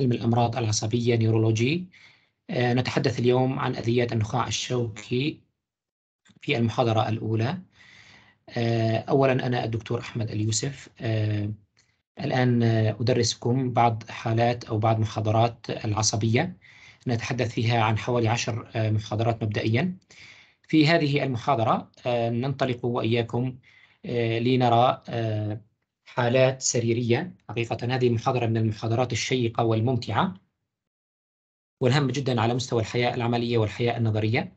علم الأمراض العصبية نيورولوجي آه، نتحدث اليوم عن أذية النخاع الشوكي في المحاضرة الأولى آه، أولا أنا الدكتور أحمد اليوسف آه، الآن أدرسكم بعض حالات أو بعض محاضرات العصبية نتحدث فيها عن حوالي عشر محاضرات مبدئيا في هذه المحاضرة ننطلق وإياكم لنرى حالات سريرية حقيقة هذه محاضرة من المحاضرات الشيقة والممتعة والهامة جدا على مستوى الحياة العملية والحياة النظرية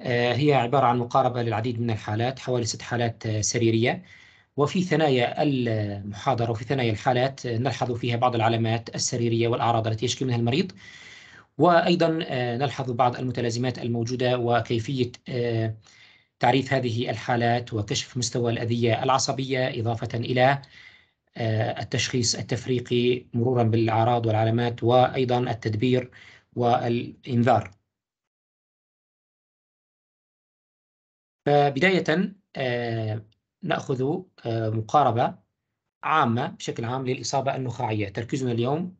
آه، هي عبارة عن مقاربة للعديد من الحالات حوالي ست حالات آه، سريرية وفي ثنايا المحاضرة وفي ثنايا الحالات آه، نلحظ فيها بعض العلامات السريرية والأعراض التي يشكي منها المريض وأيضا نلحظ بعض المتلازمات الموجودة وكيفية تعريف هذه الحالات وكشف مستوى الأذية العصبية إضافة إلى آه، التشخيص التفريقي مرورا بالأعراض والعلامات وأيضا التدبير والإنذار فبداية آه، نأخذ آه، مقاربة عامة بشكل عام للإصابة النخاعية تركيزنا اليوم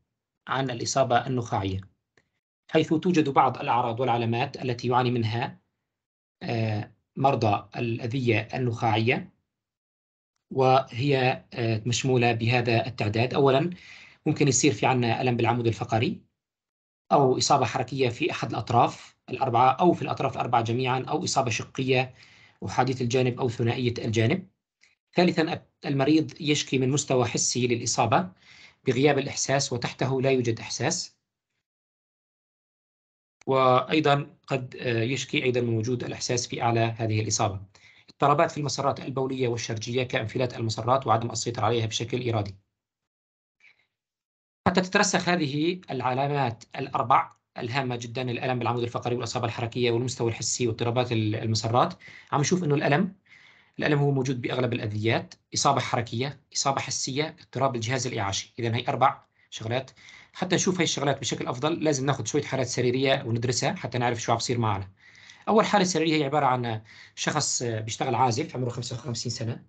عن الإصابة النخاعية حيث توجد بعض الأعراض والعلامات التي يعاني منها مرضى الأذية النخاعية وهي آه، مشمولة بهذا التعداد أولا ممكن يصير في عنا ألم بالعمود الفقري أو إصابة حركية في أحد الأطراف الأربعة أو في الأطراف الأربعة جميعا أو إصابة شقية أحادية الجانب أو ثنائية الجانب ثالثا المريض يشكي من مستوى حسي للإصابة بغياب الإحساس وتحته لا يوجد إحساس وأيضا قد آه، يشكي أيضا من وجود الإحساس في أعلى هذه الإصابة اضطرابات في المسارات البولية والشرجية كأنفلات المسرات وعدم السيطرة عليها بشكل إرادي حتى تترسخ هذه العلامات الأربع الهامه جدا الالم بالعمود الفقري والاصابه الحركيه والمستوى الحسي واضطرابات المسرات عم نشوف انه الالم الالم هو موجود باغلب الاذيات اصابه حركيه اصابه حسيه اضطراب الجهاز الاعاشي اذا هي اربع شغلات حتى نشوف هاي الشغلات بشكل افضل لازم ناخذ شويه حالات سريريه وندرسها حتى نعرف شو عم بصير معنا اول حاله سريريه هي عباره عن شخص بيشتغل عازف عمره 55 سنه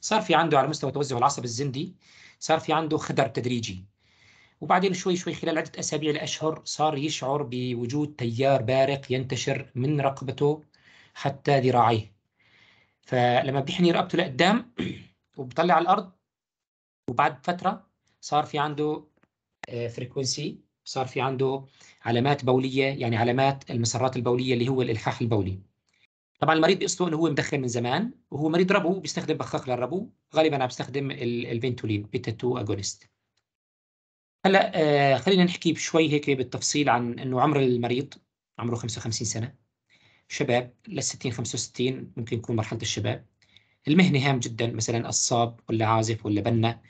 صار في عنده على مستوى توزع العصب الزندي صار في عنده خدر تدريجي وبعدين شوي شوي خلال عدة أسابيع لأشهر صار يشعر بوجود تيار بارق ينتشر من رقبته حتى ذراعيه فلما بيحني رقبته لقدام وبطلع على الأرض وبعد فترة صار في عنده فريكونسي آه، صار في عنده علامات بوليه يعني علامات المسارات البوليه اللي هو الالحاح البولي طبعا المريض بيقصده انه هو مدخن من زمان وهو مريض ربو بيستخدم بخاخ للربو غالبا عم بيستخدم الفينتولين بيتا 2 اجونست هلا آه خلينا نحكي بشوي هيك بالتفصيل عن انه عمر المريض عمره 55 سنه شباب لل 60 65 ممكن يكون مرحله الشباب المهنه هام جدا مثلا قصاب ولا عازف ولا بنا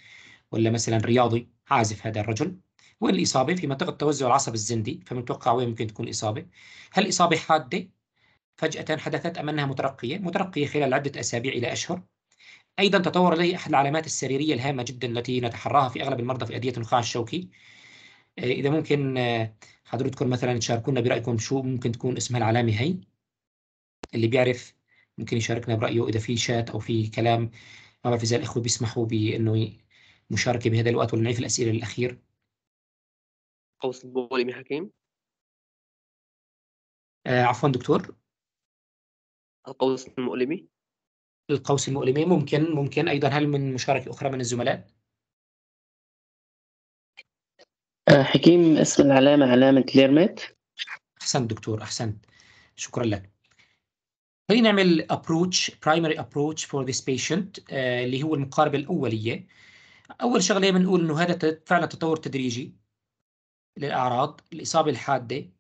ولا مثلا رياضي عازف هذا الرجل وين الاصابه؟ في منطقة توزع العصب الزندي فمتوقع وين ممكن تكون الإصابة هل الاصابه حادة فجأة حدثت أم أنها مترقية مترقية خلال عدة أسابيع إلى أشهر أيضا تطور لدي أحد العلامات السريرية الهامة جدا التي نتحراها في أغلب المرضى في أدية النخاع الشوكي آه، إذا ممكن آه، حضرتكم مثلا تشاركونا برأيكم شو ممكن تكون اسمها العلامة هي اللي بيعرف ممكن يشاركنا برأيه إذا في شات أو في كلام ما بعرف إذا الإخوة بيسمحوا بأنه مشاركة بهذا الوقت ولا نعيد الأسئلة الأخير قوس البوليمي حكيم آه عفوا دكتور القوس المؤلمي القوس المؤلمي ممكن ممكن أيضا هل من مشاركة أخرى من الزملاء؟ آه حكيم اسم العلامة علامة ليرميت أحسنت دكتور أحسنت شكرا لك خلينا نعمل ابروتش برايمري ابروتش فور ذيس بيشنت اللي هو المقاربة الأولية أول شغلة بنقول إنه هذا فعلا تطور تدريجي للاعراض الاصابه الحاده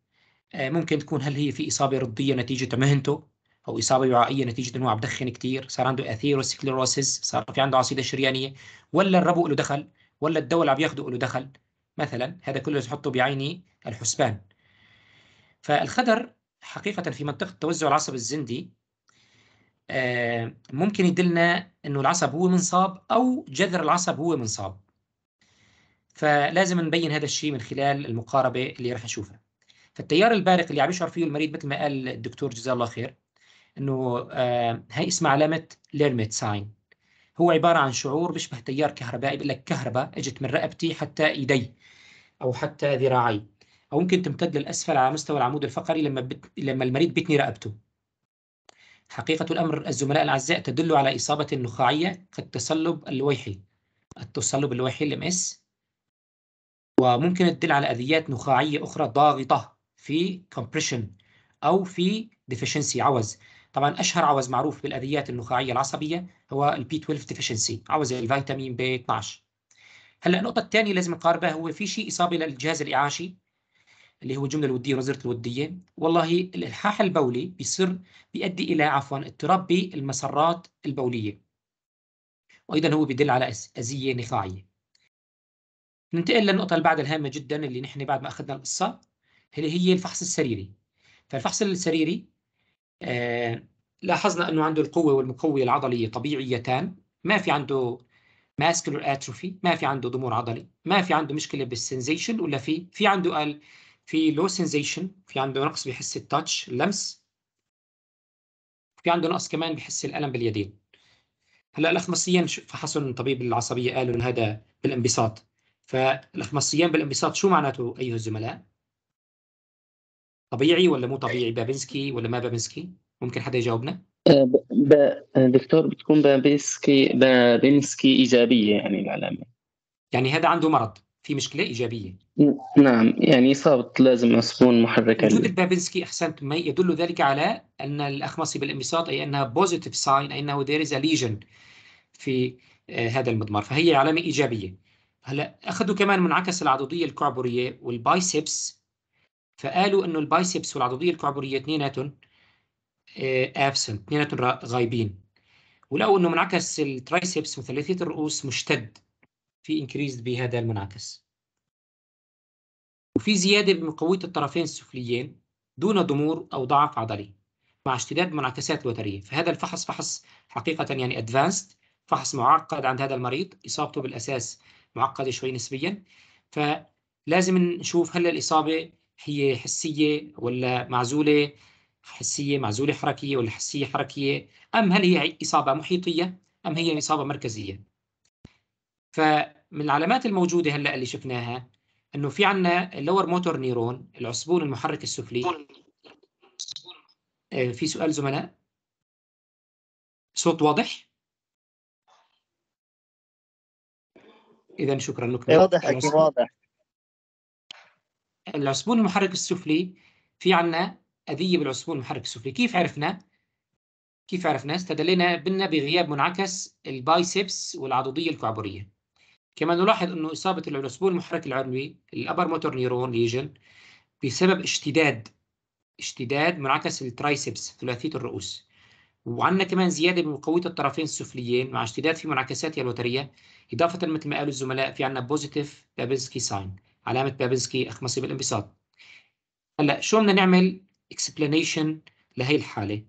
آه، ممكن تكون هل هي في اصابه رضيه نتيجه مهنته او اصابه وعائيه نتيجه انه عم بدخن كثير صار عنده اثيروسكليروسيس صار في عنده عصيده شريانيه ولا الربو له دخل ولا الدواء اللي عم ياخده له دخل مثلا هذا كله تحطه بعيني الحسبان فالخدر حقيقه في منطقه توزع العصب الزندي آه، ممكن يدلنا انه العصب هو منصاب او جذر العصب هو منصاب فلازم نبين هذا الشيء من خلال المقاربه اللي راح نشوفها فالتيار البارق اللي عم يشعر فيه المريض مثل ما قال الدكتور جزاه الله خير انه آه هي اسمها علامه ليرميت ساين هو عباره عن شعور بيشبه تيار كهربائي بيقول لك كهرباء اجت من رقبتي حتى ايدي او حتى ذراعي او ممكن تمتد للاسفل على مستوى العمود الفقري لما بت... لما المريض بتني رقبته حقيقة الأمر الزملاء الأعزاء تدل على إصابة نخاعية كالتصلب اللويحي التصلب اللويحي الام اس وممكن تدل على أذيات نخاعية أخرى ضاغطة في compression أو في deficiency عوز طبعا أشهر عوز معروف بالأذيات النخاعية العصبية هو ال B12 deficiency عوز الفيتامين B12 هلا النقطة الثانية لازم نقاربها هو في شيء إصابة للجهاز الإعاشي اللي هو الجملة الودية ونظرة الودية والله الإلحاح البولي بيصير بيؤدي إلى عفوا اضطراب بالمسارات البولية وأيضا هو بيدل على أذية نخاعية ننتقل للنقطة اللي بعد الهامة جدا اللي نحن بعد ما أخذنا القصة اللي هي الفحص السريري فالفحص السريري آه لاحظنا أنه عنده القوة والمقوية العضلية طبيعيتان ما في عنده ماسكولار اتروفي ما في عنده ضمور عضلي ما في عنده مشكلة بالسنسيشن ولا في في عنده قال في لو سنسيشن في عنده نقص بحس التاتش اللمس في عنده نقص كمان بحس الألم باليدين هلا الاخ مصريا فحصوا الطبيب العصبيه قالوا ان هذا بالانبساط فالخمسيان بالانبساط شو معناته أيها الزملاء؟ طبيعي ولا مو طبيعي بابنسكي ولا ما بابنسكي؟ ممكن حدا يجاوبنا؟ أه، ب... دكتور بتكون بابنسكي بابنسكي إيجابية يعني العلامة يعني هذا عنده مرض في مشكلة إيجابية نعم يعني إصابة لازم أصبون محرك وجود البابنسكي أحسنت ما يدل ذلك على أن الأخمصي بالانبساط أي أنها بوزيتيف ساين أي أنه ذير از ليجن في آه، هذا المضمار فهي علامة إيجابية هلا اخذوا كمان منعكس العضديه الكعبريه والبايسبس فقالوا انه البايسبس والعضديه الكعبريه اثنيناتهم ابسنت آه، اثنيناتهم غايبين ولقوا انه منعكس الترايسبس وثلاثيه الرؤوس مشتد في انكريز بهذا المنعكس وفي زياده بقويه الطرفين السفليين دون ضمور او ضعف عضلي مع اشتداد منعكسات الوتريه فهذا الفحص فحص حقيقه يعني ادفانسد فحص معقد عند هذا المريض اصابته بالاساس معقده شوي نسبيا فلازم نشوف هل الاصابه هي حسيه ولا معزوله حسيه معزوله حركيه ولا حسيه حركيه ام هل هي اصابه محيطيه ام هي اصابه مركزيه فمن العلامات الموجوده هلا اللي شفناها انه في عندنا اللور موتور نيرون العصبون المحرك السفلي آه، في سؤال زملاء صوت واضح اذا شكرا لكم واضح واضح العصبون المحرك السفلي في عندنا اذيه بالعصبون المحرك السفلي كيف عرفنا كيف عرفنا استدلينا بنا بغياب منعكس البايسبس والعضديه الكعبريه كما نلاحظ انه اصابه العصبون المحرك العلوي الابر موتور نيرون ليجن بسبب اشتداد اشتداد منعكس الترايسبس ثلاثيه الرؤوس وعندنا كمان زياده بقوه الطرفين السفليين مع اشتداد في منعكساتها الوتريه اضافه مثل ما قالوا الزملاء في عندنا بوزيتيف بابنسكي ساين علامه بابنسكي اخمصي بالانبساط هلا شو بدنا نعمل اكسبلانيشن لهي الحاله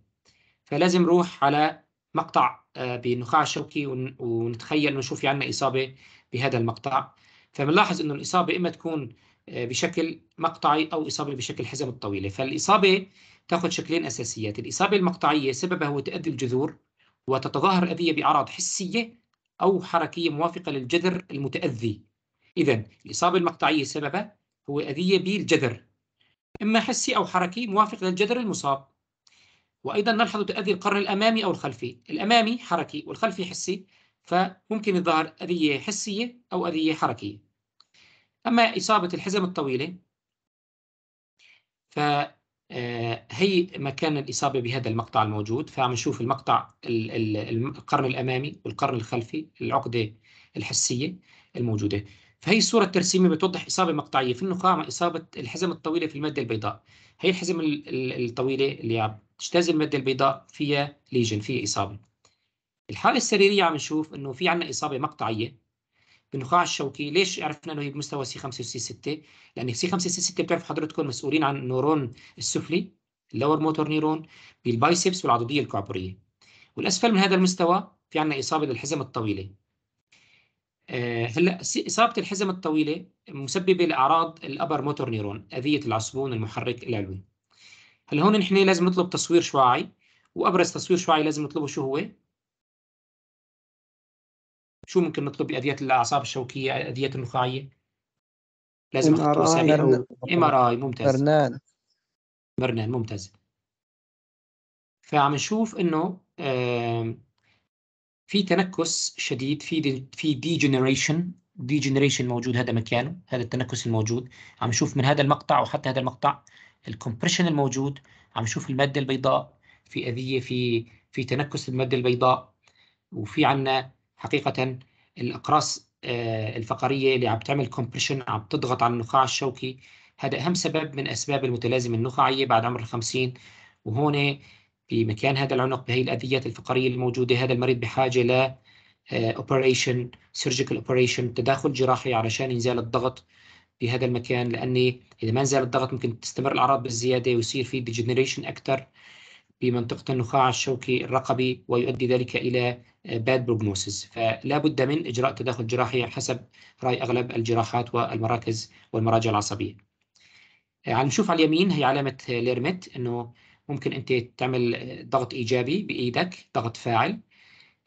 فلازم نروح على مقطع آه، بنخاع الشوكي ونتخيل انه شو في عندنا اصابه بهذا المقطع فبنلاحظ انه الاصابه اما تكون آه، بشكل مقطعي او اصابه بشكل حزم الطويله فالاصابه تأخذ شكلين أساسيات الإصابة المقطعية سببها هو تأذي الجذور وتتظاهر الأذية بأعراض حسية أو حركية موافقة للجذر المتأذي إذا الإصابة المقطعية سببها هو أذية بالجذر إما حسي أو حركي موافق للجذر المصاب وأيضا نلحظ تأذي القرن الأمامي أو الخلفي الأمامي حركي والخلفي حسي فممكن يظهر أذية حسية أو أذية حركية أما إصابة الحزم الطويلة ف آه، هي مكان الإصابة بهذا المقطع الموجود فعم نشوف المقطع القرن الأمامي والقرن الخلفي العقدة الحسية الموجودة فهي الصورة الترسيمية بتوضح إصابة مقطعية في النخاع مع إصابة الحزم الطويلة في المادة البيضاء هي الحزم الطويلة اللي عم تجتاز المادة البيضاء فيها ليجن فيها إصابة الحالة السريرية عم نشوف إنه في عندنا إصابة مقطعية النخاع الشوكي ليش عرفنا انه هي بمستوى سي 5 وسي 6 لان سي 5 وسي 6 بتعرف حضرتكم مسؤولين عن النورون السفلي اللور موتور نيرون بالبايسبس والعضديه الكعبريه والاسفل من هذا المستوى في عندنا اصابه للحزم الطويله آه، هلا اصابه الحزم الطويله مسببه لاعراض الابر موتور نيرون اذيه العصبون المحرك العلوي هلا هون نحن لازم نطلب تصوير شعاعي وابرز تصوير شعاعي لازم نطلبه شو هو شو ممكن نطلب لأدية الأعصاب الشوكية ادويه النخاعية لازم أخطر ام ار اي ممتاز برنان برنان ممتاز فعم نشوف إنه في تنكس شديد في دي في ديجنريشن ديجنريشن موجود هذا مكانه هذا التنكس الموجود عم نشوف من هذا المقطع وحتى هذا المقطع الكومبريشن الموجود عم نشوف الماده البيضاء في اذيه في في تنكس الماده البيضاء وفي عندنا حقيقه الاقراص آه، الفقريه اللي عم تعمل كومبريشن عم تضغط على النخاع الشوكي هذا اهم سبب من اسباب المتلازمه النخاعيه بعد عمر الخمسين وهون بمكان هذا العنق بهي الاذيات الفقريه الموجوده هذا المريض بحاجه ل اوبريشن سيرجيكال اوبريشن تداخل جراحي علشان ينزال الضغط بهذا المكان لاني اذا ما نزال الضغط ممكن تستمر الاعراض بالزياده ويصير في ديجنريشن اكثر في منطقة النخاع الشوكي الرقبي ويؤدي ذلك إلى باد آه، بروجنوسيس فلا بد من إجراء تداخل جراحي حسب رأي أغلب الجراحات والمراكز والمراجع العصبية آه، على نشوف على اليمين هي علامة ليرمت أنه ممكن أنت تعمل آه، ضغط إيجابي بإيدك ضغط فاعل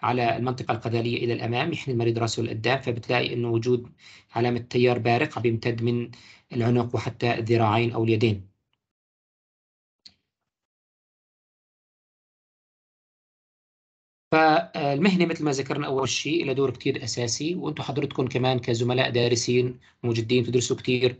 على المنطقة القذالية إلى الأمام يحني المريض رأسه للقدام فبتلاقي أنه وجود علامة تيار بارق عم من العنق وحتى الذراعين أو اليدين فالمهنه مثل ما ذكرنا اول شيء لها دور كثير اساسي وانتم حضرتكم كمان كزملاء دارسين موجودين تدرسوا كثير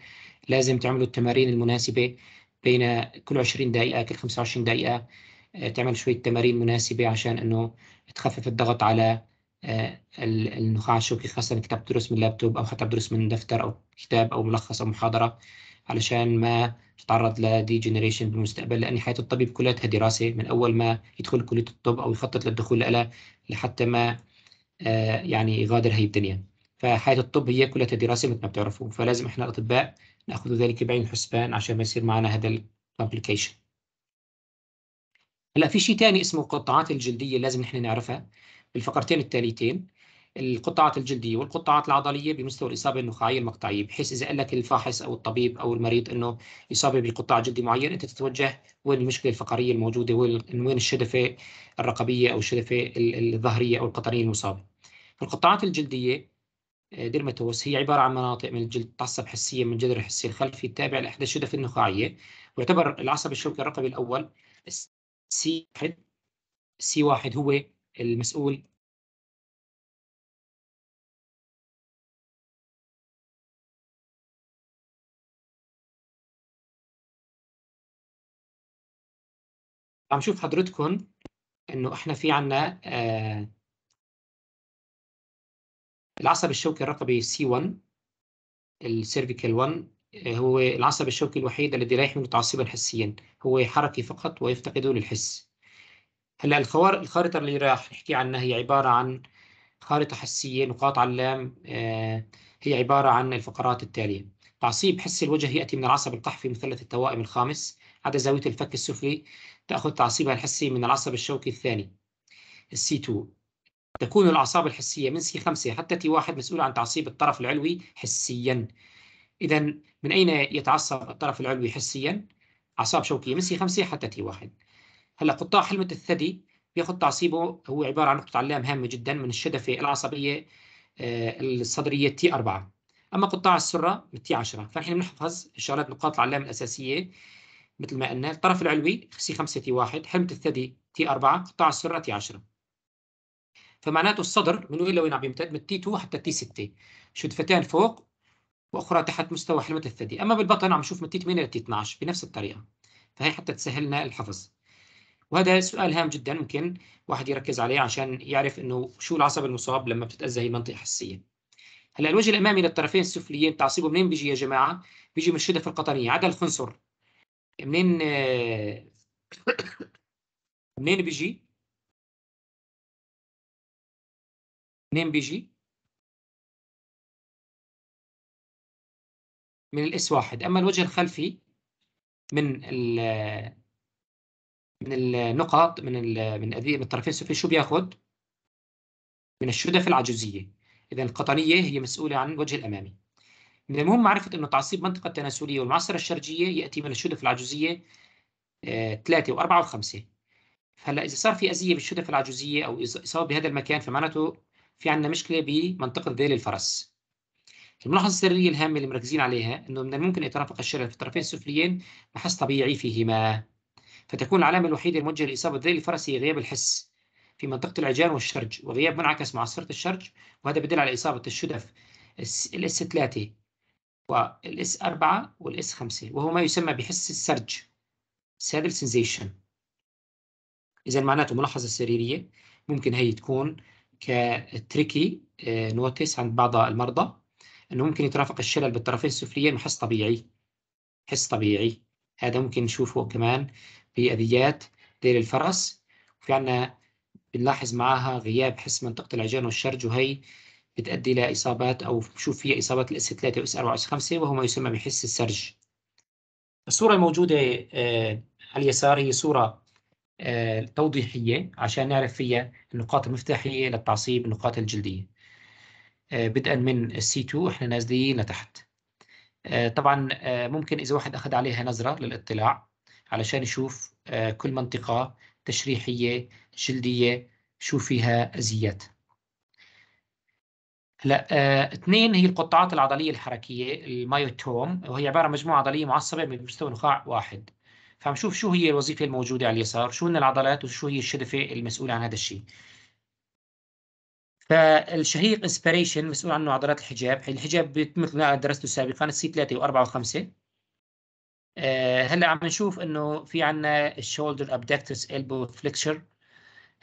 لازم تعملوا التمارين المناسبه بين كل 20 دقيقه كل 25 دقيقه آه، تعمل شويه تمارين مناسبه عشان انه تخفف الضغط على آه، النخاع الشوكي خاصه انك تدرس من لابتوب او حتى تدرس من دفتر او كتاب او ملخص او محاضره علشان ما لدي جنريشن بالمستقبل لان حياه الطبيب كلها دراسه من اول ما يدخل كليه الطب او يخطط للدخول لها لحتى ما آه، يعني يغادر هي الدنيا فحياه الطب هي كلها دراسه مثل ما بتعرفوا فلازم احنا الاطباء ناخذ ذلك بعين الحسبان عشان ما يصير معنا هذا الكومبليكيشن هلا في شيء ثاني اسمه القطاعات الجلديه لازم نحن نعرفها بالفقرتين التاليتين القطاعات الجلديه والقطاعات العضليه بمستوى الاصابه النخاعيه المقطعيه بحيث اذا قال لك الفاحص او الطبيب او المريض انه اصابه بقطاع جلدي معين انت تتوجه وين المشكله الفقريه الموجوده وين وين الشدفه الرقبيه او الشدفه الظهريه او القطنيه المصابه. القطاعات الجلديه ديرماتوس آه، هي عباره عن مناطق من الجلد تعصب حسيا من الجذر الحسي الخلفي التابع لاحدى الشدف النخاعيه ويعتبر العصب الشوكي الرقبي الاول سي 1 سي 1 هو المسؤول عم شوف حضرتكم انه احنا في عنا آه العصب الشوكي الرقبي C1 السيرفيكال 1 هو العصب الشوكي الوحيد الذي لا يحمل تعصبا حسيا هو حركي فقط ويفتقد للحس هلا الخارطة اللي راح نحكي عنها هي عبارة عن خارطة حسية نقاط علام آه هي عبارة عن الفقرات التالية تعصيب حس الوجه يأتي من العصب القحفي مثلث التوائم الخامس عدا زاوية الفك السفلي تأخذ تعصيبها الحسي من العصب الشوكي الثاني السي 2 تكون الأعصاب الحسية من سي 5 حتى تي 1 مسؤولة عن تعصيب الطرف العلوي حسيا إذا من أين يتعصب الطرف العلوي حسيا؟ أعصاب شوكية من سي 5 حتى تي 1 هلا قطاع حلمة الثدي بياخذ تعصيبه هو عبارة عن نقطة علام هامة جدا من الشدفة العصبية آه، الصدرية تي 4 أما قطاع السرة من تي 10 فنحن بنحفظ الشغلات نقاط العلام الأساسية مثل ما قلنا الطرف العلوي سي 5 تي 1 حمض الثدي تي 4 قطاع السره تي 10 فمعناته الصدر من وين لوين عم يمتد من تي 2 حتى تي 6 شدفتين فوق واخرى تحت مستوى حلمة الثدي اما بالبطن عم نشوف من تي 8 لتي 12 بنفس الطريقه فهي حتى تسهلنا الحفظ وهذا سؤال هام جدا ممكن واحد يركز عليه عشان يعرف انه شو العصب المصاب لما بتتاذى هي المنطقه الحسيه هلا الوجه الامامي للطرفين السفليين تعصيبه منين بيجي يا جماعه بيجي من الشدف القطنيه عدا الخنصر منين منين بيجي؟ منين بيجي؟ من الاس واحد اما الوجه الخلفي من ال من النقط من ال من من الطرفين السفلي شو بياخذ؟ من الشدف العجوزيه اذا القطنيه هي مسؤوله عن الوجه الامامي من المهم معرفة أن تعصيب المنطقة التناسلية والمعصرة الشرجية يأتي من الشدف العجوزية آه، ثلاثة وأربعة وخمسة هلا إذا صار في أذية بالشدف العجوزية أو إصابة بهذا المكان فمعناته في عندنا مشكلة بمنطقة ذيل الفرس الملاحظة السرية الهامة اللي مركزين عليها أنه من الممكن أن يترافق الشلل في الطرفين السفليين بحس طبيعي فيهما فتكون العلامة الوحيدة الموجهة لإصابة ذيل الفرس هي غياب الحس في منطقة العجان والشرج وغياب منعكس معصرة الشرج وهذا بدل على إصابة الشدف الاس 3 والاس 4 والاس 5 وهو ما يسمى بحس السرج saddle سنسيشن إذا معناته ملاحظه سريريه ممكن هي تكون كتريكي نوتس آه، عند بعض المرضى أنه ممكن يترافق الشلل بالطرفين السفليين وحس طبيعي حس طبيعي هذا ممكن نشوفه كمان بأذيات ذيل الفرس وفي عنا بنلاحظ معاها غياب حس منطقة العجان والشرج وهي بتؤدي إلى إصابات أو بشوف فيها إصابات الأس 3 وإس 4 وإس 5 وهو ما يسمى بحس السرج. الصورة الموجودة آه، على اليسار هي صورة آه، توضيحية عشان نعرف فيها النقاط المفتاحية للتعصيب النقاط الجلدية آه، بدءا من السي 2 احنا نازلين لتحت طبعا ممكن إذا واحد أخذ عليها نظرة للاطلاع علشان يشوف كل منطقة تشريحية جلدية شو فيها أزيات هلا آه، اثنين هي القطعات العضليه الحركيه المايوتوم وهي عباره عن مجموعه عضليه معصبه من مستوى نخاع واحد فعم نشوف شو هي الوظيفه الموجوده على اليسار شو هن العضلات وشو هي الشدفه المسؤوله عن هذا الشيء فالشهيق اسبريشن مسؤول عنه عضلات الحجاب الحجاب مثل ما درسته سابقا السي 3 و4 و5 هلا عم نشوف انه في عندنا الشولدر ابدكتس البو فليكشر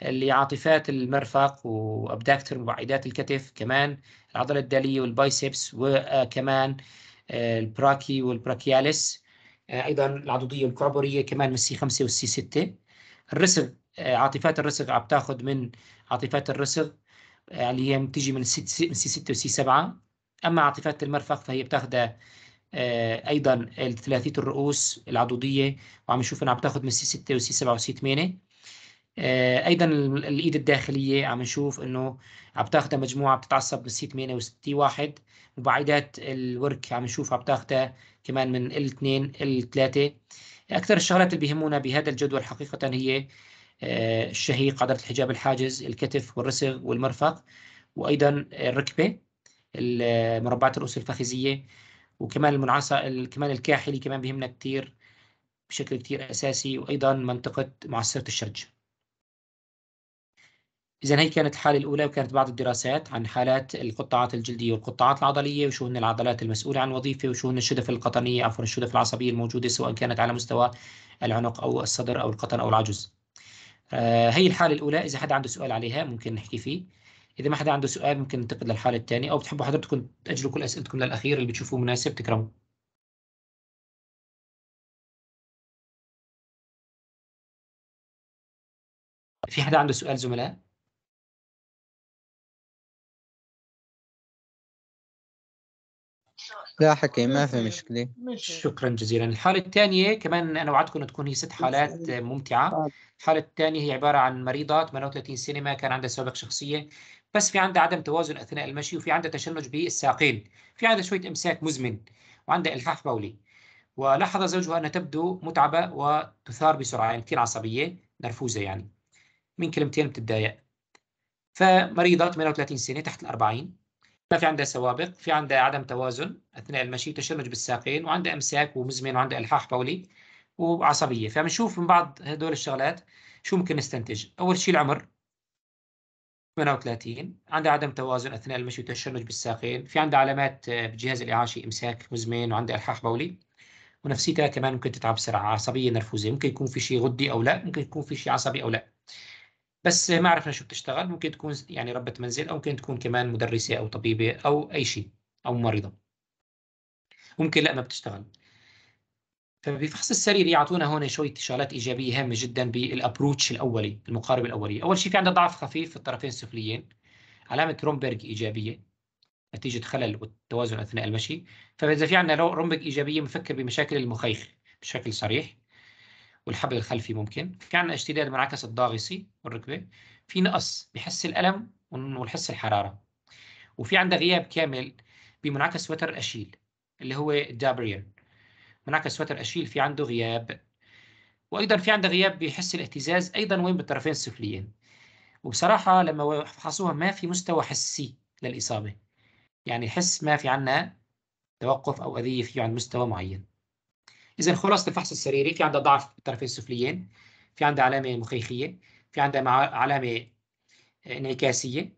لعاطفات المرفق وابداكتر مبعدات الكتف كمان العضله الداليه والبايسبس وكمان آه، آه، البراكي والبراكياليس آه، ايضا العضديه الكعبريه كمان من السي 5 والسي 6 الرسغ عاطفات الرسغ عم تاخذ من عاطفات الرسغ اللي هي بتيجي من السي 6 والسي 7 اما عاطفات المرفق فهي بتاخذها ايضا الثلاثيه الرؤوس العضديه وعم نشوف انها عم تاخذ من السي 6 والسي 7 والسي 8 آه، ايضا الايد الداخليه عم نشوف انه عم تاخذها مجموعه بتتعصب من سي 68 واحد مبعدات الورك عم نشوف عم تاخذها كمان من ال 2 ال 3 اكثر الشغلات اللي بيهمونا بهذا الجدول حقيقه هي آه، الشهيق عضله الحجاب الحاجز الكتف والرسغ والمرفق وايضا الركبه المربعات الرؤوس الفخذيه وكمان المنعصى كمان الكاحلي كمان بيهمنا كثير بشكل كثير اساسي وايضا منطقه معصره الشرج إذا هي كانت الحالة الأولى وكانت بعض الدراسات عن حالات القطاعات الجلدية والقطاعات العضلية وشو هن العضلات المسؤولة عن الوظيفة وشو هن الشدف القطنية عفوا الشدف العصبية الموجودة سواء كانت على مستوى العنق أو الصدر أو القطن أو العجز. آه، هي الحالة الأولى إذا حدا عنده سؤال عليها ممكن نحكي فيه. إذا ما حدا عنده سؤال ممكن ننتقل للحالة الثانية أو بتحبوا حضرتكم تأجلوا كل أسئلتكم للأخير اللي بتشوفوه مناسب تكرموا. في حدا عنده سؤال زملاء؟ لا حكي ما في مشكله شكرا جزيلا الحاله الثانيه كمان انا وعدتكم انه تكون هي ست حالات يعني ممتعه آه. الحاله الثانيه هي عباره عن مريضه 38 سنه ما كان عندها سوابق شخصيه بس في عندها عدم توازن اثناء المشي وفي عندها تشنج بالساقين في عندها شويه امساك مزمن وعندها الحاح بولي ولاحظ زوجها انها تبدو متعبه وتثار بسرعه يعني كثير عصبيه نرفوزه يعني من كلمتين بتتضايق فمريضه 38 سنه تحت ال 40 ما في عندها سوابق في عندها عدم توازن اثناء المشي تشنج بالساقين وعندها امساك ومزمن وعندها الحاح بولي وعصبيه فبنشوف من بعض هدول الشغلات شو ممكن نستنتج اول شيء العمر 38 عندها عدم توازن اثناء المشي وتشنج بالساقين في عندها علامات آه، بجهاز الاعاشي امساك مزمن وعندها الحاح بولي ونفسيتها كمان ممكن تتعب بسرعه عصبيه نرفوزه ممكن يكون في شيء غدي او لا ممكن يكون في شيء عصبي او لا بس ما عرفنا شو بتشتغل ممكن تكون يعني ربة منزل أو ممكن تكون كمان مدرسة أو طبيبة أو أي شيء أو ممرضة ممكن لا ما بتشتغل فبفحص السرير يعطونا هون شوية شغلات إيجابية هامة جدا بالأبروتش الأولي المقارب الأولي أول شيء في عندنا ضعف خفيف في الطرفين السفليين علامة رومبرج إيجابية نتيجة خلل والتوازن أثناء المشي فإذا في عندنا رومبرج إيجابية بنفكر بمشاكل المخيخ بشكل صريح والحبل الخلفي ممكن في عندنا اشتداد منعكس الضاغصي والركبه في نقص بحس الالم والحس الحراره وفي عندنا غياب كامل بمنعكس وتر الاشيل اللي هو الدابريان منعكس وتر الاشيل في عنده غياب وايضا في عندنا غياب بحس الاهتزاز ايضا وين بالطرفين السفليين وبصراحه لما فحصوها ما في مستوى حسي للاصابه يعني حس ما في عندنا توقف او اذيه فيه عن مستوى معين اذا خلاصه الفحص السريري في عندها ضعف الطرفين السفليين في عندها علامه مخيخيه في عندها علامه آه، انعكاسيه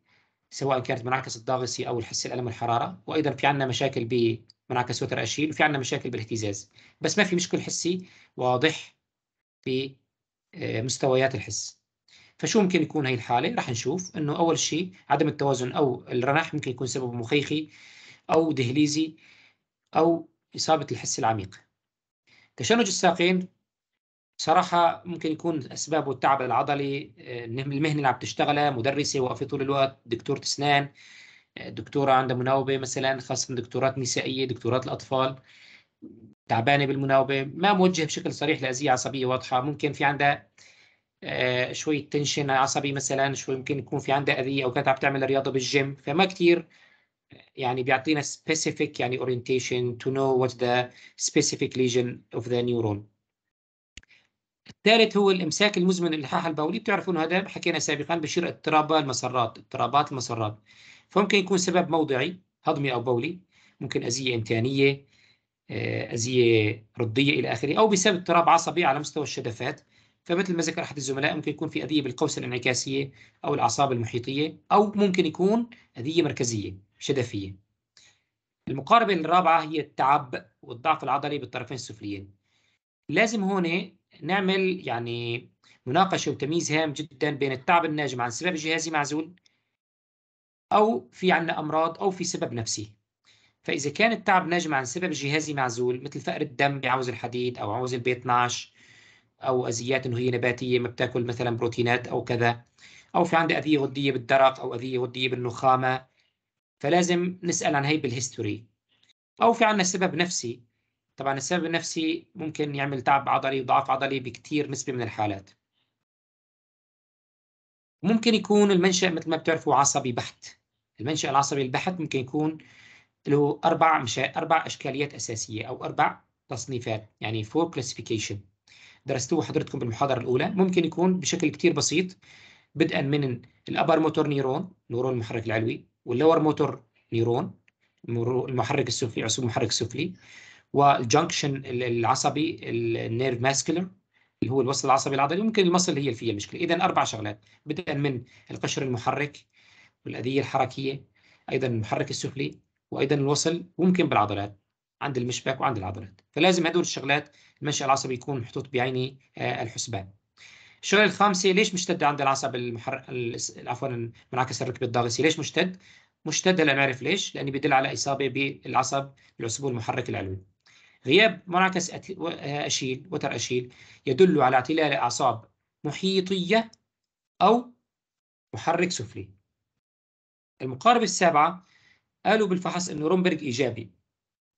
سواء كانت منعكس الضاغسي او الحس الالم والحراره وايضا في عندنا مشاكل بمنعكس وتر اشيل وفي عندنا مشاكل بالاهتزاز بس ما في مشكل حسي واضح في آه، مستويات الحس فشو ممكن يكون هي الحاله رح نشوف انه اول شيء عدم التوازن او الرنح ممكن يكون سببه مخيخي او دهليزي او اصابه الحس العميق تشنج الساقين بصراحة ممكن يكون أسبابه التعب العضلي آه، المهنة اللي عم تشتغلها مدرسة واقفة طول الوقت دكتورة أسنان آه، دكتورة عندها مناوبة مثلا خاصة دكتورات نسائية دكتورات الأطفال تعبانة بالمناوبة ما موجه بشكل صريح لأذية عصبية واضحة ممكن في عندها آه، شوية تنشن عصبي مثلا شوي ممكن يكون في عندها أذية أو كانت عم تعمل رياضة بالجيم فما كتير يعني بيعطينا specific يعني orientation to know what the specific lesion of the neuron. الثالث هو الامساك المزمن للحاح البولي بتعرفون هذا حكينا سابقا بشير اضطراب المسرات اضطرابات المسرات فممكن يكون سبب موضعي هضمي او بولي ممكن اذيه انتانيه آه، اذيه رضيه الى اخره او بسبب اضطراب عصبي على مستوى الشدفات فمثل ما ذكر احد الزملاء ممكن يكون في اذيه بالقوس الانعكاسيه او الاعصاب المحيطيه او ممكن يكون اذيه مركزيه شدفية المقاربة الرابعة هي التعب والضعف العضلي بالطرفين السفليين لازم هون نعمل يعني مناقشة وتمييز هام جدا بين التعب الناجم عن سبب جهازي معزول أو في عنا أمراض أو في سبب نفسي فإذا كان التعب ناجم عن سبب جهازي معزول مثل فقر الدم بعوز الحديد أو عوز البي 12 أو أذيات إنه هي نباتية ما بتاكل مثلا بروتينات أو كذا أو في عندي أذية غدية بالدرق أو أذية غدية بالنخامة فلازم نسال عن هي بالهيستوري او في عندنا سبب نفسي طبعا السبب النفسي ممكن يعمل تعب عضلي وضعف عضلي بكثير نسبه من الحالات ممكن يكون المنشأ مثل ما بتعرفوا عصبي بحت المنشأ العصبي البحت ممكن يكون له أربع مشا... أربع أشكاليات أساسية أو أربع تصنيفات يعني فور كلاسيفيكيشن درستوه حضرتكم بالمحاضرة الأولى ممكن يكون بشكل كتير بسيط بدءا من الأبر موتور نيرون نورون المحرك العلوي واللور موتور نيرون المحرك السفلي عصب المحرك السفلي والجنكشن العصبي النيرف ماسكلر اللي هو الوصل العصبي العضلي وممكن المصل هي فيها المشكله اذا اربع شغلات بدءا من القشر المحرك والاذيه الحركيه ايضا المحرك السفلي وايضا الوصل ممكن بالعضلات عند المشبك وعند العضلات فلازم هدول الشغلات المنشا العصبي يكون محطوط بعيني آه، الحسبان الشغله الخامسه ليش مشتد عند العصب المحر... عفوا منعكس الركبه الضاغسي ليش مشتد؟ مشتد هلا نعرف ليش لانه بيدل على اصابه بالعصب العصب المحرك العلوي غياب منعكس اشيل وتر اشيل يدل على اعتلال اعصاب محيطيه او محرك سفلي المقاربه السابعه قالوا بالفحص انه رومبرج ايجابي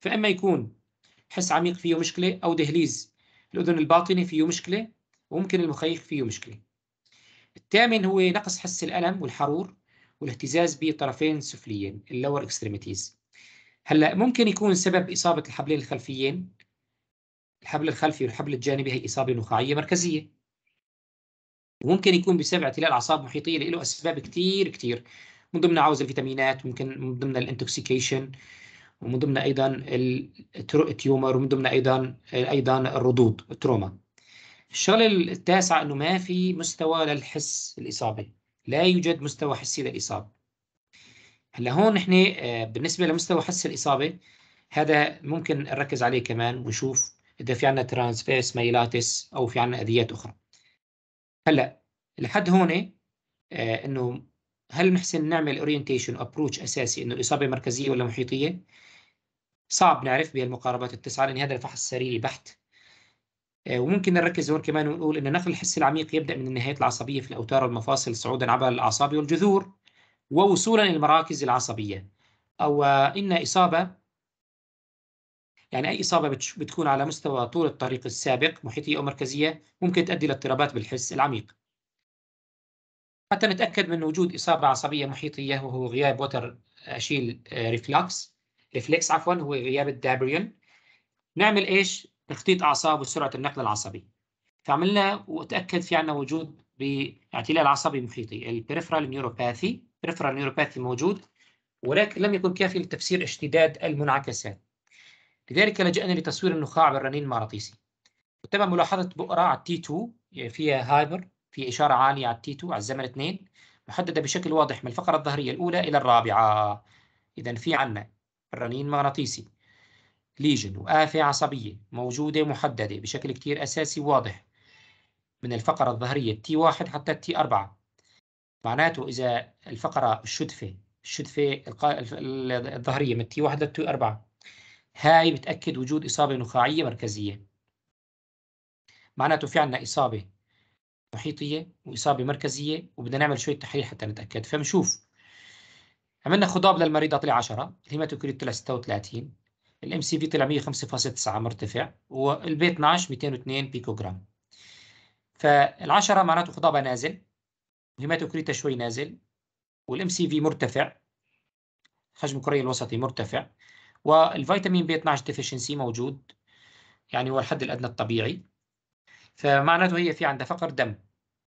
فاما يكون حس عميق فيه مشكله او دهليز الاذن الباطني فيه مشكله وممكن المخيخ فيه مشكلة الثامن هو نقص حس الألم والحرور والاهتزاز بالطرفين سفليين اللور اكستريميتيز هلا ممكن يكون سبب إصابة الحبلين الخلفيين الحبل الخلفي والحبل الجانبي هي إصابة نخاعية مركزية وممكن يكون بسبب اعتلال أعصاب محيطية له أسباب كثير كثير من ضمنها عوز الفيتامينات ممكن من ضمنها الانتوكسيكيشن ومن ضمنها أيضا التيومر ومن ضمنها أيضا أيضا الردود التروما الشغله التاسعه انه ما في مستوى للحس الاصابه لا يوجد مستوى حسي للاصابه هلا هون نحن آه، بالنسبه لمستوى حس الاصابه هذا ممكن نركز عليه كمان ونشوف اذا في عندنا ترانسفيرس ميلاتس او في عندنا اذيات اخرى هلا لحد هون آه، انه هل نحسن نعمل اورينتيشن ابروتش اساسي انه الاصابه مركزيه ولا محيطيه صعب نعرف بهالمقاربات التسعه لان هذا الفحص سريري بحت آه، وممكن نركز هون كمان ونقول ان نقل الحس العميق يبدا من النهايات العصبيه في الاوتار والمفاصل صعودا عبر الاعصاب والجذور ووصولا للمراكز العصبيه او ان اصابه يعني اي اصابه بتكون على مستوى طول الطريق السابق محيطيه او مركزيه ممكن تؤدي لاضطرابات بالحس العميق حتى نتاكد من وجود اصابه عصبيه محيطيه وهو غياب وتر اشيل ريفلكس آه، ريفلكس عفوا هو غياب الدابريون نعمل ايش تخطيط أعصاب وسرعة النقل العصبي فعملنا وتأكد في عنا وجود باعتلال عصبي محيطي البريفرال نيوروباثي البريفرال نيوروباثي موجود ولكن لم يكن كافي لتفسير اشتداد المنعكسات لذلك لجأنا لتصوير النخاع بالرنين المغناطيسي وتم ملاحظة بؤرة على التي 2 فيها هايبر في إشارة عالية على التي 2 على الزمن 2 محددة بشكل واضح من الفقرة الظهرية الأولى إلى الرابعة إذا في عنا الرنين المغناطيسي ليجن وآفة عصبية موجودة محددة بشكل كتير أساسي واضح من الفقرة الظهرية تي 1 حتى تي T4 معناته إذا الفقرة الشدفة الشدفة الظهرية من تي 1 للتي 4 هاي بتأكد وجود إصابة نخاعية مركزية معناته في عنا إصابة محيطية وإصابة مركزية وبدنا نعمل شوية تحليل حتى نتأكد فمشوف عملنا خضاب للمريضة طلع 10 الهيماتوكريت 36 الام سي في طلع 105.9 مرتفع والبي 12 202 بيكوغرام فال10 معناته خضابه نازل هيماتوكريتا شوي نازل والام سي في مرتفع حجم الكري الوسطي مرتفع والفيتامين بي 12 ديفيشنسي موجود يعني هو الحد الادنى الطبيعي فمعناته هي في عندها فقر دم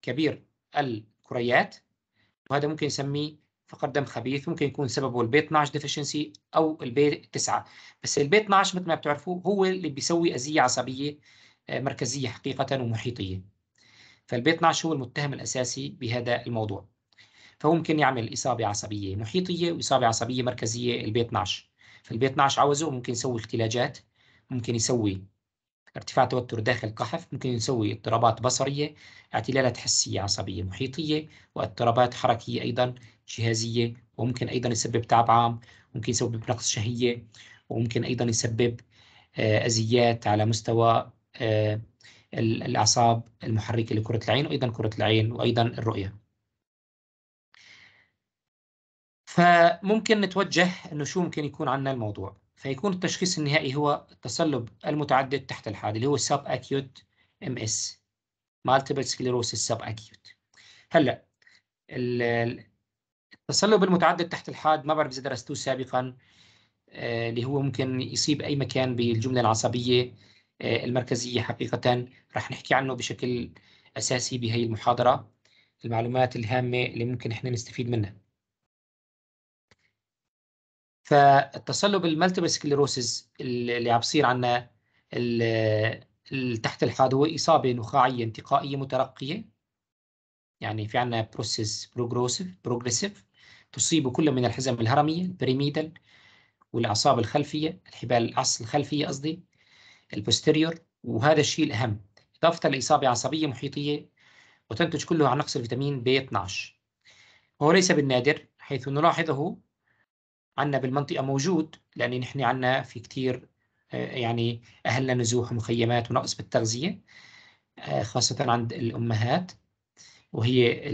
كبير الكريات وهذا ممكن نسميه فقر دم خبيث ممكن يكون سببه البي 12 ديفيشنسي او البي 9 بس البي 12 مثل ما بتعرفوا هو اللي بيسوي اذيه عصبيه آه، مركزيه حقيقه ومحيطيه فالبي 12 هو المتهم الاساسي بهذا الموضوع فهو ممكن يعمل اصابه عصبيه محيطيه واصابه عصبيه مركزيه البي 12 فالبي 12 عوزه ممكن يسوي اختلاجات ممكن يسوي ارتفاع توتر داخل القحف ممكن يسوي اضطرابات بصرية اعتلالات حسية عصبية محيطية واضطرابات حركية أيضا جهازيه وممكن ايضا يسبب تعب عام ممكن يسبب نقص شهيه وممكن ايضا يسبب آه، اذيات على مستوى آه، الاعصاب المحركه لكره العين وايضا كره العين وايضا الرؤيه فممكن نتوجه انه شو ممكن يكون عندنا الموضوع فيكون التشخيص النهائي هو التصلب المتعدد تحت الحاد اللي هو sub acute ام اس مالتيبل سكليروسيس سب هلا تسلب المتعدد تحت الحاد ما بعرف اذا درستوه سابقا آه، اللي هو ممكن يصيب اي مكان بالجمله العصبيه آه، المركزيه حقيقه رح نحكي عنه بشكل اساسي بهي المحاضره المعلومات الهامه اللي ممكن احنا نستفيد منها فالتصلب المالتيبل سكليروسز اللي عم بصير عندنا تحت الحاد هو اصابه نخاعيه انتقائيه مترقيه يعني في عندنا بروسيس بروجروسيف بروجريسيف تصيب كل من الحزم الهرمية البريميدال والأعصاب الخلفية الحبال العص الخلفية قصدي البوستيريور وهذا الشيء الأهم إضافة لإصابة عصبية محيطية وتنتج كلها عن نقص الفيتامين بي 12 هو ليس بالنادر حيث نلاحظه عنا بالمنطقة موجود لأن نحن عنا في كتير آه، يعني أهلنا نزوح ومخيمات ونقص بالتغذية آه، خاصة عند الأمهات وهي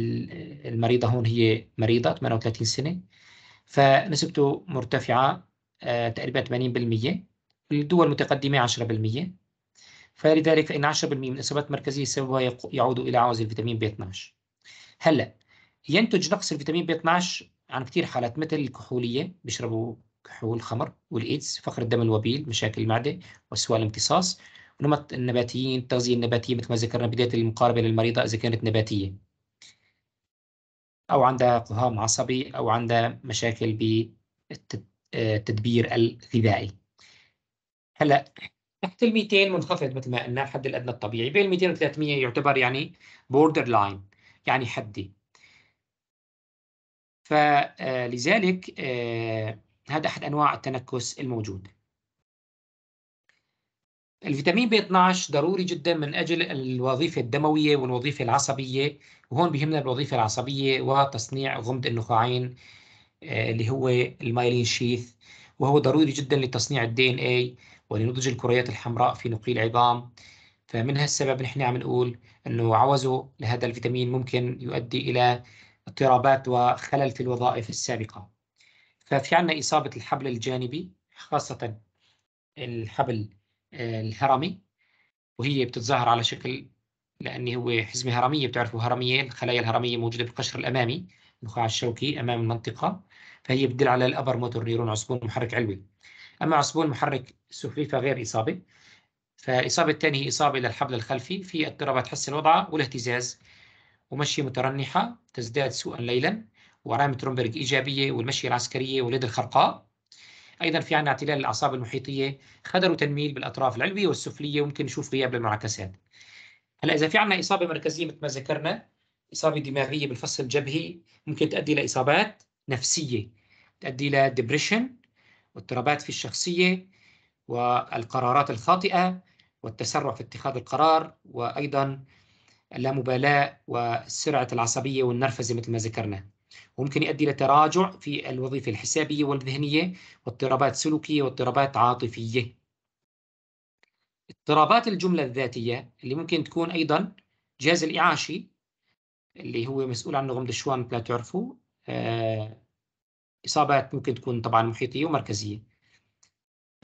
المريضة هون هي مريضة 38 سنة فنسبته مرتفعة آه، تقريبا 80% الدول المتقدمة 10% فلذلك فإن 10% من الإصابات المركزية سببها يعود إلى عوز الفيتامين بي 12 هلا ينتج نقص الفيتامين بي 12 عن كثير حالات مثل الكحولية بيشربوا كحول خمر والإيدز فقر الدم الوبيل مشاكل المعدة وسوء الامتصاص نمط النباتيين التغذية النباتية مثل ما ذكرنا بداية المقاربة للمريضة إذا كانت نباتية أو عندها اقتحام عصبي أو عندها مشاكل بالتدبير آه، الغذائي. هلا تحت ال 200 منخفض مثل ما قلنا الحد الادنى الطبيعي بين 200 و 300 يعتبر يعني بوردر لاين يعني حدي فلذلك آه، آه، هذا احد انواع التنكس الموجود الفيتامين بي 12 ضروري جدا من اجل الوظيفه الدمويه والوظيفه العصبيه وهون بهمنا الوظيفه العصبيه وتصنيع غمد النخاعين آه، اللي هو المايلين شيث وهو ضروري جدا لتصنيع الدي ان اي ولنضج الكريات الحمراء في نقي العظام فمن هالسبب نحن عم نقول انه عوزه لهذا الفيتامين ممكن يؤدي الى اضطرابات وخلل في الوظائف السابقه ففي عندنا اصابه الحبل الجانبي خاصه الحبل آه، الهرمي وهي بتتظاهر على شكل لأن هو حزمة هرمية بتعرفوا هرمية الخلايا الهرمية موجودة بالقشر الأمامي النخاع الشوكي أمام المنطقة فهي بتدل على الأبر موتور نيرون عصبون محرك علوي أما عصبون محرك سفلي فغير إصابة فالإصابة الثانية هي إصابة للحبل الخلفي في اضطرابات حس الوضع والاهتزاز ومشي مترنحة تزداد سوءا ليلا وعلامة رومبرج إيجابية والمشية العسكرية واليد الخرقاء ايضا في عندنا اعتلال الاعصاب المحيطيه خدر وتنميل بالاطراف العلويه والسفليه وممكن نشوف غياب للمنعكسات هلا اذا في عندنا اصابه مركزيه مثل ما ذكرنا اصابه دماغيه بالفص الجبهي ممكن تؤدي لاصابات نفسيه تؤدي لدبريشن واضطرابات في الشخصيه والقرارات الخاطئه والتسرع في اتخاذ القرار وايضا اللامبالاه وسرعه العصبيه والنرفزه مثل ما ذكرنا وممكن يؤدي إلى تراجع في الوظيفة الحسابية والذهنية واضطرابات سلوكية واضطرابات عاطفية اضطرابات الجملة الذاتية اللي ممكن تكون أيضا جهاز الإعاشي اللي هو مسؤول عنه غمد الشوان لا تعرفوا آه إصابات ممكن تكون طبعا محيطية ومركزية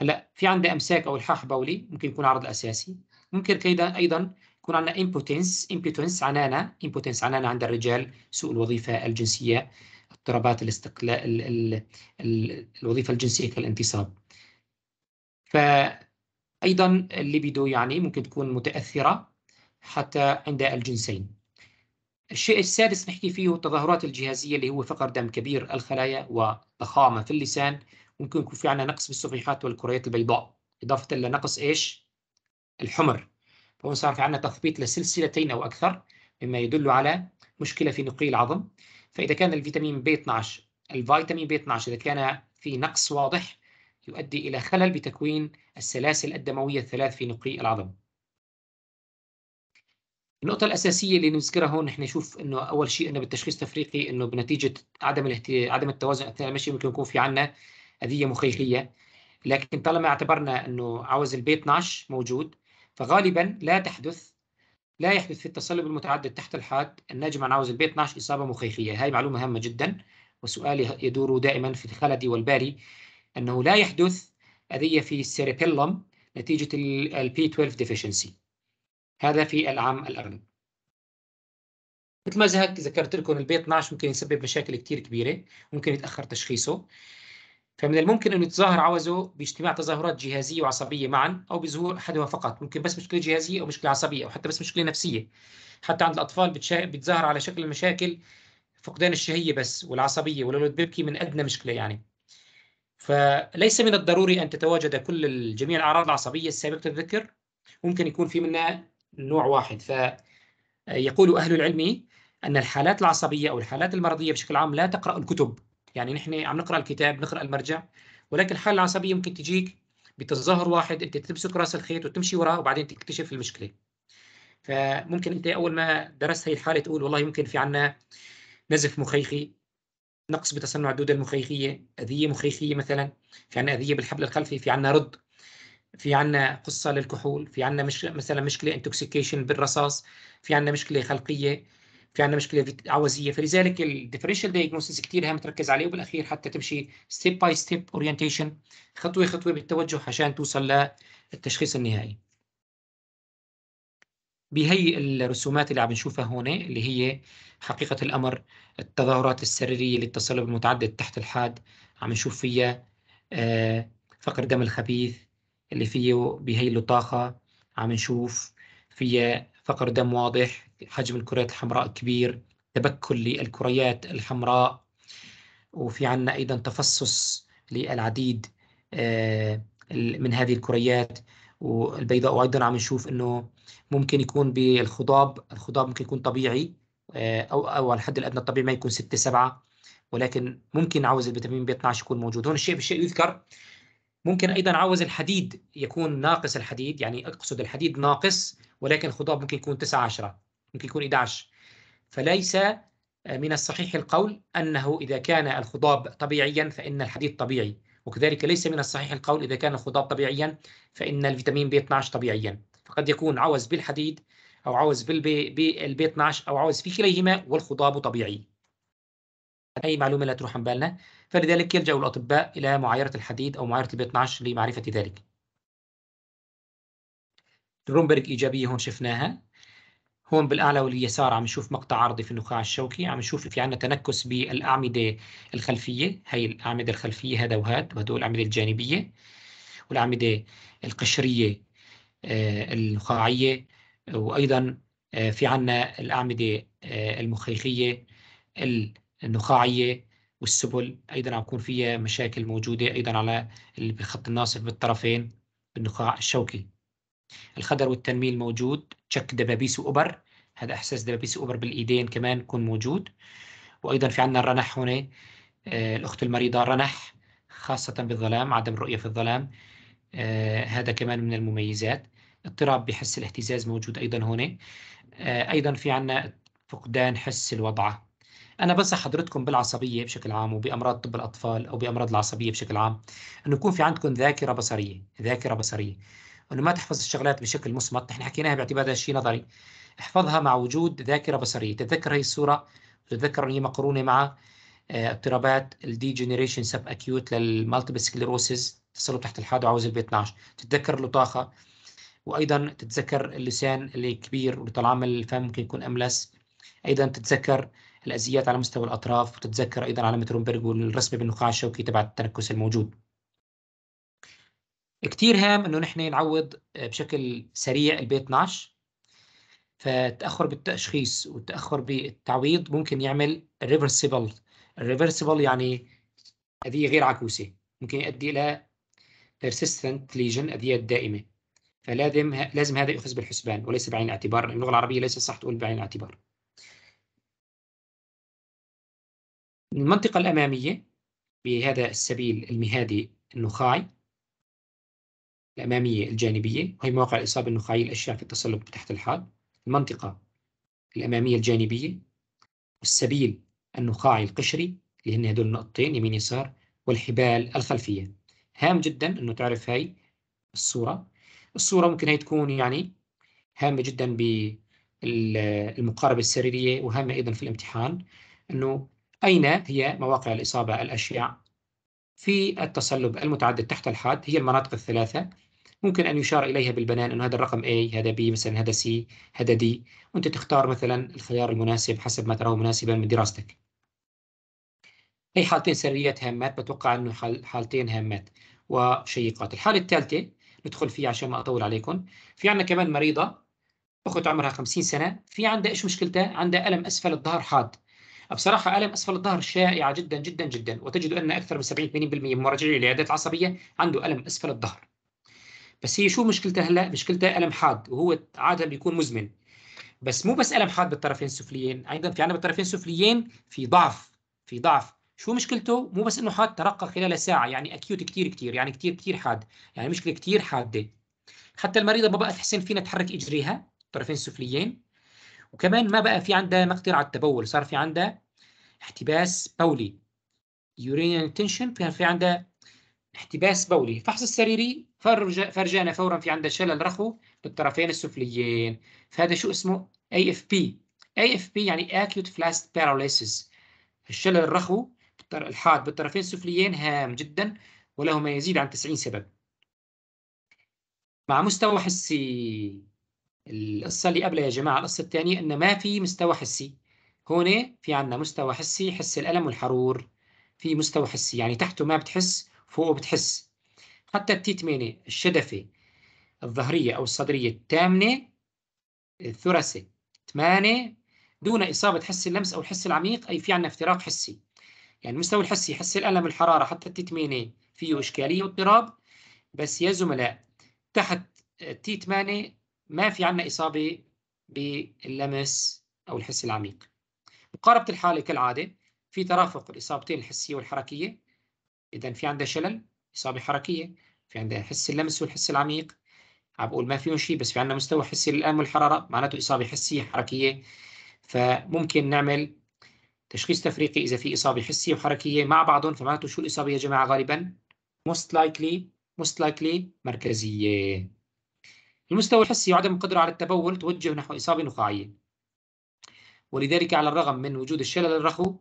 هلا في عندنا امساك او الحاح بولي ممكن يكون عرض اساسي ممكن كيدا ايضا يكون عندنا impotence impotence عنانة impotence عنانة عند الرجال سوء الوظيفة الجنسية اضطرابات الاستقلال ال ال ال الوظيفة الجنسية كالانتصاب ايضا الليبيدو يعني ممكن تكون متأثرة حتى عند الجنسين الشيء السادس نحكي فيه التظاهرات الجهازية اللي هو فقر دم كبير الخلايا وضخامة في اللسان ممكن يكون في عندنا نقص بالصفيحات والكريات البيضاء إضافة لنقص إيش الحمر هو صار في عندنا تثبيط لسلسلتين أو أكثر مما يدل على مشكلة في نقي العظم فإذا كان الفيتامين بي 12 الفيتامين بي 12 إذا كان في نقص واضح يؤدي إلى خلل بتكوين السلاسل الدموية الثلاث في نقي العظم النقطة الأساسية اللي نذكرها هون نحن نشوف إنه أول شيء إنه بالتشخيص التفريقي إنه بنتيجة عدم الاهت... عدم التوازن أثناء المشي ممكن يكون في عندنا أذية مخيخية لكن طالما اعتبرنا إنه عوز البي 12 موجود فغالبا لا تحدث لا يحدث في التصلب المتعدد تحت الحاد الناجم عن عوز البيت 12 إصابة مخيخية هاي معلومة هامة جدا وسؤال يدور دائما في الخلدي والباري أنه لا يحدث أذية في السيريبيلوم نتيجة البي 12 ديفيشنسي هذا في العام الأرنب مثل ما ذكرت لكم البي 12 ممكن يسبب مشاكل كثير كبيرة ممكن يتأخر تشخيصه فمن الممكن أن يتظاهر عوزه باجتماع تظاهرات جهازية وعصبية معا أو بظهور أحدها فقط ممكن بس مشكلة جهازية أو مشكلة عصبية أو حتى بس مشكلة نفسية حتى عند الأطفال بتشا... بتظهر على شكل المشاكل فقدان الشهية بس والعصبية والولد بيبكي من أدنى مشكلة يعني فليس من الضروري أن تتواجد كل جميع الأعراض العصبية السابقة الذكر ممكن يكون في منها نوع واحد فيقول أهل العلم أن الحالات العصبية أو الحالات المرضية بشكل عام لا تقرأ الكتب يعني نحن عم نقرا الكتاب نقرا المرجع ولكن الحاله العصبيه ممكن تجيك بتظاهر واحد انت تمسك راس الخيط وتمشي وراه وبعدين تكتشف المشكله فممكن انت اول ما درست هي الحاله تقول والله يمكن في عنا نزف مخيخي نقص بتصنع الدوده المخيخيه اذيه مخيخيه مثلا في عنا اذيه بالحبل الخلفي في عنا رد في عنا قصه للكحول في عنا مش مثلا مشكله انتوكسيكيشن بالرصاص في عنا مشكله خلقيه في عندنا مشكله عوزيه فلذلك الديفرنشال دايجنوستس كثير هام تركز عليه وبالاخير حتى تمشي ستيب باي ستيب اورينتيشن خطوه خطوه بالتوجه عشان توصل للتشخيص النهائي بهي الرسومات اللي عم نشوفها هون اللي هي حقيقه الامر التظاهرات السريريه للتصلب المتعدد تحت الحاد عم نشوف فيها آه فقر دم الخبيث اللي فيه بهي اللطاخه عم نشوف فيها فقر دم واضح حجم الكريات الحمراء كبير تبكل للكريات الحمراء وفي عنا أيضا تفصص للعديد آه، من هذه الكريات والبيضاء وأيضا عم نشوف أنه ممكن يكون بالخضاب الخضاب ممكن يكون طبيعي آه، أو أو الحد الأدنى الطبيعي ما يكون 6 7 ولكن ممكن عوز الفيتامين بي 12 يكون موجود هون الشيء بالشيء يذكر ممكن ايضا عوز الحديد يكون ناقص الحديد يعني اقصد الحديد ناقص ولكن الخضاب ممكن يكون 9 10 ممكن يكون 11 فليس آه، من الصحيح القول أنه إذا كان الخضاب طبيعيا فإن الحديد طبيعي وكذلك ليس من الصحيح القول إذا كان الخضاب طبيعيا فإن الفيتامين بي 12 طبيعيا فقد يكون عوز بالحديد أو عوز بالبي 12 أو عوز في كليهما والخضاب طبيعي أي معلومة لا تروح عن بالنا فلذلك يلجأ الأطباء إلى معايرة الحديد أو معايرة البي 12 لمعرفة ذلك رومبرج إيجابية هون شفناها هون بالاعلى واليسار عم نشوف مقطع عرضي في النخاع الشوكي عم نشوف في عندنا تنكس بالاعمده الخلفيه هي الاعمده الخلفيه هذا وهذا وهدول الاعمده الجانبيه والاعمده القشريه آه، النخاعيه وايضا آه، في عندنا الاعمده آه، المخيخيه النخاعيه والسبل ايضا عم يكون فيها مشاكل موجوده ايضا على الخط الناصف بالطرفين بالنخاع الشوكي الخدر والتنميل موجود تشك دبابيس وأبر هذا إحساس دبابيس وأبر بالإيدين كمان يكون موجود وأيضا في عندنا الرنح هنا آه، الأخت المريضة رنح خاصة بالظلام عدم الرؤية في الظلام آه، هذا كمان من المميزات اضطراب بحس الاهتزاز موجود أيضا هنا آه، أيضا في عندنا فقدان حس الوضعة أنا بنصح حضرتكم بالعصبية بشكل عام وبأمراض طب الأطفال أو بأمراض العصبية بشكل عام أنه يكون في عندكم ذاكرة بصرية ذاكرة بصرية انه ما تحفظ الشغلات بشكل مصمت احنا حكيناها باعتبار هذا الشيء نظري احفظها مع وجود ذاكره بصريه تتذكر هي الصوره وتتذكر ان هي مقرونه مع آه، اضطرابات الدي جنريشن سب اكيوت للمالتيبل سكليروسيس تصلب تحت الحاد وعوز البي 12 تتذكر اللطاخه وايضا تتذكر اللسان الكبير من الفم ممكن يكون املس ايضا تتذكر الازيات على مستوى الاطراف وتتذكر ايضا علامه رومبرج والرسمه بالنخاع الشوكي تبع التنكس الموجود كتير هام انه نحن نعوض آه، بشكل سريع البي 12 فالتاخر بالتشخيص والتاخر بالتعويض ممكن يعمل ريفرسيبل الريفرسيبل يعني اذيه غير عكوسه ممكن يؤدي الى persistent ليجن اذيه دائمه فلازم لازم هذا يؤخذ بالحسبان وليس بعين الاعتبار اللغه العربيه ليس صح تقول بعين الاعتبار المنطقه الاماميه بهذا السبيل المهادي النخاعي الأمامية الجانبية وهي مواقع الإصابة النخاعية الاشياء في التصلب تحت الحاد المنطقة الأمامية الجانبية والسبيل النخاعي القشري اللي هن هدول النقطتين يمين يسار والحبال الخلفية هام جدا أنه تعرف هاي الصورة الصورة ممكن هي تكون يعني هامة جدا بالمقاربة السريرية وهامة أيضا في الامتحان أنه أين هي مواقع الإصابة الاشياء في التصلب المتعدد تحت الحاد هي المناطق الثلاثة ممكن أن يشار إليها بالبنان أنه هذا الرقم A هذا B مثلا هذا C هذا D وأنت تختار مثلا الخيار المناسب حسب ما تراه مناسبا من دراستك اي حالتين سريات هامات بتوقع أنه حالتين هامات وشيقات الحالة الثالثة ندخل فيها عشان ما أطول عليكم في عندنا كمان مريضة أخت عمرها 50 سنة في عندها إيش مشكلتها؟ عندها ألم أسفل الظهر حاد بصراحة ألم أسفل الظهر شائعة جدا جدا جدا وتجد أن أكثر من 70 80% من مراجعي العيادات العصبية عنده ألم أسفل الظهر بس هي شو مشكلتها هلا مشكلتها الم حاد وهو عاده بيكون مزمن بس مو بس الم حاد بالطرفين السفليين ايضا في عندنا بالطرفين السفليين في ضعف في ضعف شو مشكلته مو بس انه حاد ترقى خلال ساعه يعني اكيوت كثير كثير يعني كثير كثير حاد يعني مشكله كثير حاده حتى المريضه ما بقى تحسن فينا تحرك اجريها الطرفين السفليين وكمان ما بقى في عندها مقدره على التبول صار في عندها احتباس بولي يورينيان تنشن، في عندها احتباس بولي فحص السريري فرج فرجانا فورا في عندنا شلل رخو بالطرفين السفليين فهذا شو اسمه AFP AFP يعني acute flast paralysis الشلل الرخو الحاد بالطرفين السفليين هام جدا وله ما يزيد عن 90 سبب مع مستوى حسي القصة اللي قبلها يا جماعة القصة الثانية إن ما في مستوى حسي هون في عندنا مستوى حسي حس الألم والحرور في مستوى حسي يعني تحته ما بتحس فوق بتحس حتى التي 8 الشدفة الظهرية أو الصدرية الثامنة الثرسي ثمانية دون إصابة حس اللمس أو الحس العميق أي في عندنا افتراق حسي يعني المستوى الحسي حس الألم الحرارة حتى التي 8 فيه إشكالية واضطراب بس يا زملاء تحت التي 8 ما في عندنا إصابة باللمس أو الحس العميق مقاربة الحالة كالعادة في ترافق الإصابتين الحسية والحركية إذا في عندها شلل إصابة حركية في عندها حس اللمس والحس العميق عم بقول ما فيهم شيء بس في عندنا مستوى حسي للألم والحرارة معناته إصابة حسية حركية فممكن نعمل تشخيص تفريقي إذا في إصابة حسية وحركية مع بعضهم فمعناته شو الإصابة يا جماعة غالبا most likely most likely مركزية المستوى الحسي وعدم القدرة على التبول توجه نحو إصابة نخاعية ولذلك على الرغم من وجود الشلل الرخو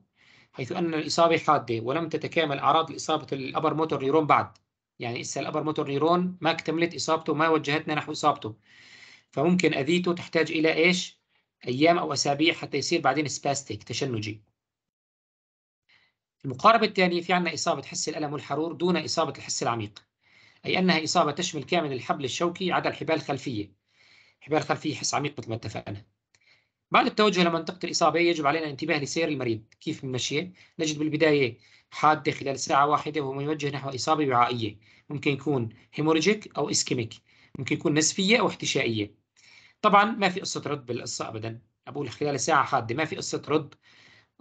حيث أن الإصابة حادة ولم تتكامل أعراض إصابة الأبر موتور نيرون بعد يعني إسا الأبر موتور نيرون ما اكتملت إصابته ما وجهتنا نحو إصابته فممكن أذيته تحتاج إلى إيش أيام أو أسابيع حتى يصير بعدين سباستيك تشنجي المقاربة الثانية في عندنا إصابة حس الألم والحرور دون إصابة الحس العميق أي أنها إصابة تشمل كامل الحبل الشوكي عدا الحبال الخلفية الحبال الخلفية حس عميق مثل ما اتفقنا بعد التوجه لمنطقة الإصابة يجب علينا الانتباه لسير المريض كيف بنمشيه نجد بالبداية حادة خلال ساعة واحدة وهو يوجه نحو إصابة وعائية ممكن يكون هيموريجيك أو إسكيميك ممكن يكون نسفية أو احتشائية طبعا ما في قصة رد بالقصة أبدا أقول خلال ساعة حادة ما في قصة رد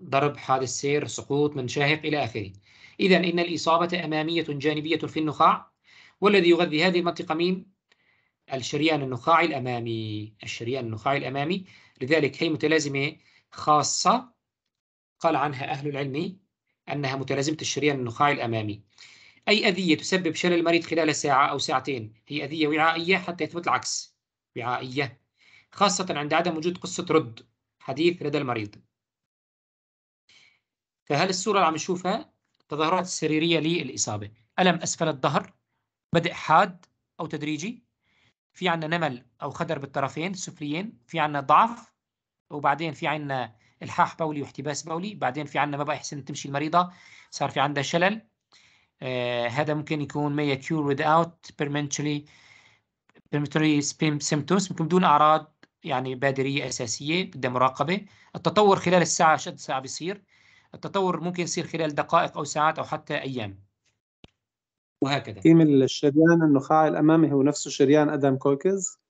ضرب حادث سير سقوط منشاهق إلى آخره إذا إن الإصابة أمامية جانبية في النخاع والذي يغذي هذه المنطقة مين؟ الشريان النخاعي الأمامي الشريان النخاعي الأمامي لذلك هي متلازمة خاصة قال عنها أهل العلم أنها متلازمة الشريان النخاعي الأمامي أي أذية تسبب شلل المريض خلال ساعة أو ساعتين هي أذية وعائية حتى يثبت العكس وعائية خاصة عند عدم وجود قصة رد حديث لدى المريض فهل الصورة اللي عم نشوفها تظاهرات سريرية للإصابة ألم أسفل الظهر بدء حاد أو تدريجي في عنا نمل أو خدر بالطرفين السفليين في عنا ضعف وبعدين في عندنا الحاح بولي واحتباس بولي بعدين في عندنا ما بقى يحسن تمشي المريضه صار في عندها شلل آه هذا ممكن يكون may occur without permanently permanently symptoms ممكن بدون اعراض يعني بادريه اساسيه بدها مراقبه التطور خلال الساعه شد ساعه بيصير التطور ممكن يصير خلال دقائق او ساعات او حتى ايام وهكذا تقييم الشريان النخاعي الامامي هو نفسه شريان ادم كوكز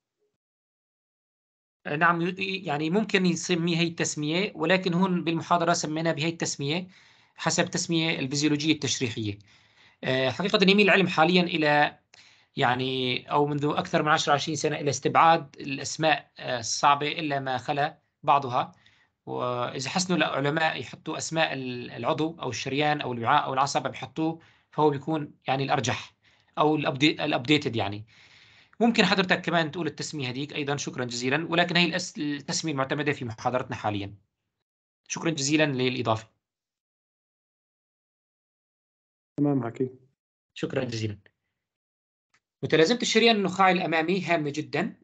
آه، نعم يعني ممكن نسميه هي التسمية ولكن هون بالمحاضرة سمينا بهي التسمية حسب تسمية الفيزيولوجية التشريحية آه، حقيقة يميل العلم حاليا إلى يعني أو منذ أكثر من 10 20 سنة إلى استبعاد الأسماء آه، الصعبة إلا ما خلا بعضها وإذا حسنوا العلماء يحطوا أسماء العضو أو الشريان أو الوعاء أو العصب بيحطوه فهو بيكون يعني الأرجح أو الأبديتد يعني ممكن حضرتك كمان تقول التسميه هذيك ايضا شكرا جزيلا ولكن هي التسميه المعتمده في محاضرتنا حاليا شكرا جزيلا للاضافه تمام حكي شكرا جزيلا متلازمه الشريان النخاعي الامامي هامه جدا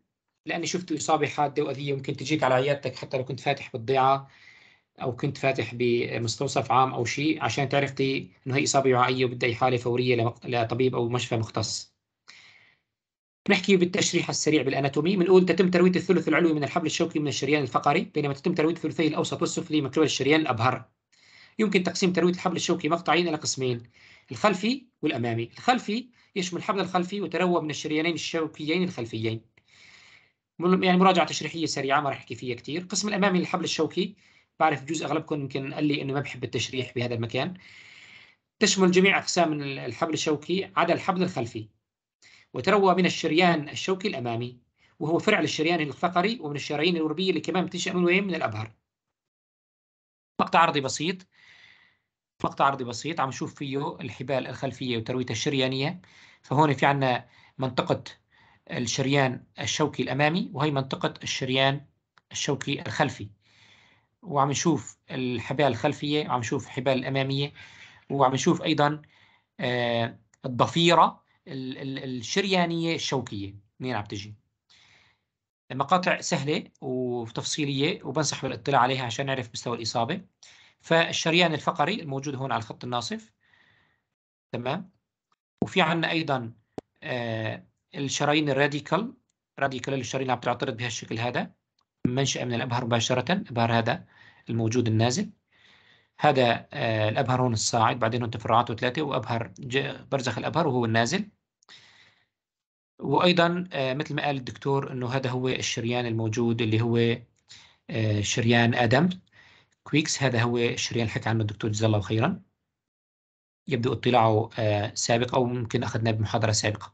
لاني شفت اصابه حاده واذيه ممكن تجيك على عيادتك حتى لو كنت فاتح بالضيعه او كنت فاتح بمستوصف عام او شيء عشان تعرفي انه هي اصابه وعائيه وبدها حاله فوريه لطبيب او مشفى مختص بنحكي بالتشريح السريع بالاناتومي بنقول تتم ترويد الثلث العلوي من الحبل الشوكي من الشريان الفقري بينما تتم ترويد الثلثي الاوسط والسفلي من الشريان الابهر يمكن تقسيم ترويد الحبل الشوكي مقطعين الى قسمين الخلفي والامامي الخلفي يشمل الحبل الخلفي وتروى من الشريانين الشوكيين الخلفيين يعني مراجعه تشريحيه سريعه ما راح احكي فيها كثير القسم الامامي للحبل الشوكي بعرف بجوز اغلبكم يمكن قال لي انه ما بحب التشريح بهذا المكان تشمل جميع اقسام الحبل الشوكي عدا الحبل الخلفي وتروى من الشريان الشوكي الأمامي وهو فرع للشريان الفقري ومن الشرايين الوربية اللي كمان بتنشأ من وين؟ من الأبهر. مقطع عرضي بسيط مقطع عرضي بسيط عم نشوف فيه الحبال الخلفية وترويتها الشريانية فهون في عندنا منطقة الشريان الشوكي الأمامي وهي منطقة الشريان الشوكي الخلفي وعم نشوف الحبال الخلفية وعم نشوف الحبال الأمامية وعم نشوف أيضا آه، الضفيرة الشريانيه الشوكيه منين عم تجي مقاطع سهله وتفصيليه وبنصح بالاطلاع عليها عشان نعرف مستوى الاصابه فالشريان الفقري الموجود هون على الخط الناصف تمام وفي عندنا ايضا آه الشرايين الراديكال راديكال الشرايين اللي عم تعترض بهالشكل هذا منشأة من الأبهر مباشرة الأبهر هذا الموجود النازل هذا آه الأبهر هون الصاعد بعدين هون تفرعاته ثلاثة وأبهر برزخ الأبهر وهو النازل وايضا آه، مثل ما قال الدكتور انه هذا هو الشريان الموجود اللي هو آه، شريان ادم كويكس هذا هو الشريان اللي حكى عنه الدكتور جزاه الله خيرا يبدو اطلاعه آه، سابق او ممكن اخذناه بمحاضره سابقه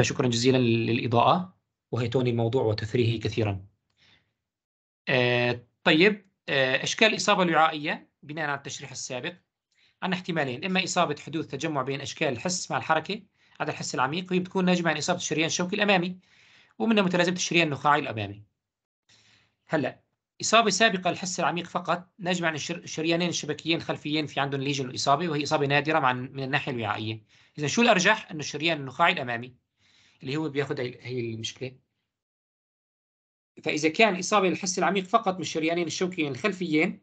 فشكرا جزيلا للاضاءه وهي توني الموضوع وتثريه كثيرا طيب اشكال الاصابه الوعائيه بناء على التشريح السابق عن احتمالين اما اصابه حدوث تجمع بين اشكال الحس مع الحركه هذا الحس العميق وهي بتكون ناجمه عن يعني إصابة الشريان الشوكي الأمامي ومنها متلازمة الشريان النخاعي الأمامي. هلا إصابة سابقة للحس العميق فقط ناجمه عن الشريانين الشبكيين الخلفيين في عندهم ليجن الإصابة وهي إصابة نادرة مع من الناحية الوعائية. إذا شو الأرجح؟ إنه الشريان النخاعي الأمامي اللي هو بياخذ هي المشكلة. فإذا كان إصابة للحس العميق فقط من الشريانين الشوكيين الخلفيين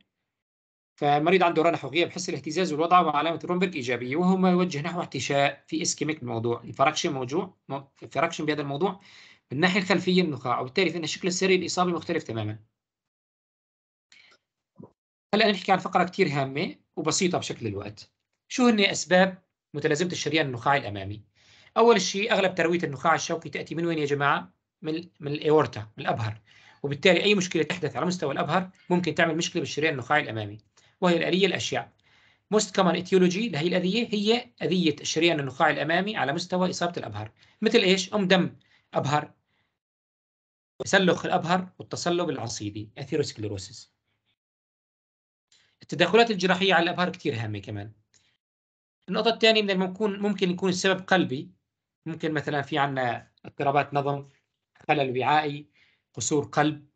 فالمريض عنده رنح وغياب حس الاهتزاز والوضع وعلامة الرونبرغ إيجابية وهو ما يوجه نحو احتشاء في إسكيميك الموضوع الفراكشن موجوع الفراكشن بهذا الموضوع من الناحيه الخلفية النخاع وبالتالي فإن الشكل السري الإصابي مختلف تماما هلا نحكي عن فقرة كثير هامة وبسيطة بشكل الوقت شو هن أسباب متلازمة الشريان النخاعي الأمامي أول شيء أغلب تروية النخاع الشوكي تأتي من وين يا جماعة؟ من من الاورتا من الأبهر وبالتالي أي مشكلة تحدث على مستوى الأبهر ممكن تعمل مشكلة بالشريان النخاعي الأمامي وهي الآلية الأشعة most common etiology لهي الأذية هي أذية الشريان النخاعي الأمامي على مستوى إصابة الأبهر مثل إيش؟ أم دم أبهر تسلخ الأبهر والتصلب العصيدي أثيروسكليروسيس التدخلات الجراحية على الأبهر كثير هامة كمان النقطة الثانية من الممكن ممكن يكون السبب قلبي ممكن مثلا في عندنا اضطرابات نظم خلل وعائي قصور قلب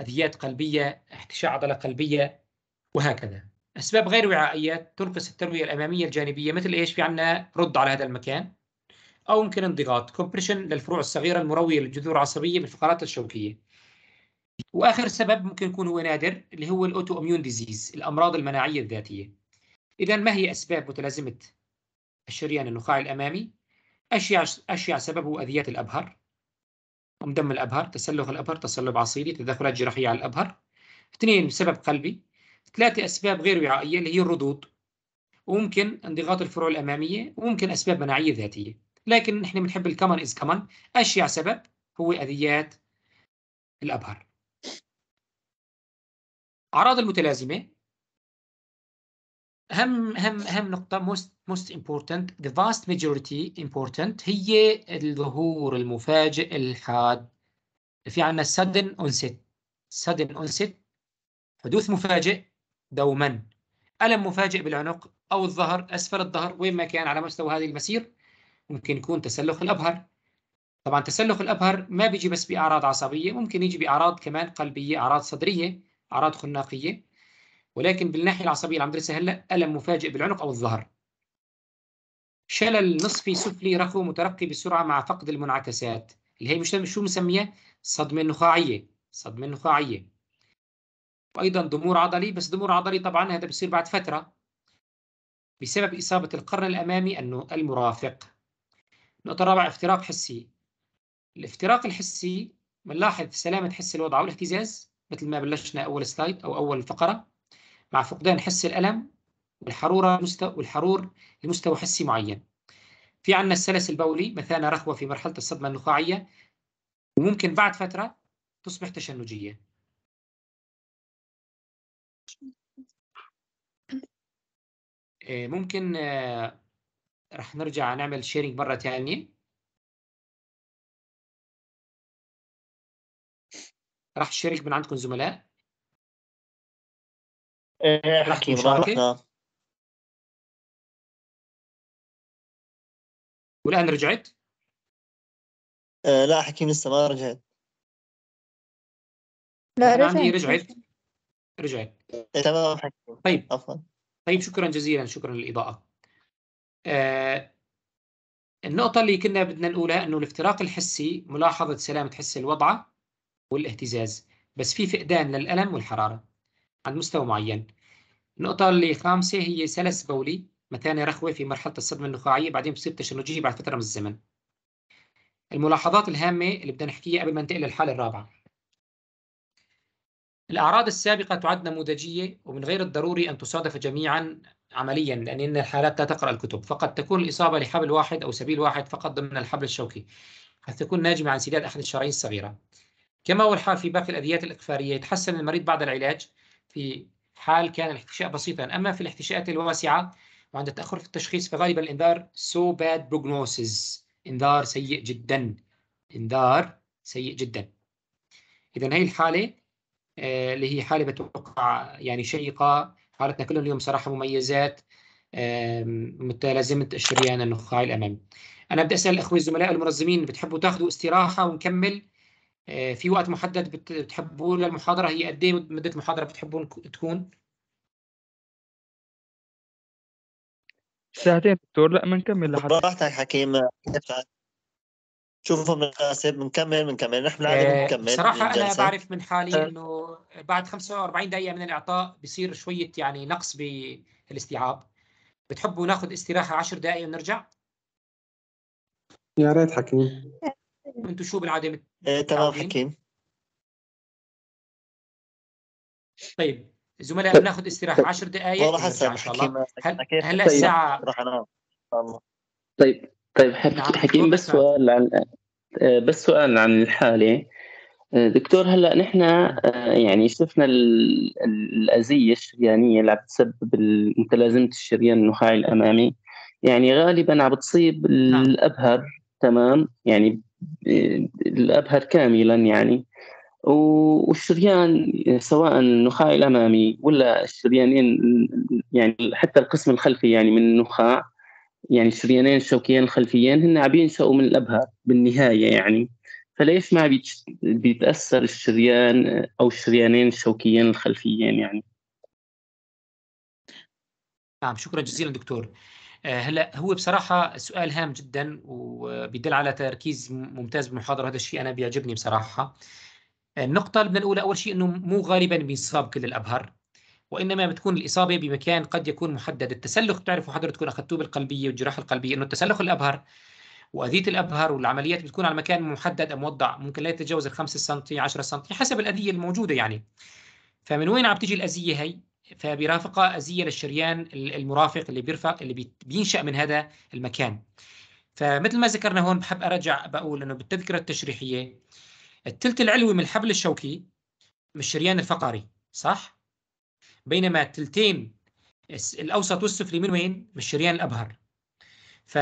أذيات قلبية احتشاء عضلة قلبية وهكذا أسباب غير وعائية تنقص التنويه الأمامية الجانبية مثل إيش في عنا رد على هذا المكان أو ممكن انضغاط كومبريشن للفروع الصغيرة المروية للجذور العصبية بالفقرات الشوكية وآخر سبب ممكن يكون هو نادر اللي هو الأوتو أميون ديزيز الأمراض المناعية الذاتية إذا ما هي أسباب متلازمة الشريان النخاعي الأمامي أشيع أشيع سببه أذية الأبهر دم الأبهر تسلخ الأبهر تصلب عصيري تدخلات جراحية على الأبهر اثنين سبب قلبي ثلاثة أسباب غير وعائية اللي هي الردود وممكن انضغاط الفروع الأمامية وممكن أسباب مناعية ذاتية لكن نحن بنحب الكمان إز كمان أشيع سبب هو أذيات الأبهر أعراض المتلازمة أهم أهم أهم نقطة most most important the vast majority important هي الظهور المفاجئ الحاد في عندنا sudden onset sudden onset حدوث مفاجئ دوما ألم مفاجئ بالعنق أو الظهر أسفل الظهر وين ما كان على مستوى هذه المسير ممكن يكون تسلخ الأبهر طبعا تسلخ الأبهر ما بيجي بس بأعراض عصبية ممكن يجي بأعراض كمان قلبية أعراض صدرية أعراض خناقية ولكن بالناحية العصبية اللي عم درسها هلا ألم مفاجئ بالعنق أو الظهر شلل نصفي سفلي رخو مترقي بسرعة مع فقد المنعكسات اللي هي مش شو مسميه صدمة نخاعية صدمة نخاعية وايضا ضمور عضلي بس ضمور عضلي طبعا هذا بيصير بعد فتره بسبب اصابه القرن الامامي انه المرافق النقطه الرابعه افتراق حسي الافتراق الحسي بنلاحظ سلامه حس الوضع والاهتزاز مثل ما بلشنا اول سلايد او اول فقره مع فقدان حس الالم والحرورة والحرور لمستوى حسي معين. في عندنا السلس البولي مثانة رخوة في مرحلة الصدمة النخاعية وممكن بعد فترة تصبح تشنجية. آه، ممكن آه، رح نرجع نعمل شيرنج مرة ثانية رح تشارك من عندكم زملاء؟ احكي آه، براحتك والآن رجعت؟ أه لا حكيم لسه ما رجعت لا رجعت رجعت رجعت تمام حكيم طيب عفوا طيب شكرا جزيلا شكرا للإضاءة آه النقطة اللي كنا بدنا نقولها أنه الافتراق الحسي ملاحظة سلامة حس الوضعة والاهتزاز بس في فقدان للألم والحرارة عند مستوى معين النقطة اللي خامسة هي سلس بولي مثانة رخوة في مرحلة الصدمة النخاعية بعدين بصير تشنجية بعد فترة من الزمن الملاحظات الهامة اللي بدنا نحكيها قبل ما ننتقل للحالة الرابعة الأعراض السابقة تعد نموذجية ومن غير الضروري أن تصادف جميعا عمليا لأن الحالات لا تقرأ الكتب فقد تكون الإصابة لحبل واحد أو سبيل واحد فقط ضمن الحبل الشوكي حيث تكون ناجمة عن انسداد أحد الشرايين الصغيرة كما هو الحال في باقي الأدويات الإقفارية يتحسن المريض بعد العلاج في حال كان الاحتشاء بسيطا أما في الاحتشاءات الواسعة وعند التأخر في التشخيص فغالبا الإنذار so bad prognosis إنذار سيء جدا إنذار سيء جدا إذا هي الحالة آه، اللي هي حالة بتوقع يعني شيقة حالتنا كلهم اليوم صراحة مميزات متلازمة الشريان النخاعي الأمامي أنا بدي أسأل أخوي الزملاء المنظمين بتحبوا تاخذوا استراحة ونكمل آه، في وقت محدد بتحبوا للمحاضرة هي قد إيه مدة المحاضرة بتحبون تكون؟ ساعتين دكتور لا ما نكمل لحد براحتك حكيم شوفه مناسب بنكمل بنكمل نحن بالعاده آه، بنكمل صراحه انا بعرف من حالي انه بعد 45 دقيقه من الاعطاء بصير شويه يعني نقص بالاستيعاب بتحبوا ناخذ استراحه 10 دقائق ونرجع؟ يا ريت حكيم انتم شو بالعاده ايه تمام حكيم طيب زملاء بناخذ استراحه 10 طيب، دقائق والله حسن حكيم هلا طيب، الساعه راح انام طيب طيب نعم، حكيم بس سؤال عن آه، بس سؤال عن الحاله آه، دكتور هلا نحن آه، يعني شفنا الاذيه الشريانيه اللي عم تسبب متلازمه الشريان النخاعي الامامي يعني غالبا عم بتصيب نعم. الابهر تمام يعني الابهر كاملا يعني والشريان سواء النخاع الامامي ولا الشريانين يعني حتى القسم الخلفي يعني من النخاع يعني الشريانين الشوكيين الخلفيين هن عم ينشأوا من الابهر بالنهاية يعني فليش ما بيتأثر الشريان أو الشريانين الشوكيين الخلفيين يعني نعم شكرا جزيلا دكتور آه، هلا هو بصراحة سؤال هام جدا وبيدل على تركيز ممتاز بالمحاضرة هذا الشيء أنا بيعجبني بصراحة آه، النقطة اللي بدنا نقولها أول شيء إنه مو غالبا بينصاب كل الأبهر وانما بتكون الاصابه بمكان قد يكون محدد التسلخ بتعرفوا حضرتكم اخذتوه بالقلبيه والجراحه القلبيه انه التسلخ الابهر واذيه الابهر والعمليات بتكون على مكان محدد او موضع ممكن لا يتجاوز ال 5 سم 10 سم حسب الاذيه الموجوده يعني فمن وين عم تيجي الاذيه هي فبيرافقها اذيه للشريان المرافق اللي بيرفق اللي بينشا من هذا المكان فمثل ما ذكرنا هون بحب ارجع بقول انه بالتذكره التشريحيه الثلث العلوي من الحبل الشوكي من الشريان الفقري صح بينما التلتين الاوسط والسفلي من وين؟ من الشريان الابهر. ف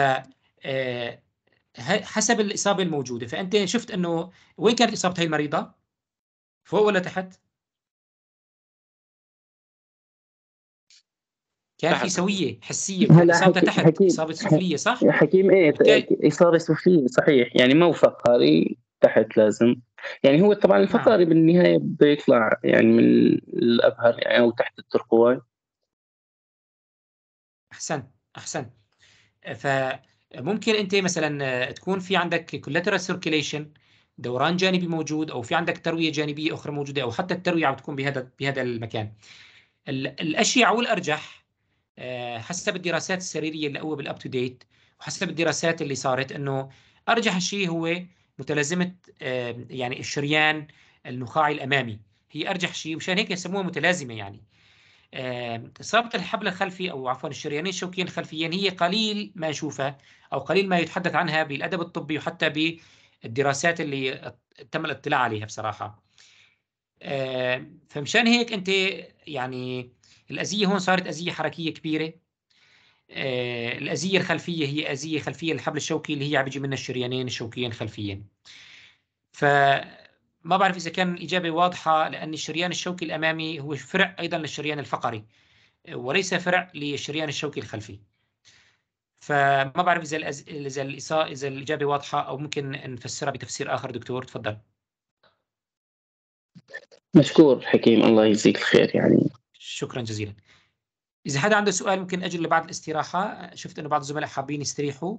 آه، حسب الاصابه الموجوده فانت شفت انه وين كانت اصابه هي المريضه؟ فوق ولا تحت؟ كان في سويه حسيه اصابتها تحت اصابه سفليه صح؟ حكيم ايه اصابه سفليه صحيح يعني موفق هذه تحت لازم يعني هو طبعا نعم. الفقاري بالنهايه بيطلع يعني من الابهر يعني او تحت الترقوان احسن احسن فممكن انت مثلا تكون في عندك كولاترال سيركيليشن دوران جانبي موجود او في عندك ترويه جانبيه اخرى موجوده او حتى الترويه عم تكون بهذا بهذا المكان الاشيع والارجح آه، حسب الدراسات السريريه اللي هو بالاب تو ديت وحسب الدراسات اللي صارت انه ارجح شيء هو متلازمه يعني الشريان النخاعي الامامي هي ارجح شيء ومشان هيك يسموها متلازمه يعني اصابه الحبل الخلفي او عفوا الشريانين الشوكيين الخلفيين هي قليل ما نشوفها او قليل ما يتحدث عنها بالادب الطبي وحتى بالدراسات اللي تم الاطلاع عليها بصراحه فمشان هيك انت يعني الاذيه هون صارت اذيه حركيه كبيره آه، الأزية الخلفية هي أزية خلفية للحبل الشوكي اللي هي عم بيجي منها الشريانين الشوكيين ف ما بعرف إذا كان الإجابة واضحة لأن الشريان الشوكي الأمامي هو فرع أيضا للشريان الفقري وليس فرع للشريان الشوكي الخلفي فما بعرف إذا الأز... إذا الإصاء... إذا الإجابة واضحة أو ممكن نفسرها بتفسير آخر دكتور تفضل مشكور حكيم الله يجزيك الخير يعني شكرا جزيلا اذا حدا عنده سؤال ممكن اجل لبعد الاستراحه شفت انه بعض الزملاء حابين يستريحوا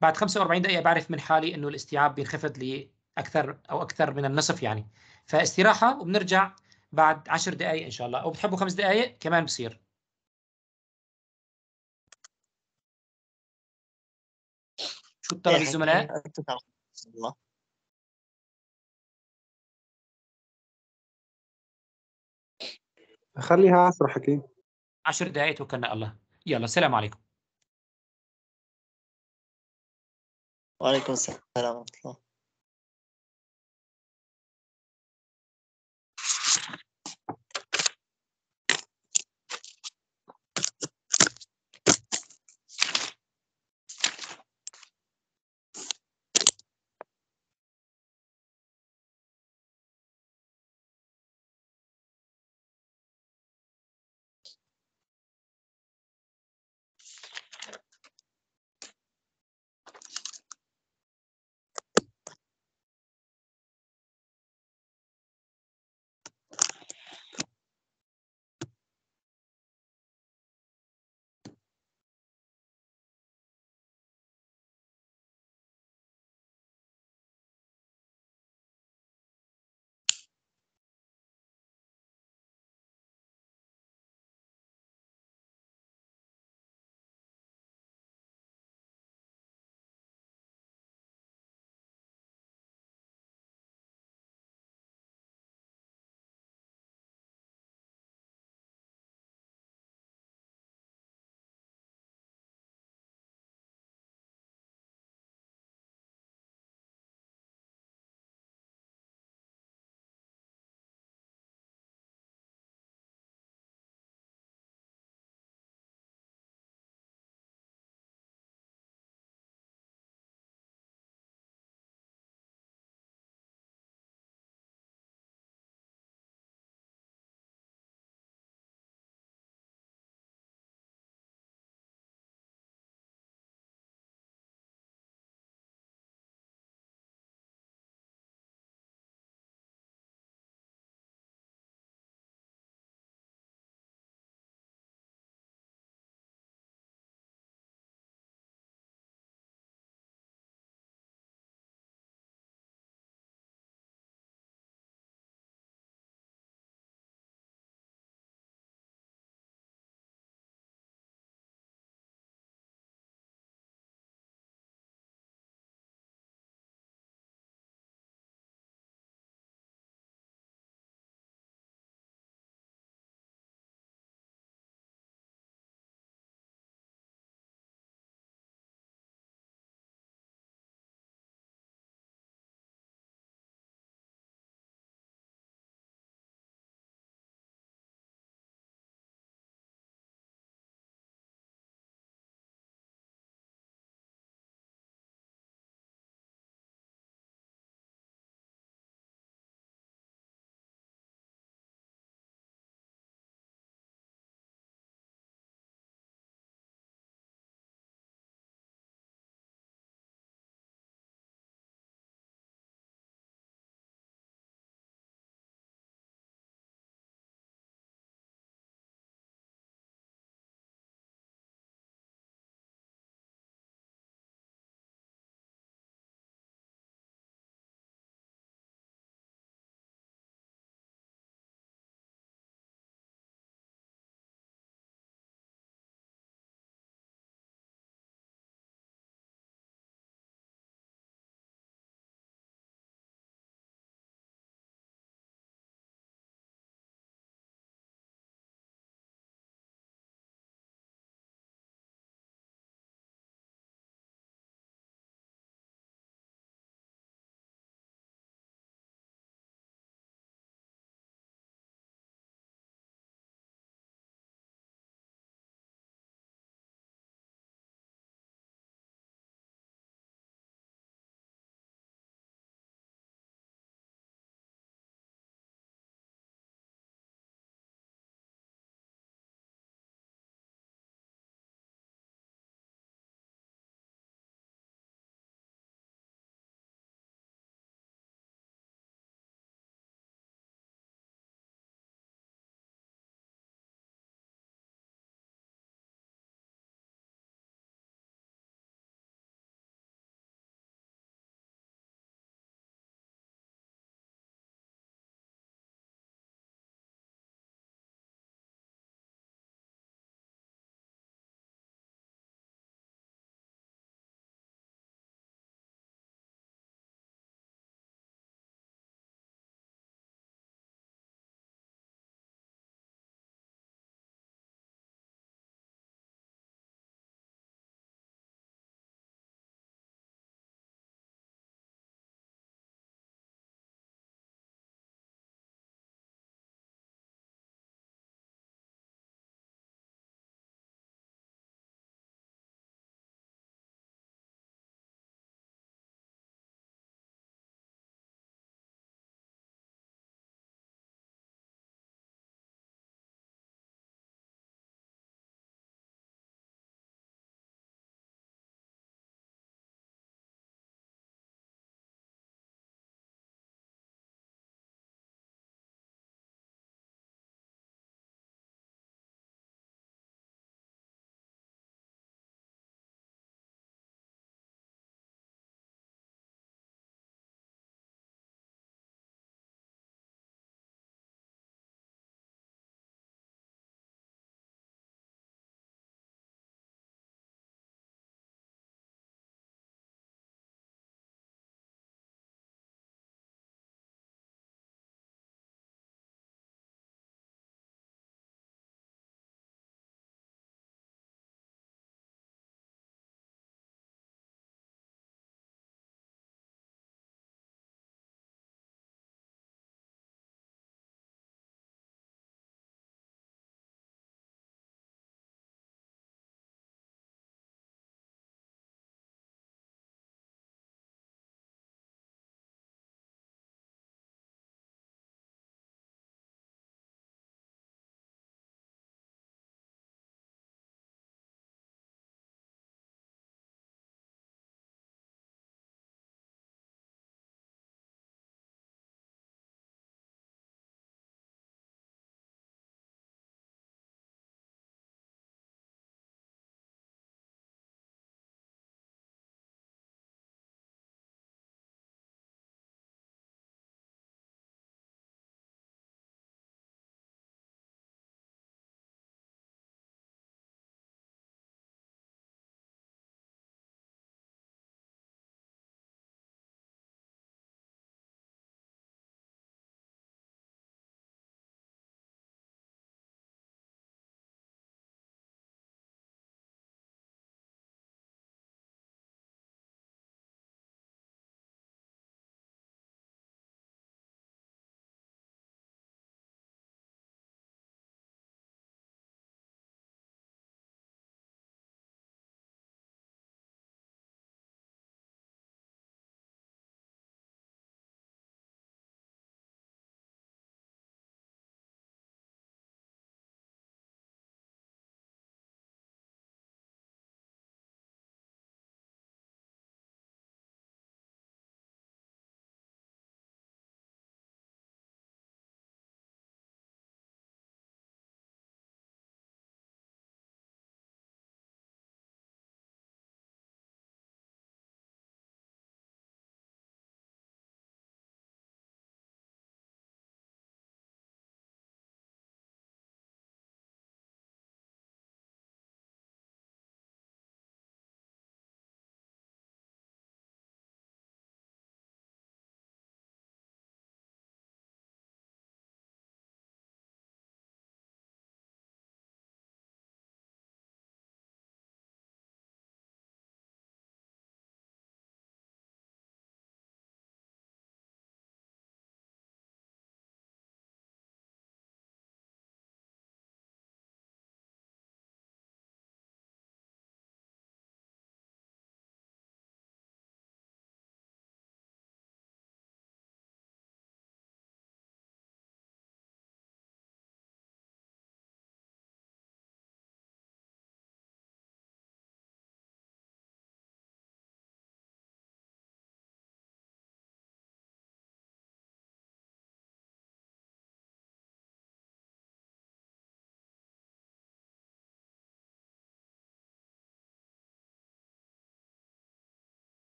بعد 45 دقيقه بعرف من حالي انه الاستيعاب بينخفض لاكثر او اكثر من النصف يعني فاستراحه وبنرجع بعد 10 دقائق ان شاء الله او بتحبوا خمس دقائق كمان بصير شو الطلب إيه، الزملاء؟ إيه، إيه، خليها عصر حكيم عشر دقائق توكلنا الله يلا السلام عليكم وعليكم السلام ورحمه الله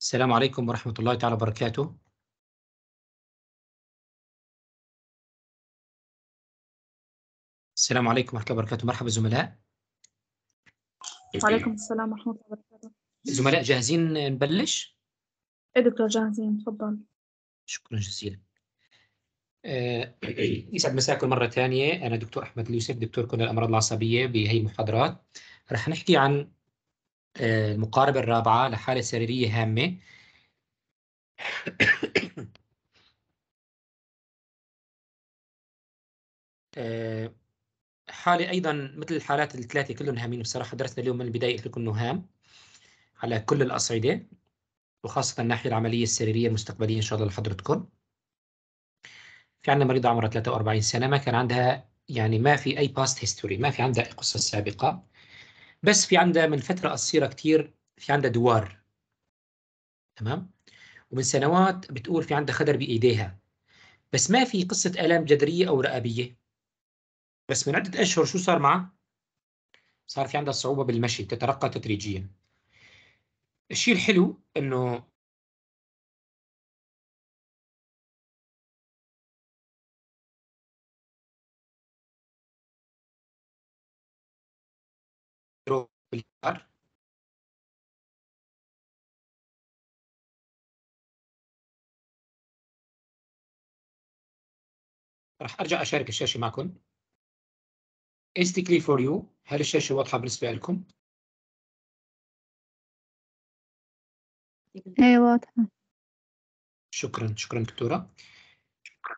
السلام عليكم ورحمة الله تعالى وبركاته السلام عليكم ورحمة الله وبركاته مرحبا زملاء وعليكم السلام ورحمة الله وبركاته زملاء جاهزين نبلش؟ ايه دكتور جاهزين تفضل شكرا جزيلا آه، يسعد مساكم مرة ثانية أنا دكتور أحمد اليوسف دكتور كل الأمراض العصبية بهي المحاضرات رح نحكي عن المقاربة آه، الرابعة لحالة سريرية هامة آه، حالة أيضا مثل الحالات الثلاثة كلهم هامين بصراحة درسنا اليوم من البداية قلت لكم إنه هام على كل الأصعدة وخاصة الناحية العملية السريرية المستقبلية إن شاء الله لحضرتكم في عندنا مريضة عمرها 43 سنة ما كان عندها يعني ما في أي باست هيستوري ما في عندها أي قصة سابقة بس في عندها من فترة قصيرة كتير في عندها دوار تمام ومن سنوات بتقول في عندها خدر بإيديها بس ما في قصة آلام جذرية أو رقابية بس من عدة أشهر شو صار معها؟ صار في عندها صعوبة بالمشي تترقى تدريجيا الشيء الحلو انه بالفعل راح ارجع اشارك الشاشه معكم استيكلي فور يو هل الشاشه واضحه بالنسبه لكم اي واضحه شكرا شكرا دكتوره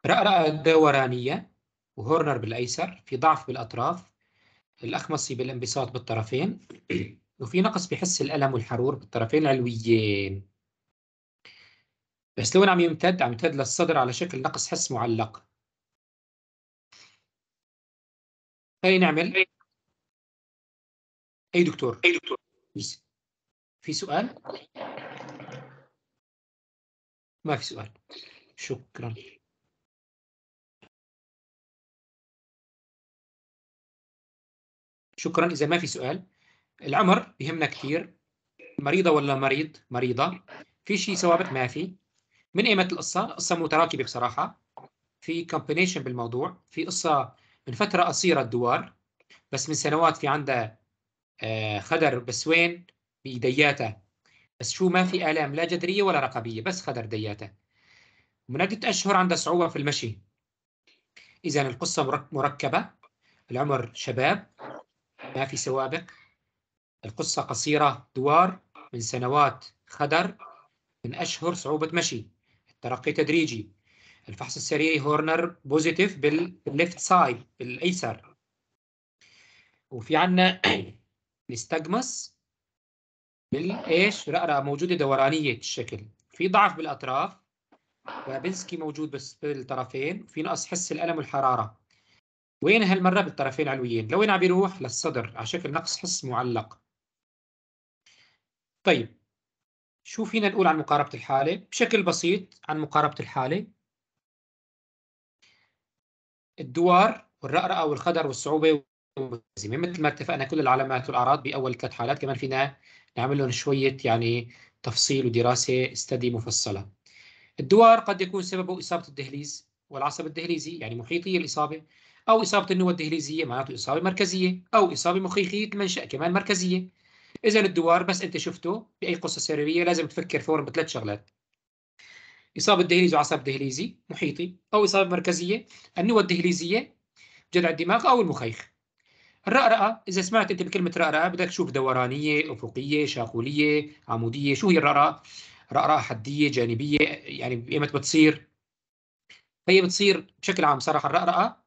رأرأة دورانية وهورنر بالأيسر في ضعف بالأطراف الأخمصي بالانبساط بالطرفين وفي نقص بحس الألم والحرور بالطرفين العلويين بس لون عم يمتد عم يمتد للصدر على شكل نقص حس معلق خلينا نعمل أي دكتور أي دكتور في سؤال؟ ما في سؤال شكرا شكرا إذا ما في سؤال العمر بيهمنا كثير مريضة ولا مريض مريضة في شيء ثوابت ما في من قيمة القصة قصة متراكبة بصراحة في كومبينيشن بالموضوع في قصة من فترة قصيرة الدوار بس من سنوات في عندها آه، خدر بس وين بإيدياتها بس شو ما في آلام لا جذرية ولا رقبية بس خدر دياتها من عدة أشهر عندها صعوبة في المشي إذا القصة مركبة العمر شباب ما في سوابق القصة قصيرة دوار من سنوات خدر من أشهر صعوبة مشي الترقي تدريجي الفحص السريري هورنر بوزيتيف بالليفت سايد بالأيسر وفي عنا الاستجمس بالايش رأرة موجودة دورانية الشكل في ضعف بالأطراف بابنسكي موجود بالطرفين في نقص حس الألم والحرارة وين هالمرة بالطرفين العلويين لوين عم بيروح للصدر على شكل نقص حس معلق طيب شو فينا نقول عن مقاربة الحالة بشكل بسيط عن مقاربة الحالة الدوار والرأرأة والخدر والصعوبة والزمة مثل ما اتفقنا كل العلامات والأعراض بأول ثلاث حالات كمان فينا نعمل لهم شوية يعني تفصيل ودراسة استدي مفصلة الدوار قد يكون سببه إصابة الدهليز والعصب الدهليزي يعني محيطي الإصابة او اصابه النواه الدهليزيه معناته اصابه مركزيه او اصابه مخيخيه المنشا كمان مركزيه اذا الدوار بس انت شفته باي قصه سريريه لازم تفكر فورا بثلاث شغلات اصابه دهليزي وعصب دهليزي محيطي او اصابه مركزيه النواه الدهليزيه جذع الدماغ او المخيخ الرأرأة إذا سمعت أنت بكلمة رأرأة بدك تشوف دورانية أفقية شاقولية عمودية شو هي الرأرأة؟ رأرأة حدية جانبية يعني إيمت بتصير؟ هي بتصير بشكل عام صراحة الرأرأة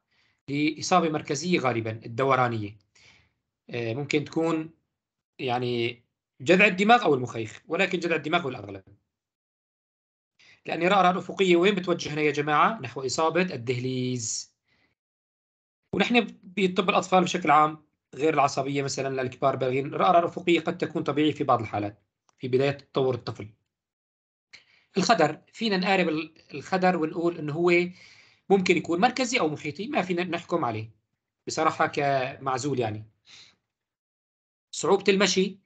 لإصابة مركزية غالبا الدورانية آه، ممكن تكون يعني جذع الدماغ أو المخيخ ولكن جذع الدماغ هو الأغلب لأن الرأرة الأفقية وين بتوجهنا يا جماعة نحو إصابة الدهليز ونحن بطب الأطفال بشكل عام غير العصبية مثلا للكبار بالغين الرأرة الأفقية قد تكون طبيعية في بعض الحالات في بداية تطور الطفل الخدر فينا نقارب الخدر ونقول انه هو ممكن يكون مركزي او محيطي ما فينا نحكم عليه بصراحه كمعزول يعني صعوبه المشي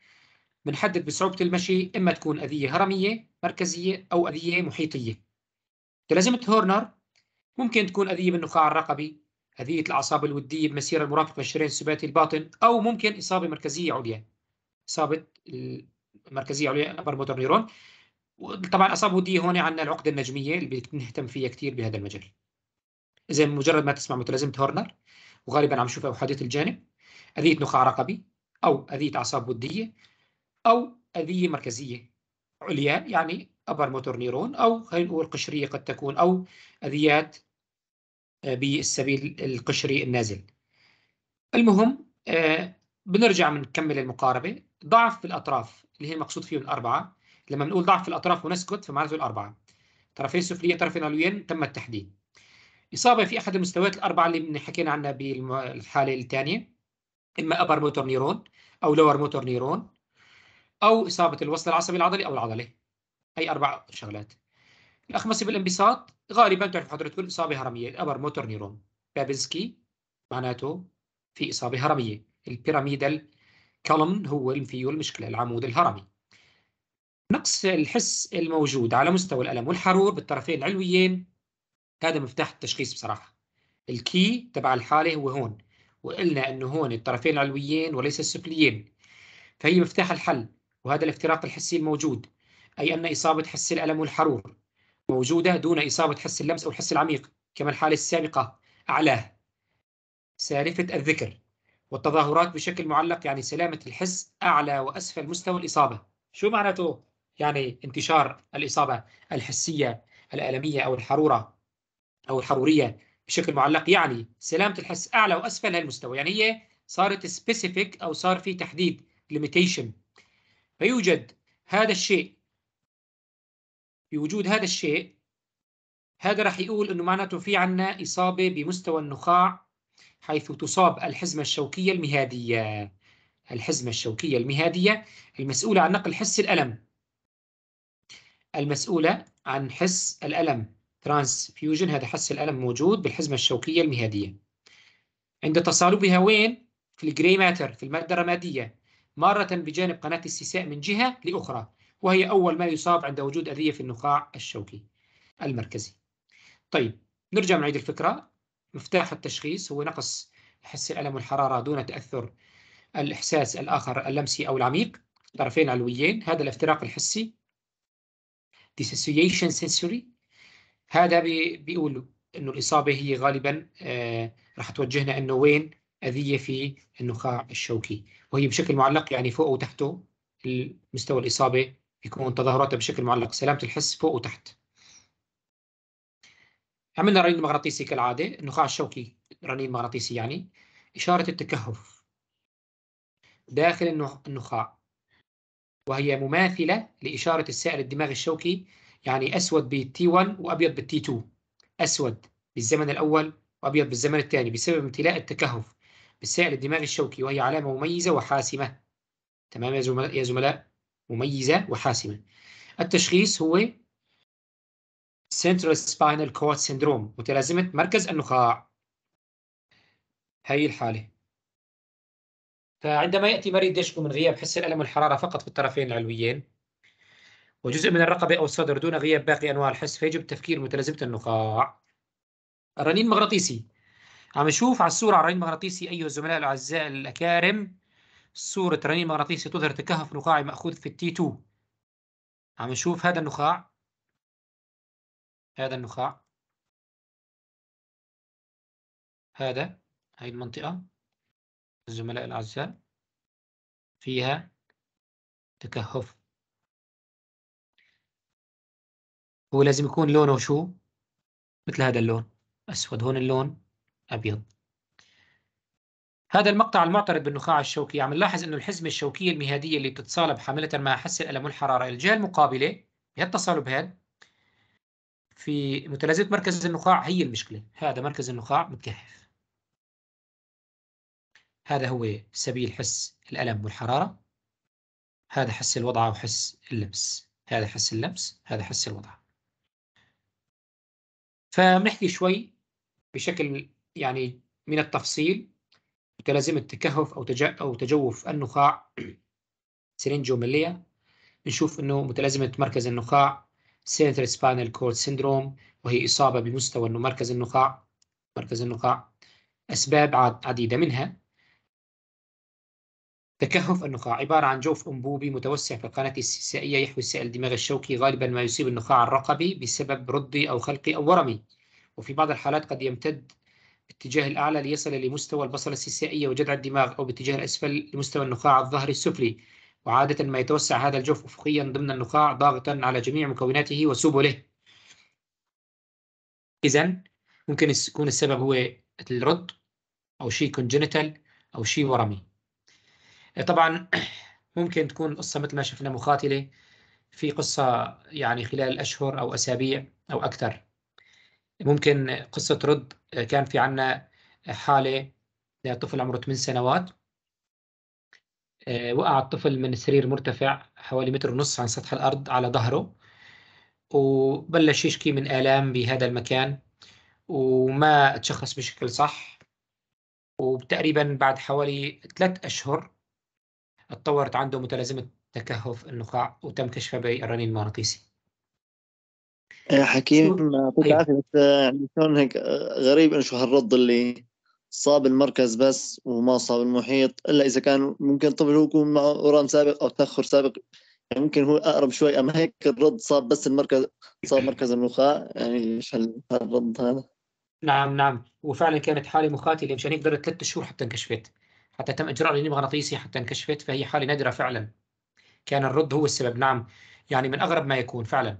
بنحدد بصعوبه المشي اما تكون اذيه هرميه مركزيه او اذيه محيطيه تلازمه هورنر ممكن تكون اذيه بالنخاع الرقبي اذيه الاعصاب الوديه بمسيره المرافقه للشريان السباتي الباطن او ممكن اصابه مركزيه عليا اصابه المركزيه عليا ابر موتور نيرون وطبعا اصابه وديه هون عندنا العقده النجميه اللي بنهتم فيها كثير بهذا المجال زي مجرد ما تسمع متلازمه هورنر وغالبا عم نشوفها اوحاديه الجانب اذيه نخاع رقبي او اذيه اعصاب وديه او اذيه مركزيه عليا يعني ابر موتور نيرون او خلينا نقول قشريه قد تكون او اذيات آه، بالسبيل القشري النازل المهم آه، بنرجع بنكمل المقاربه ضعف في الاطراف اللي هي المقصود فيهم الاربعه لما بنقول ضعف في الاطراف ونسكت فمعناته الاربعه طرفين السفليه طرفين علويين تم التحديد إصابة في أحد المستويات الأربعة اللي حكينا عنها بالحالة الثانية إما أبر موتور نيرون أو لور موتور نيرون أو إصابة الوصل العصبي العضلي أو العضلة أي أربع شغلات الاخمصي بالانبساط غالبا بتعرف حضرتكم إصابة هرمية ابر موتور نيرون بابنسكي معناته في إصابة هرمية البيراميدال كولم هو فيه المشكلة العمود الهرمي نقص الحس الموجود على مستوى الألم والحرور بالطرفين العلويين هذا مفتاح التشخيص بصراحه الكي تبع الحاله هو هون وقلنا انه هون الطرفين العلويين وليس السفليين فهي مفتاح الحل وهذا الافتراق الحسي الموجود اي ان اصابه حس الالم والحرور موجوده دون اصابه حس اللمس او الحس العميق كما الحاله السابقه اعلاه سالفه الذكر والتظاهرات بشكل معلق يعني سلامه الحس اعلى واسفل مستوى الاصابه شو معناته يعني انتشار الاصابه الحسيه الالميه او الحروره او الحروريه بشكل معلق يعني سلامه الحس اعلى واسفل هالمستوى يعني هي صارت سبيسيفيك او صار في تحديد ليميتيشن فيوجد هذا الشيء بوجود هذا الشيء هذا راح يقول انه معناته في عندنا اصابه بمستوى النخاع حيث تصاب الحزمه الشوكيه المهاديه الحزمه الشوكيه المهاديه المسؤوله عن نقل حس الالم المسؤوله عن حس الالم ترانسفيوجن هذا حس الألم موجود بالحزمة الشوكية المهادية عند تصالبها وين؟ في الجري ماتر في المادة الرمادية مرة بجانب قناة السيساء من جهة لأخرى وهي أول ما يصاب عند وجود أذية في النخاع الشوكي المركزي طيب نرجع نعيد الفكرة مفتاح التشخيص هو نقص حس الألم والحرارة دون تأثر الإحساس الآخر اللمسي أو العميق طرفين علويين هذا الافتراق الحسي dissociation sensory هذا بي بيقول انه الاصابه هي غالبا آه، راح توجهنا انه وين اذيه في النخاع الشوكي وهي بشكل معلق يعني فوق وتحته مستوى الاصابه بيكون تظاهراتها بشكل معلق سلامه الحس فوق وتحت عملنا رنين مغناطيسي كالعاده النخاع الشوكي رنين مغناطيسي يعني اشاره التكهف داخل النخاع وهي مماثله لاشاره السائل الدماغ الشوكي يعني اسود بالتي 1 وابيض بالتي 2 اسود بالزمن الاول وابيض بالزمن الثاني بسبب امتلاء التكهف بالسائل الدماغي الشوكي وهي علامه مميزه وحاسمه تمام يا زملاء يا زملاء مميزه وحاسمه التشخيص هو سنترال سباينال كورد سيندروم متلازمه مركز النخاع هي الحاله فعندما ياتي مريض يشكو من غياب حس الالم والحراره فقط في الطرفين العلويين وجزء من الرقبة أو الصدر دون غياب باقي أنواع الحس فيجب تفكير متلازمة النخاع الرنين مغناطيسي عم نشوف على الصورة على الرنين المغناطيسي أيها الزملاء الأعزاء الأكارم صورة رنين مغناطيسي تظهر تكهف نخاعي مأخوذ في التي 2 عم نشوف هذا النخاع هذا النخاع هذا هاي المنطقة الزملاء الأعزاء فيها تكهف هو لازم يكون لونه شو مثل هذا اللون أسود هون اللون أبيض هذا المقطع المعترض بالنخاع الشوكي عم نلاحظ أنه الحزمة الشوكية المهادية اللي بتتصالب حاملة مع حس الألم والحرارة الجهة المقابلة بهالتصالب هذا في متلازمة مركز النخاع هي المشكلة هذا مركز النخاع متكهف هذا هو سبيل حس الألم والحرارة هذا حس الوضع وحس اللمس هذا حس اللمس هذا حس الوضع. فبنحكي شوي بشكل يعني من التفصيل متلازمة تكهف أو أو تجوف النخاع سيرينجيوميليا بنشوف إنه متلازمة مركز النخاع سينتر سباينال كورد سيندروم وهي إصابة بمستوى إنه مركز النخاع مركز النخاع أسباب عديدة منها تكهف النخاع عبارة عن جوف أنبوبي متوسع في القناة السيسائية يحوي السائل الدماغ الشوكي غالبا ما يصيب النخاع الرقبي بسبب رضي أو خلقي أو ورمي وفي بعض الحالات قد يمتد باتجاه الأعلى ليصل لمستوى البصلة السيسائية وجذع الدماغ أو باتجاه الأسفل لمستوى النخاع الظهري السفلي وعادة ما يتوسع هذا الجوف أفقيا ضمن النخاع ضاغطا على جميع مكوناته وسبله إذا ممكن يكون السبب هو الرض أو شيء كونجنتال أو شيء ورمي آه، طبعا ممكن تكون القصة مثل ما شفنا مخاتله في قصة يعني خلال أشهر أو أسابيع أو أكثر ممكن قصة رد آه، كان في عنا حالة لطفل آه، عمره 8 سنوات وقع الطفل من سرير مرتفع حوالي متر ونص عن سطح الأرض على ظهره وبلش يشكي من آلام بهذا المكان وما تشخص بشكل صح وتقريبا بعد حوالي ثلاث أشهر اتطورت عنده متلازمة تكهف النخاع وتم كشفها بالرنين المغناطيسي يا آه، حكيم يعطيك إيه. العافيه بس آه، يعني شلون هيك آه، غريب انه شو هالرد اللي صاب المركز بس وما صاب المحيط الا اذا كان ممكن طفل هو يكون معه ورم سابق او تاخر سابق يعني ممكن هو اقرب شوي اما هيك الرد صاب بس المركز صاب مركز النخاع يعني ايش هالرد هذا نعم نعم وفعلا كانت حالي مخاتي اللي مشان هيك درت ثلاث شهور حتى انكشفت حتى تم إجراء رنين مغناطيسي حتى انكشفت فهي حالة نادرة فعلا كان الرد هو السبب نعم يعني من أغرب ما يكون فعلا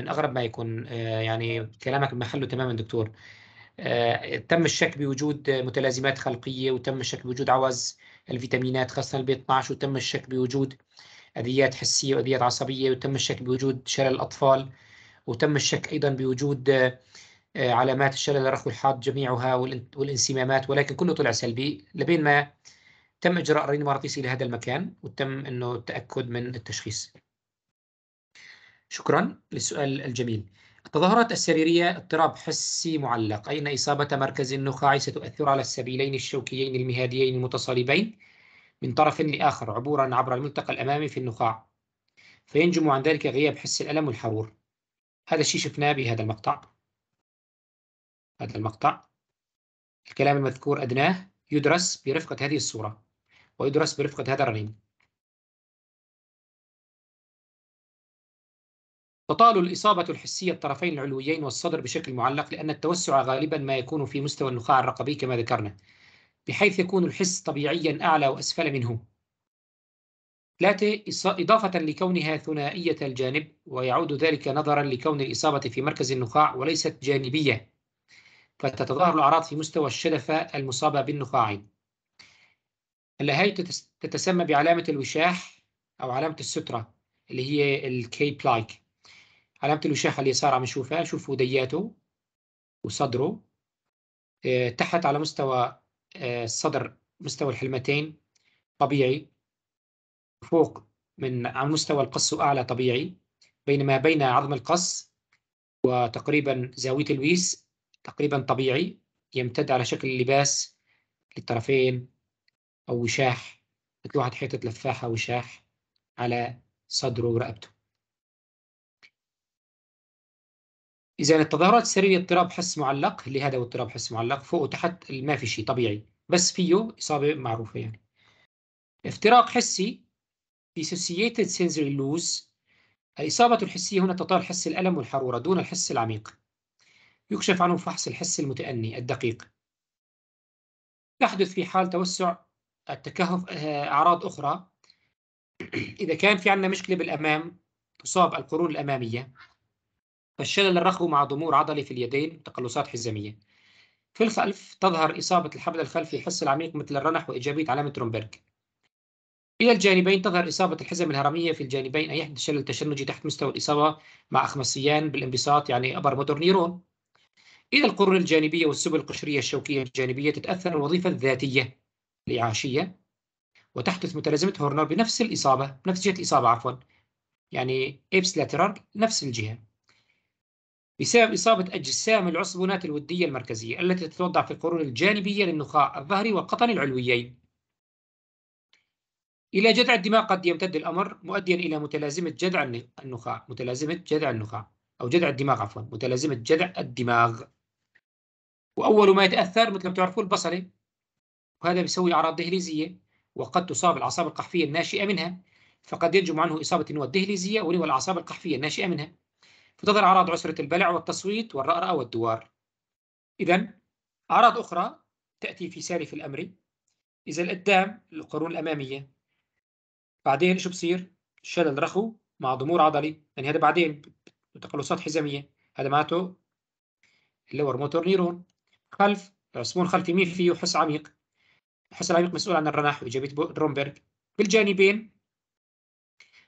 من أغرب ما يكون آه، يعني كلامك محله تماما دكتور آه، تم الشك بوجود متلازمات خلقية وتم الشك بوجود عوز الفيتامينات خاصة البي 12 وتم الشك بوجود أذيات حسية وأذيات عصبية وتم الشك بوجود شلل الأطفال وتم الشك أيضا بوجود آه، علامات الشلل الرخوي الحاد جميعها والانسمامات ولكن كله طلع سلبي لبين ما تم اجراء مغناطيسي لهذا المكان وتم انه التاكد من التشخيص شكرا للسؤال الجميل التظاهرات السريرية اضطراب حسي معلق أين إصابة مركز النخاع ستؤثر على السبيلين الشوكيين المهاديين المتصالبين من طرف لآخر عبورا عبر الملتقى الأمامي في النخاع فينجم عن ذلك غياب حس الألم والحرور هذا الشيء شفناه بهذا المقطع هذا المقطع الكلام المذكور أدناه يدرس برفقة هذه الصورة ويدرس برفقة هذا الرنين تطال الإصابة الحسية الطرفين العلويين والصدر بشكل معلق لأن التوسع غالبا ما يكون في مستوى النخاع الرقبي كما ذكرنا بحيث يكون الحس طبيعيا أعلى وأسفل منه ثلاثة إضافة لكونها ثنائية الجانب ويعود ذلك نظرا لكون الإصابة في مركز النخاع وليست جانبية قد تتظاهر الأعراض في مستوى الشلفة المصابة بالنخاعين اللهاي تتسمى بعلامة الوشاح أو علامة السترة اللي هي الكي بلايك علامة الوشاح اليسار عم نشوفها شوفوا دياته وصدره آه، تحت على مستوى آه، الصدر مستوى الحلمتين طبيعي فوق من على مستوى القص وأعلى طبيعي بينما بين عظم القص وتقريبا زاوية الويس تقريبا طبيعي يمتد على شكل لباس للطرفين أو وشاح مثل واحد حيطة لفاحة وشاح على صدره ورقبته إذا التظاهرات السريرية اضطراب حس معلق اللي هذا هو اضطراب حس معلق فوق وتحت ما في شيء طبيعي بس فيه إصابة معروفة يعني افتراق حسي dissociated sensory loss الإصابة الحسية هنا تطال حس الألم والحرورة دون الحس العميق يكشف عنه فحص الحس المتأني الدقيق يحدث في حال توسع التكهف آه، أعراض أخرى إذا كان في عندنا مشكلة بالأمام تصاب القرون الأمامية فالشلل الرخو مع ضمور عضلي في اليدين تقلصات حزامية في الخلف تظهر إصابة الحبل الخلفي حس العميق مثل الرنح وإيجابية علامة رومبرج إلى الجانبين تظهر إصابة الحزم الهرمية في الجانبين أي يحدث شلل تشنجي تحت مستوى الإصابة مع أخمسيان بالانبساط يعني أبر مودر نيرون إلى القرون الجانبية والسبل القشرية الشوكية الجانبية تتأثر الوظيفة الذاتية الإعاشية وتحدث متلازمة هورنر بنفس الإصابة نفس جهة الإصابة عفوا يعني إبس لاترال نفس الجهة بسبب إصابة أجسام العصبونات الودية المركزية التي تتوضع في القرون الجانبية للنخاع الظهري والقطن العلويين إلى جذع الدماغ قد يمتد الأمر مؤديا إلى متلازمة جذع النخاع متلازمة جذع النخاع أو جذع الدماغ عفوا متلازمة جذع الدماغ واول ما يتاثر مثل ما بتعرفوا البصله وهذا بيسوي اعراض دهليزيه وقد تصاب الاعصاب القحفيه الناشئه منها فقد ينجم عنه اصابه النواه الدهليزيه ونوى الاعصاب القحفيه الناشئه منها فتظهر اعراض عسره البلع والتصويت والرأرأة والدوار اذا اعراض اخرى تاتي في سالف الامر اذا القدام القرون الاماميه بعدين شو بصير شلل رخو مع ضمور عضلي يعني هذا بعدين تقلصات حزاميه هذا معناته اللور موتور نيرون خلف عصمون الخلفي مين فيه حس عميق حس العميق مسؤول عن الرناح وإيجابية رومبرغ بالجانبين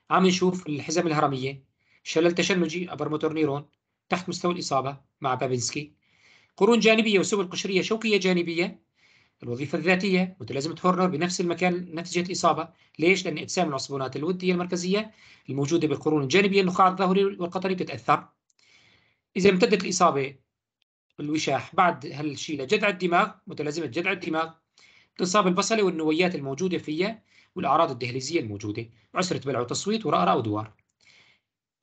عم نشوف الحزام الهرمية شلل تشنجي عبر موتور نيرون تحت مستوى الإصابة مع بابنسكي قرون جانبية وسبل قشرية شوكية جانبية الوظيفة الذاتية متلازمة هورنر بنفس المكان نتيجة إصابة ليش؟ لأن إجسام العصبونات الودية المركزية الموجودة بالقرون الجانبية النخاع الظهري والقطري بتتأثر إذا امتدت الإصابة الوشاح بعد هالشيء لجذع الدماغ متلازمة جذع الدماغ الانصاب البصلة والنويات الموجودة فيها والأعراض الدهليزية الموجودة عسرة بلع وتصويت ورأرة ودوار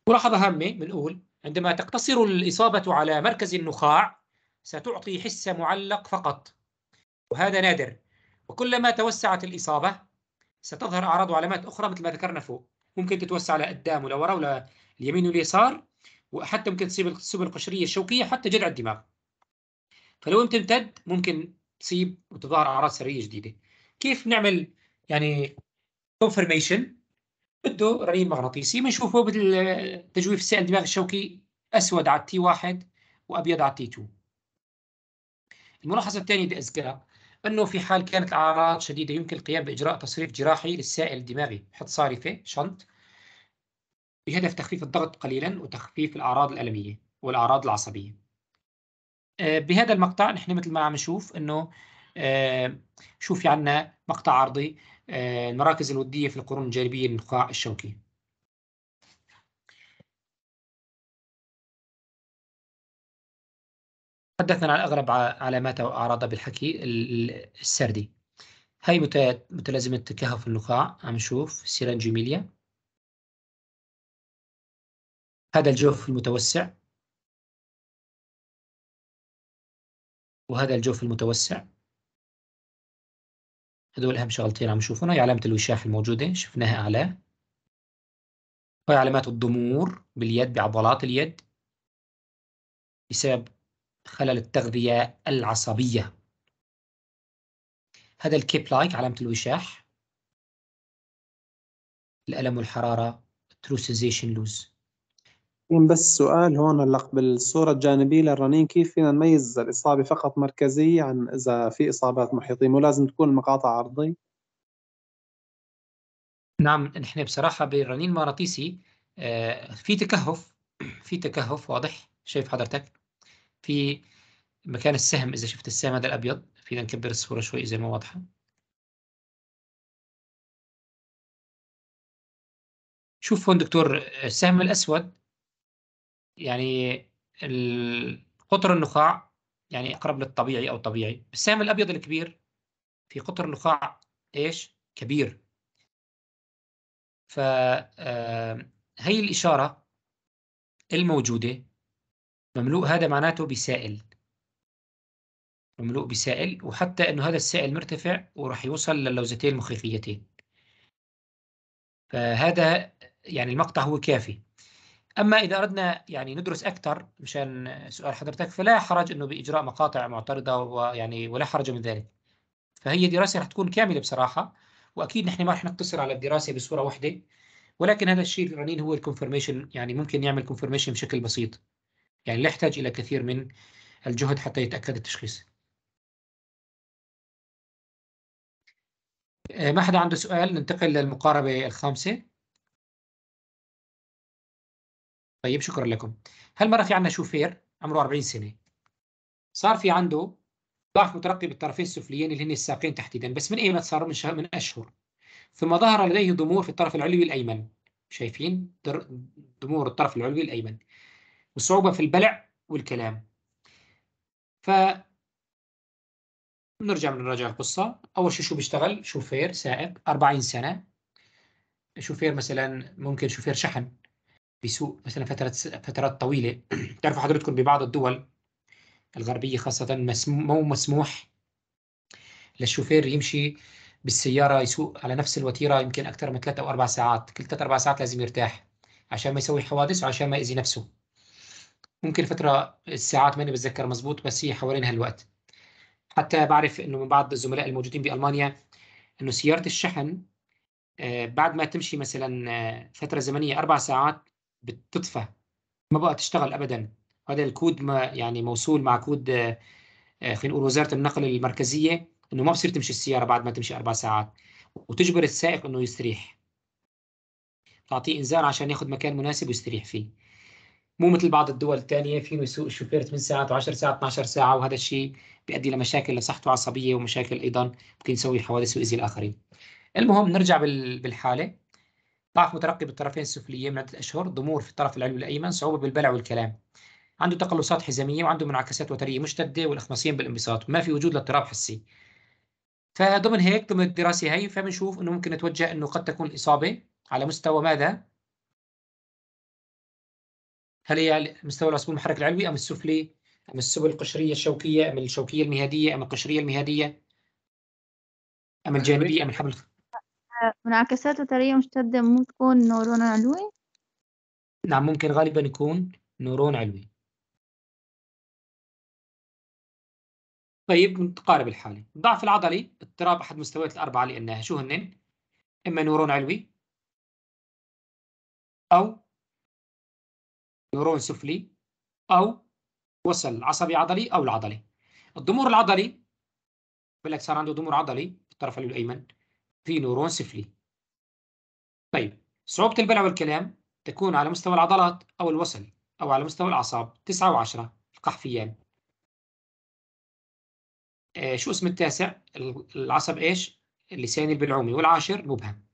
ملاحظة هامة بنقول عندما تقتصر الإصابة على مركز النخاع ستعطي حس معلق فقط وهذا نادر وكلما توسعت الإصابة ستظهر أعراض وعلامات أخرى مثل ما ذكرنا فوق ممكن تتوسع لقدام ولورا ولليمين واليسار وحتى ممكن تصيب السبل القشرية الشوكية حتى جذع الدماغ فلو لم تمتد ممكن تصيب وتظهر اعراض سريه جديده كيف نعمل يعني كونفرميشن بده رنين مغناطيسي بنشوفه بالتجويف السائل الدماغ الشوكي اسود على تي 1 وابيض على تي 2 الملاحظه الثانيه بدي اذكرها انه في حال كانت الاعراض شديده يمكن القيام باجراء تصريف جراحي للسائل الدماغي حط صارفه شنط بهدف تخفيف الضغط قليلا وتخفيف الاعراض الالميه والاعراض العصبيه آه، بهذا المقطع نحن مثل ما عم نشوف انه آه، شوف في عندنا مقطع عرضي آه، المراكز الودية في القرون الجانبية للنقاع الشوكي تحدثنا عن أغلب علاماتها وأعراضها بالحكي السردي هاي متلازمة كهف النقاع عم نشوف سيرنجيوميليا هذا الجوف المتوسع وهذا الجوف المتوسع هذول أهم شغلتين عم نشوفهم هي علامة الوشاح الموجودة شفناها أعلاه وهي علامات الضمور باليد بعضلات اليد بسبب خلل التغذية العصبية هذا الكيب لايك علامة الوشاح الألم والحرارة تروسيزيشن لوز بس سؤال هون هلّأ بالصوره الجانبية للرنين كيف فينا نميّز الإصابة فقط مركزية عن إذا في إصابات محيطية، مو لازم تكون المقاطع عرضية؟ نعم، نحن بصراحة بالرنين المغناطيسي آه، في تكهُّف، في تكهُّف واضح، شايف حضرتك؟ في مكان السهم إذا شُفت السهم هذا الأبيض، فينا نكبّر الصورة شوي إذا ما واضحة. شوف هون دكتور السهم الأسود يعني قطر النخاع يعني اقرب للطبيعي او طبيعي السهم الابيض الكبير في قطر النخاع ايش كبير ف آه، هي الاشاره الموجوده مملوء هذا معناته بسائل مملوء بسائل وحتى انه هذا السائل مرتفع وراح يوصل للوزتين المخيخيتين فهذا يعني المقطع هو كافي اما اذا اردنا يعني ندرس اكثر مشان سؤال حضرتك فلا حرج انه باجراء مقاطع معترضه ويعني ولا حرج من ذلك فهي دراسه رح تكون كامله بصراحه واكيد نحن ما رح نقتصر على الدراسه بصوره واحده ولكن هذا الشيء الرنين هو الكونفرميشن يعني ممكن يعمل كونفرميشن بشكل بسيط يعني لا يحتاج الى كثير من الجهد حتى يتاكد التشخيص آه، ما حدا عنده سؤال ننتقل للمقاربه الخامسه طيب شكرا لكم هالمره في عندنا شوفير عمره 40 سنه صار في عنده ضعف مترقب بالطرفين السفليين اللي هن الساقين تحديدا بس من ايمتى صار من شهر من اشهر ثم ظهر لديه ضمور في الطرف العلوي الايمن شايفين ضمور الطرف العلوي الايمن وصعوبه في البلع والكلام ف نرجع نراجع القصة أول شيء شو بيشتغل شوفير سائق 40 سنة شوفير مثلا ممكن شوفير شحن بيسوق مثلا فترات فترات طويله تعرفوا حضرتكم ببعض الدول الغربيه خاصه مو مسموح للشوفير يمشي بالسياره يسوق على نفس الوتيره يمكن اكثر من ثلاث او اربع ساعات كل ثلاث اربع ساعات لازم يرتاح عشان ما يسوي حوادث وعشان ما يأذي نفسه ممكن فتره الساعات ماني بتذكر مزبوط بس هي حوالين هالوقت حتى بعرف انه من بعض الزملاء الموجودين بالمانيا انه سياره الشحن آه، بعد ما تمشي مثلا آه، فتره زمنيه اربع ساعات بتطفى ما بقى تشتغل ابدا هذا الكود ما يعني موصول مع كود آه، آه، خلينا نقول وزاره النقل المركزيه انه ما بصير تمشي السياره بعد ما تمشي اربع ساعات وتجبر السائق انه يستريح تعطيه انذار عشان ياخذ مكان مناسب ويستريح فيه مو مثل بعض الدول الثانيه فيه يسوق الشوفير 8 ساعات و10 ساعات 12 ساعه وهذا الشيء بيؤدي لمشاكل لصحته العصبيه ومشاكل ايضا ممكن يسوي حوادث ويؤذي الاخرين المهم نرجع بالحاله ضعف مترقي بالطرفين السفليين من عدة أشهر ضمور في الطرف العلوي الأيمن صعوبة بالبلع والكلام عنده تقلصات حزامية وعنده منعكسات وترية مشتدة والإخماصيين بالانبساط ما في وجود لاضطراب حسي فضمن هيك ضمن الدراسة هي فبنشوف أنه ممكن نتوجه أنه قد تكون الإصابة على مستوى ماذا؟ هل هي مستوى العصب المحرك العلوي أم السفلي؟ أم السبل القشرية الشوكية أم الشوكية المهادية أم القشرية المهادية؟ أم الجانبية أم الحبل منعكسات وترية مشتدة ممكن تكون نورون علوي نعم ممكن غالبا يكون نورون علوي طيب نتقارب الحالة الضعف العضلي اضطراب أحد مستويات الأربعة اللي قلناها شو هن؟ إما نورون علوي أو نورون سفلي أو وصل عصبي عضلي أو العضلي الضمور العضلي بقول لك صار عنده ضمور عضلي في الطرف الأيمن في نورون سفلي طيب صعوبة البلع والكلام تكون على مستوى العضلات أو الوصل أو على مستوى الأعصاب 9 و10 القحفيان آه شو اسم التاسع العصب إيش اللساني البلعومي والعاشر مبهم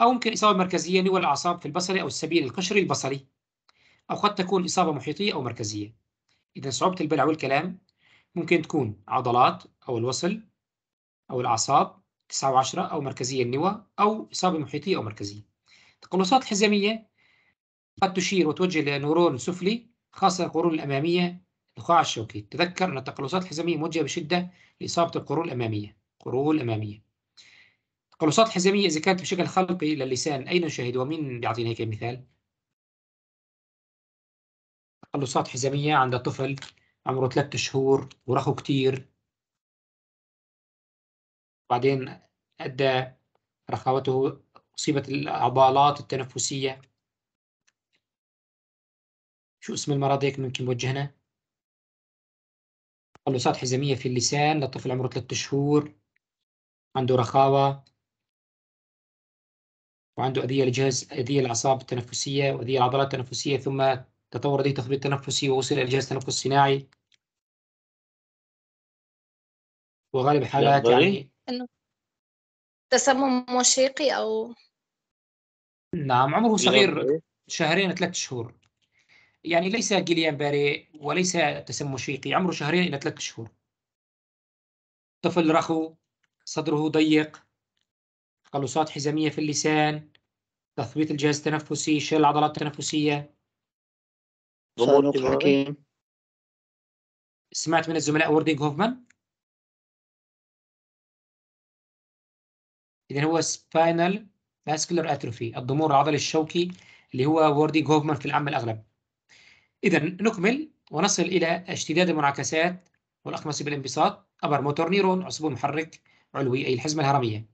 أو ممكن إصابة مركزية نوى الأعصاب في البصري أو السبيل القشري البصري أو قد تكون إصابة محيطية أو مركزية إذا صعوبة البلع والكلام ممكن تكون عضلات أو الوصل أو الأعصاب 9 و10 أو مركزية النوى أو إصابة محيطية أو مركزية التقلصات الحزامية قد تشير وتوجه لنورون سفلي خاصة القرون الأمامية نخاع الشوكي تذكر أن التقلصات الحزامية موجهة بشدة لإصابة القرون الأمامية القرون الأمامية التقلصات الحزامية إذا كانت بشكل خلقي للسان أين نشاهد ومين يعطينا هيك مثال؟ تقلصات حزامية عند طفل عمره ثلاثة شهور ورخو كتير بعدين أدى رخاوته أصيبت العضلات التنفسية شو اسم المرض هيك ممكن بوجهنا تقلصات حزامية في اللسان لطفل عمره 3 شهور عنده رخاوة وعنده أذية لجهاز أذية الأعصاب التنفسية وأذية العضلات التنفسية ثم تطور أذية تخبيط تنفسي ووصل إلى جهاز تنفس صناعي وغالب الحالات يعني إنه تسمم موسيقي أو نعم عمره صغير شهرين ثلاث شهور يعني ليس جيليان باري وليس تسمم موسيقي عمره شهرين إلى ثلاث شهور طفل رخو صدره ضيق تقلصات حزامية في اللسان تثبيط الجهاز التنفسي شل العضلات التنفسيه ضمور حكيم سمعت من الزملاء وردينغ هوفمان إذا هو سباينال فاسكولار اتروفي الضمور العضلي الشوكي اللي هو وردي جوفمان في العام الأغلب إذا نكمل ونصل إلى اشتداد المنعكسات والأقمصة بالانبساط أبر موتور نيرون عصب محرك علوي أي الحزمة الهرمية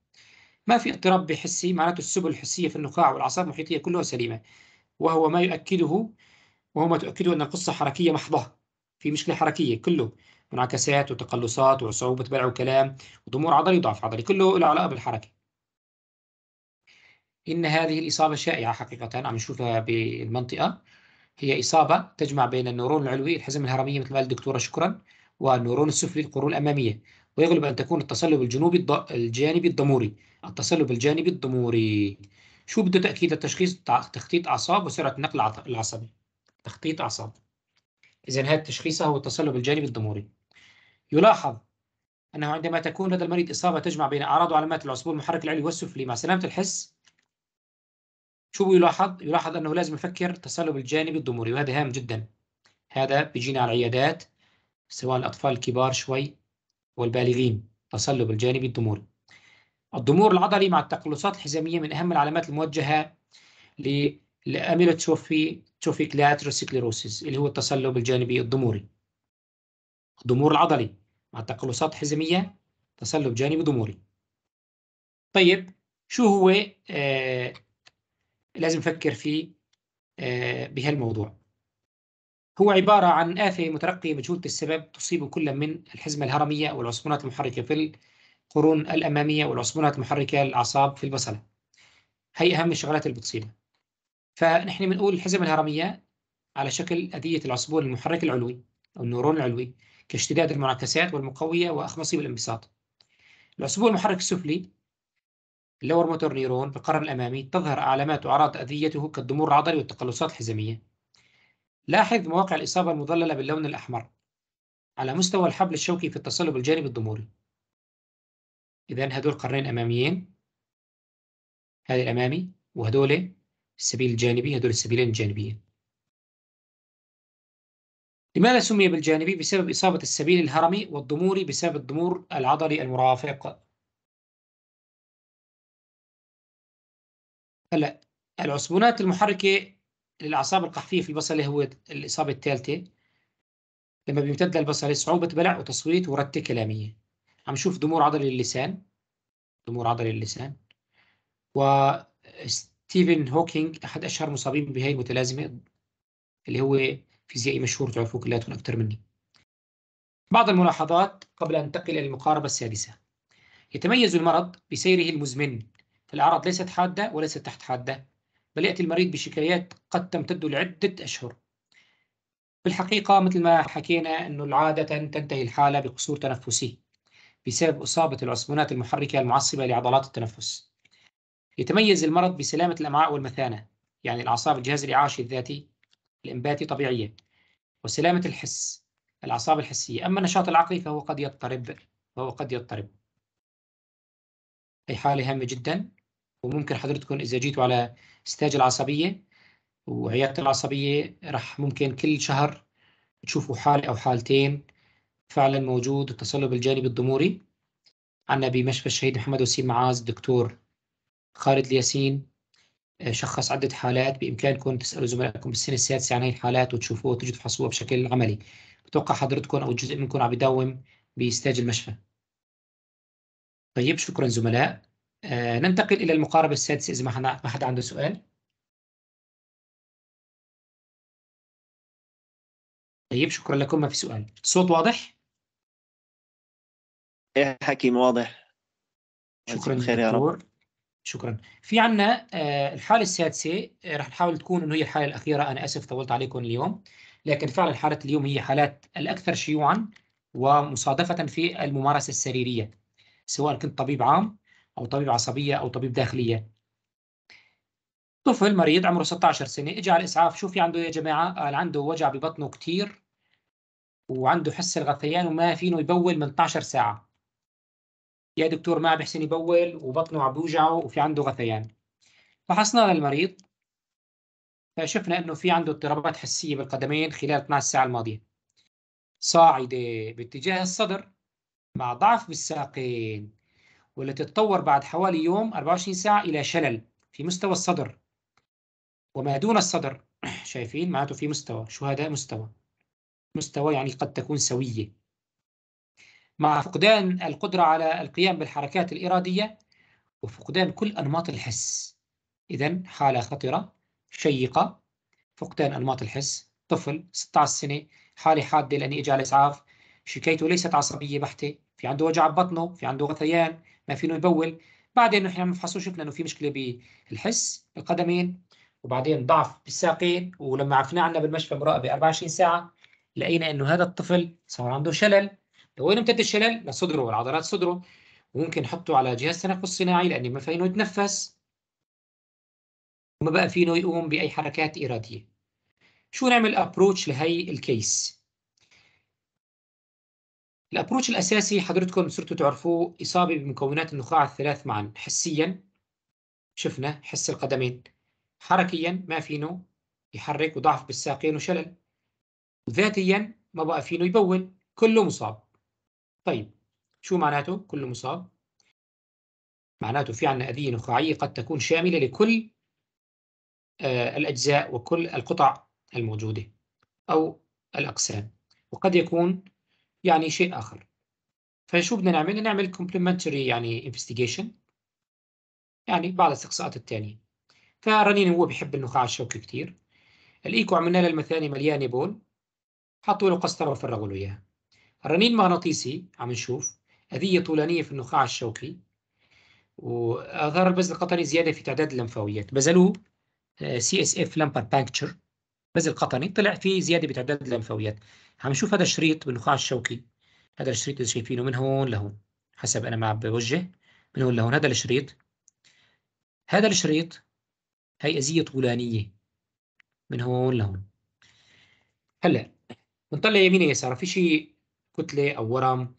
ما في اضطراب حسي معناته السبل الحسية في النخاع والأعصاب المحيطية كلها سليمة وهو ما يؤكده وهو ما تؤكده أن القصة حركية محضة في مشكلة حركية كله منعكسات وتقلصات وصعوبة بلع وكلام وضمور عضلي وضعف عضلي كله له علاقة بالحركة إن هذه الإصابة شائعة حقيقة عم نشوفها بالمنطقة هي إصابة تجمع بين النورون العلوي الحزم الهرمية مثل ما قال الدكتورة شكرا والنورون السفلي القرون الأمامية ويغلب أن تكون التصلب الجنوبي الض... الجانبي الضموري التصلب الجانبي الضموري شو بده تأكيد التشخيص تخطيط أعصاب وسرعة النقل العصبي تخطيط أعصاب إذا هذا التشخيص هو التصلب الجانبي الضموري يلاحظ أنه عندما تكون لدى المريض إصابة تجمع بين أعراض وعلامات العصبون المحرك العلوي والسفلي مع سلامة الحس شو بيلاحظ؟ يلاحظ أنه لازم يفكر تصلب الجانبي الضموري وهذا هام جدا هذا بيجينا على العيادات سواء الأطفال الكبار شوي والبالغين تصلب الجانبي الضموري الضمور العضلي مع التقلصات الحزامية من أهم العلامات الموجهة لأميلوتروفي توفيك لاتروسكليروسيس اللي هو التصلب الجانبي الضموري الضمور العضلي مع التقلصات الحزامية تصلب جانبي ضموري طيب شو هو آه لازم نفكر فيه آه، بهالموضوع هو عبارة عن آفة مترقية بجهولة السبب تصيب كل من الحزمة الهرمية والعصبونات المحركة في القرون الأمامية والعصبونات المحركة للأعصاب في البصلة هي أهم الشغلات اللي بتصيبها فنحن بنقول الحزمة الهرمية على شكل أذية العصبون المحرك العلوي أو النورون العلوي كاشتداد المعاكسات والمقوية وأخمصي والانبساط العصبون المحرك السفلي اللور موتور نيرون بالقرن الأمامي تظهر علامات وأعراض أذيته كالضمور العضلي والتقلصات الحزامية. لاحظ مواقع الإصابة المظللة باللون الأحمر على مستوى الحبل الشوكي في التصلب الجانبي الضموري. إذا هذول قرنين أماميين هذا الأمامي وهذول السبيل الجانبي هذول السبيلين الجانبيين. لماذا سمي بالجانبي؟ بسبب إصابة السبيل الهرمي والضموري بسبب الضمور العضلي المرافق هلا العصبونات المحركه للاعصاب القحفيه في البصله هو الاصابه الثالثه لما بيمتد للبصله صعوبه بلع وتصويت ورده كلاميه عم نشوف ضمور عضلي اللسان ضمور عضلي و وستيفن هوكينج احد اشهر مصابين بهي المتلازمه اللي هو فيزيائي مشهور تعرفوه كلياتكم اكثر مني بعض الملاحظات قبل ان انتقل الى المقاربه السادسه يتميز المرض بسيره المزمن الأعراض ليست حادة وليست تحت حادة بل يأتي المريض بشكايات قد تمتد لعدة أشهر في الحقيقة مثل ما حكينا أنه عادة تنتهي الحالة بقصور تنفسي بسبب إصابة العصبونات المحركة المعصبة لعضلات التنفس يتميز المرض بسلامة الأمعاء والمثانة يعني الأعصاب الجهاز الإعاشي الذاتي الإنباتي طبيعية وسلامة الحس الأعصاب الحسية أما النشاط العقلي فهو قد يضطرب فهو قد يضطرب أي حالة هامة جدا وممكن حضرتكم إذا جيتوا على ستاج العصبية وعيادة العصبية راح ممكن كل شهر تشوفوا حالة أو حالتين فعلا موجود التصلب الجانبي الضموري عنا بمشفى الشهيد محمد وسيم معاذ الدكتور خالد الياسين آه، شخص عدة حالات بإمكانكم تسألوا زملائكم بالسنة السادسة عن هاي الحالات وتشوفوها وتجوا تفحصوها بشكل عملي بتوقع حضرتكم أو جزء منكم عم يداوم بستاج المشفى طيب شكرا زملاء آه، ننتقل إلى المقاربة السادسة إذا ما حدا عنده سؤال طيب شكرا لكم ما في سؤال الصوت واضح؟ ايه حكيم واضح شكرا خير يا رب شكرا في عنا آه، الحالة السادسة آه، رح نحاول تكون انه هي الحالة الأخيرة أنا آسف طولت عليكم اليوم لكن فعلا حالة اليوم هي حالات الأكثر شيوعا ومصادفة في الممارسة السريرية سواء كنت طبيب عام او طبيب عصبيه او طبيب داخليه طفل مريض عمره 16 سنه اجى على الاسعاف شو في عنده يا جماعه قال عنده وجع ببطنه كثير وعنده حس الغثيان وما فينه يبول من 12 ساعه يا دكتور ما بحسن يبول وبطنه عم بيوجعه وفي عنده غثيان فحصنا للمريض فشفنا انه في عنده اضطرابات حسيه بالقدمين خلال 12 ساعه الماضيه صاعده باتجاه الصدر مع ضعف بالساقين والتي تتطور بعد حوالي يوم 24 ساعة إلى شلل في مستوى الصدر وما دون الصدر شايفين معناته في مستوى شهداء مستوى مستوى يعني قد تكون سوية مع فقدان القدرة على القيام بالحركات الإرادية وفقدان كل أنماط الحس إذا حالة خطرة شيقة فقدان أنماط الحس طفل 16 سنة حالة حادة لأني على اسعاف شكايته ليست عصبية بحتة في عنده وجع بطنه في عنده غثيان ما فينه يبول بعدين نحن بنفحصه شفنا انه في مشكله بالحس بالقدمين وبعدين ضعف بالساقين ولما عرفناه عندنا بالمشفى مراقبه 24 ساعه لقينا انه هذا الطفل صار عنده شلل لوين طيب امتد الشلل؟ لصدره ولعضلات صدره وممكن نحطه على جهاز تنفس صناعي لانه ما فينه يتنفس وما بقى فينه يقوم باي حركات اراديه شو نعمل ابروتش لهي الكيس الابروتش الاساسي حضرتكم صرتوا تعرفوه اصابه بمكونات النخاع الثلاث معا حسيا شفنا حس القدمين حركيا ما فينه يحرك وضعف بالساقين وشلل وذاتيا ما بقى فينه يبول كله مصاب طيب شو معناته كله مصاب معناته في عندنا أذية نخاعية قد تكون شاملة لكل آه الأجزاء وكل القطع الموجودة أو الأقسام وقد يكون يعني شيء آخر فشو بدنا نعمل؟ نعمل complementary يعني investigation يعني بعض الاستقصاءات الثانية فرنين هو بيحب النخاع الشوكي كثير الإيكو عملنا له المثاني مليانة بول حطوا له قسطرة وفرغوا له إياها رنين مغناطيسي عم نشوف أذية طولانية في النخاع الشوكي وأظهر البذل القطري زيادة في تعداد اللمفاويات بذلوه سي اس اف لامبر بانكتشر بس قطني طلع فيه زياده بتعداد اللمفاويات عم نشوف هذا الشريط بالنخاع الشوكي هذا الشريط اللي شايفينه من هون لهون حسب انا ما بوجه من هون لهون هذا الشريط هذا الشريط هي أزية طولانية من هون لهون هلا بنطلع يمين يسار في شيء كتلة أو ورم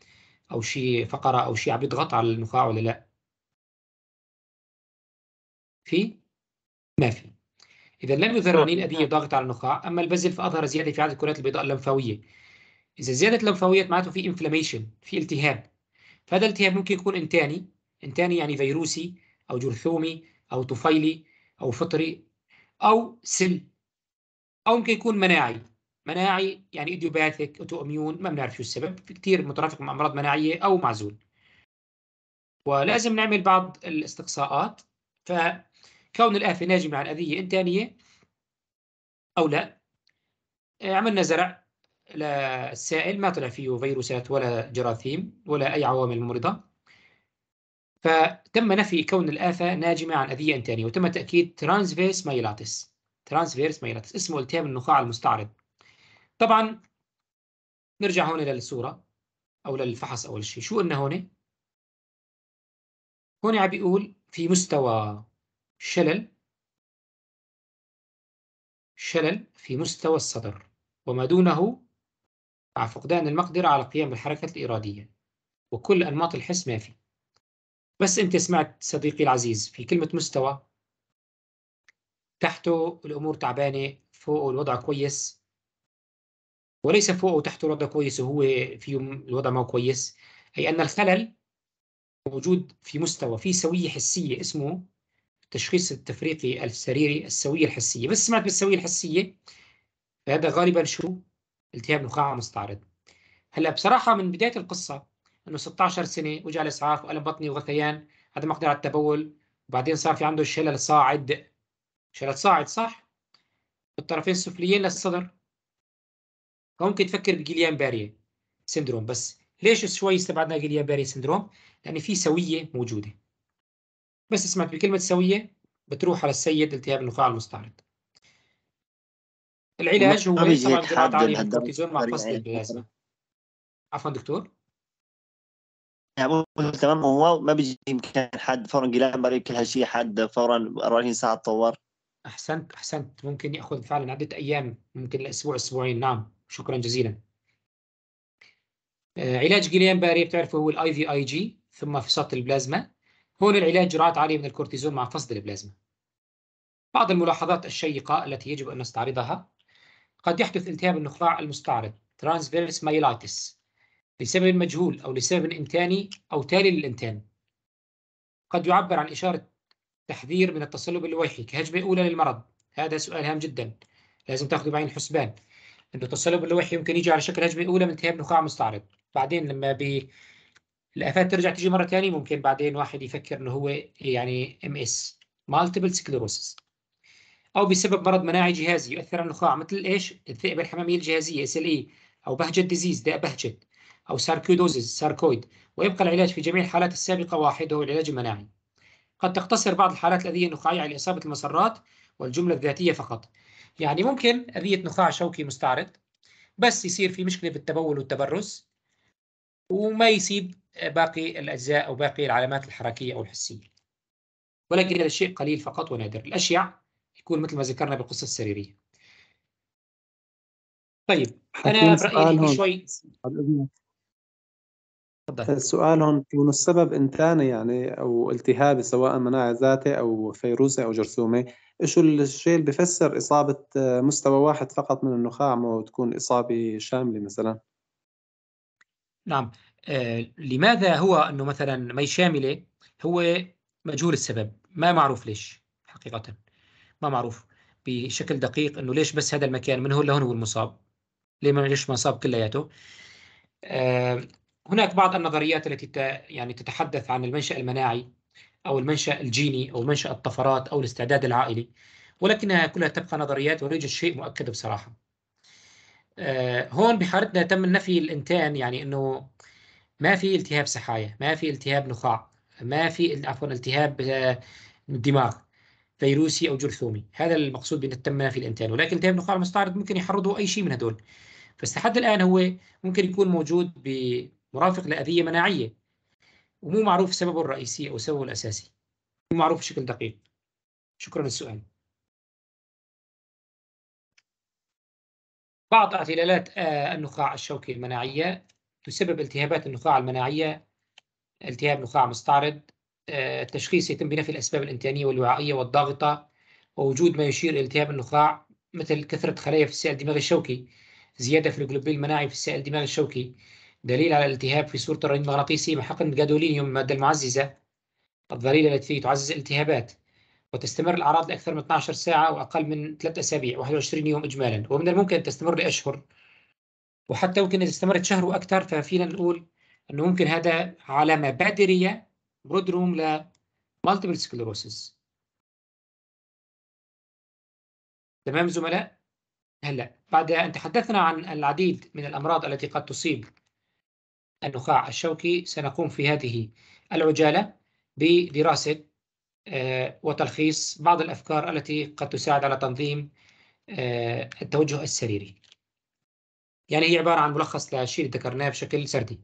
أو شيء فقرة أو شيء عم يضغط على النخاع ولا لا؟ في؟ ما في إذا لم يظهر الرنين نعم. اديه ضغط على النخاع أما البزل فأظهر زيادة في عدد الكريات البيضاء اللمفاوية إذا زيادة اللمفاويات معناته في انفلاميشن في التهاب فهذا الالتهاب ممكن يكون إنتاني إنتاني يعني فيروسي أو جرثومي أو طفيلي أو فطري أو سل أو ممكن يكون مناعي مناعي يعني ايديوباثيك اوتو اميون ما بنعرف شو السبب في كثير مترافق مع امراض مناعيه او معزول ولازم نعمل بعض الاستقصاءات ف كون الآفة ناجمة عن أذية انتانيه أو لا آه، عملنا زرع للسائل ما طلع فيه فيروسات ولا جراثيم ولا أي عوامل ممرضه فتم نفي كون الآفة ناجمة عن أذية إنتانية وتم تأكيد ترانسفيرس مايلاتس ترانسفيرس مايلاتس اسمه التهاب النخاع المستعرض طبعا نرجع هون للصورة أو للفحص أول شيء شو قلنا هون؟ هون عم بيقول في مستوى شلل شلل في مستوى الصدر وما دونه مع فقدان المقدرة على القيام بالحركات الإرادية وكل أنماط الحس ما في بس أنت سمعت صديقي العزيز في كلمة مستوى تحته الأمور تعبانة فوق الوضع كويس وليس فوق وتحته الوضع كويس وهو في الوضع ما كويس أي أن الخلل موجود في مستوى في سوية حسية اسمه التشخيص التفريقي السريري السويه الحسيه بس سمعت بالسويه الحسيه فهذا غالبا شو التهاب نخاع مستعرض هلا بصراحه من بدايه القصه انه 16 سنه وجع الاسعاف والم بطني وغثيان عدم قدره على التبول وبعدين صار في عنده شلل صاعد شلل صاعد صح بالطرفين السفليين للصدر فممكن تفكر بجيليان باري سندروم بس ليش شوي استبعدنا جيليان باري سندروم لان في سويه موجوده بس سمعت بكلمة سوية بتروح على السيد التهاب النخاع المستعرض العلاج هو طبعا جرعات عالية الكورتيزون مع فصل البلازما عفوا دكتور يعني بقول تمام هو ما بيجي يمكن حد فورا قلال مريض كل هالشيء حد فورا 24 ساعة تطور احسنت احسنت ممكن ياخذ فعلا عده ايام ممكن لاسبوع اسبوعين نعم شكرا جزيلا آه علاج جيليان باري بتعرفوا هو الاي في اي جي ثم فصات البلازما هون العلاج جرعات عالية من الكورتيزون مع فصد البلازما. بعض الملاحظات الشيقة التي يجب أن نستعرضها قد يحدث التهاب النخاع المستعرض transverse myelitis لسبب مجهول أو لسبب انتاني أو تالي للانتان قد يعبر عن إشارة تحذير من التصلب اللويحي كهجمة أولى للمرض. هذا سؤال هام جدا لازم تاخذه بعين الحسبان. انه التصلب اللويحي يمكن يجي على شكل هجمه اولى من التهاب نخاع مستعرض بعدين لما بي الافات ترجع تيجي مره ثانيه ممكن بعدين واحد يفكر انه هو يعني ام اس مالتيبل سكلروسس او بسبب مرض مناعي جهازي يؤثر على النخاع مثل ايش الذئبه الحماميه الجهازيه اس ال اي او بهجت ديزيز داء بهجت او ساركيدوزز ساركويد ويبقى العلاج في جميع الحالات السابقه واحد وهو العلاج المناعي قد تقتصر بعض الحالات الاذيه النخاعيه على اصابه المسرات والجمله الذاتيه فقط يعني ممكن اذيه نخاع شوكي مستعرض بس يصير في مشكله بالتبول والتبرز وما يصيب باقي الأجزاء أو باقي العلامات الحركية أو الحسية ولكن هذا الشيء قليل فقط ونادر الأشيع يكون مثل ما ذكرنا بالقصة السريرية طيب أنا برأيي شوي تفضل السؤال هون يكون السبب انتاني يعني او التهابي سواء مناعه ذاتي او فيروسي او جرثومي شو الشيء اللي بفسر اصابه آه، مستوى واحد فقط من النخاع وتكون اصابه شامله مثلا نعم آه، لماذا هو انه مثلا مي شامله هو مجهول السبب ما معروف ليش حقيقه ما معروف بشكل دقيق انه ليش بس هذا المكان من هون لهون هو المصاب ليه ما ليش ما صاب كلياته آه هناك بعض النظريات التي يعني تتحدث عن المنشا المناعي او المنشا الجيني او منشا الطفرات او الاستعداد العائلي ولكنها كلها تبقى نظريات ولا يوجد شيء مؤكد بصراحه آه، هون بحالتنا تم النفي الانتان يعني انه ما في التهاب سحايا ما في التهاب نخاع ما في عفوا التهاب آه، دماغ فيروسي او جرثومي هذا المقصود بان ما في الانتان، ولكن التهاب النخاع المستعرض ممكن يحرضه اي شيء من هدول بس لحد الان هو ممكن يكون موجود بمرافق لاذيه مناعيه ومو معروف سببه الرئيسي او سببه الاساسي مو معروف بشكل دقيق شكرا للسؤال بعض اعتلالات آه، النخاع الشوكي المناعيه تسبب التهابات النخاع المناعية التهاب نخاع مستعرض آه، التشخيص يتم بنفي الأسباب الإنتانية والوعائية والضاغطة ووجود ما يشير إلى التهاب النخاع مثل كثرة خلايا في السائل الدماغ الشوكي زيادة في الجلوبين المناعي في السائل الدماغ الشوكي دليل على الالتهاب في صورة الرنين المغناطيسي مع حقن جادولينيوم المادة المعززة الضليله التي تعزز الالتهابات وتستمر الأعراض لأكثر من 12 ساعة وأقل من 3 أسابيع 21 يوم إجمالا ومن الممكن أن تستمر لأشهر وحتى ممكن إذا استمرت شهر وأكثر ففينا نقول أنه ممكن هذا علامة بادريه برودروم multiple sclerosis تمام زملاء؟ هلا بعد أن تحدثنا عن العديد من الأمراض التي قد تصيب النخاع الشوكي سنقوم في هذه العجالة بدراسة آه، وتلخيص بعض الأفكار التي قد تساعد على تنظيم آه، التوجه السريري يعني هي عبارة عن ملخص للشيء اللي ذكرناه بشكل سردي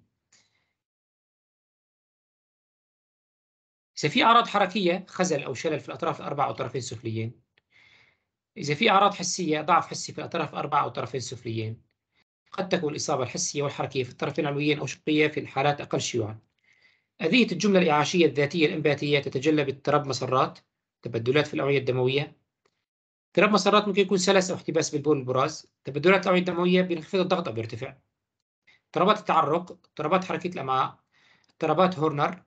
إذا في أعراض حركية خزل أو شلل في الأطراف الأربعة أو الطرفين السفليين إذا في أعراض حسية ضعف حسي في الأطراف الأربعة أو الطرفين السفليين قد تكون الإصابة الحسية والحركية في الطرفين العلويين أو شقية في الحالات أقل شيوعا أذية الجملة الإعاشية الذاتية الإنباتية تتجلى باضطراب مسرات، تبدلات في الأوعية الدموية اضطراب مسارات ممكن يكون سلس أو احتباس بالبول والبراز تبدلات الاوعيه الدمويه بينخفض الضغط أو بيرتفع اضطرابات التعرق اضطرابات حركة الأمعاء اضطرابات هورنر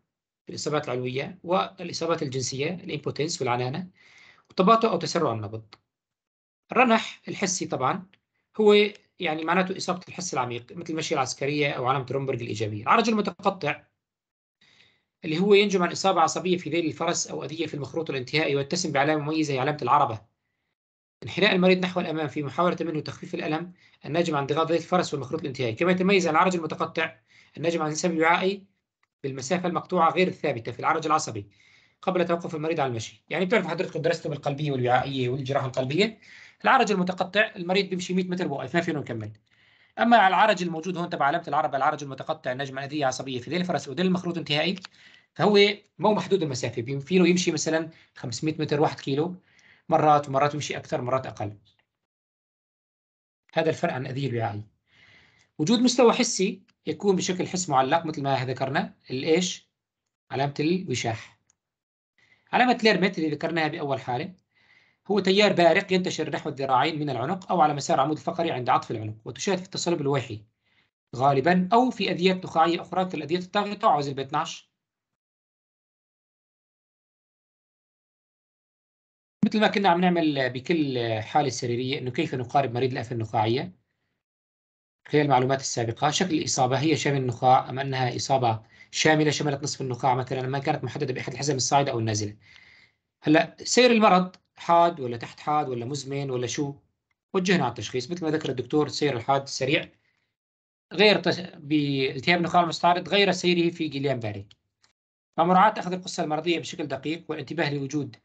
الإصابات العلوية والإصابات الجنسية الإمبوتنس والعنانة وتباطؤ أو تسرع النبض الرنح الحسي طبعا هو يعني معناته إصابة الحس العميق مثل المشية العسكرية أو علامة رومبرج الإيجابية العرج المتقطع اللي هو ينجم عن إصابة عصبية في ذيل الفرس أو أذية في المخروط الانتهائي ويتسم بعلامة مميزة هي علامة العربة انحناء المريض نحو الأمام في محاولة منه تخفيف الألم الناجم عن ضغط الفرس والمخروط الانتهائي كما يتميز العرج المتقطع الناجم عن انسداد وعائي بالمسافة المقطوعة غير الثابتة في العرج العصبي قبل توقف المريض على المشي يعني بتعرفوا حضرتكم درستوا بالقلبية والوعائية والجراحة القلبية العرج المتقطع المريض بيمشي 100 متر بوقف ما فينا نكمل اما على العرج الموجود هون تبع علامه العرب العرج المتقطع عن اذيه عصبيه في ذيل الفرس وذيل المخروط انتهائي فهو مو محدود المسافه بيمكنه يمشي مثلا 500 متر 1 كيلو مرات ومرات يمشي أكثر مرات أقل هذا الفرق عن الأذية الوعائية وجود مستوى حسي يكون بشكل حس معلق مثل ما ذكرنا الإيش علامة الوشاح علامة ليرمت اللي ذكرناها بأول حالة هو تيار بارق ينتشر نحو الذراعين من العنق أو على مسار عمود الفقري عند عطف العنق وتشاهد في التصلب الويحي غالبا أو في أذيات نخاعية أخرى كالأذية الطاغطة تعوز ال 12 مثل ما كنا عم نعمل بكل حالة سريرية أنه كيف نقارب مريض الأفة النخاعية خلال المعلومات السابقة شكل الإصابة هي شامل النخاع أم أنها إصابة شاملة شملت نصف النخاع مثلا ما كانت محددة بأحد الحزم الصاعدة أو النازلة هلا سير المرض حاد ولا تحت حاد ولا مزمن ولا شو وجهنا على التشخيص مثل ما ذكر الدكتور سير الحاد سريع غير تش... بالتهاب النخاع المستعرض غير سيره في جيليان باري فمراعاة أخذ القصة المرضية بشكل دقيق والانتباه لوجود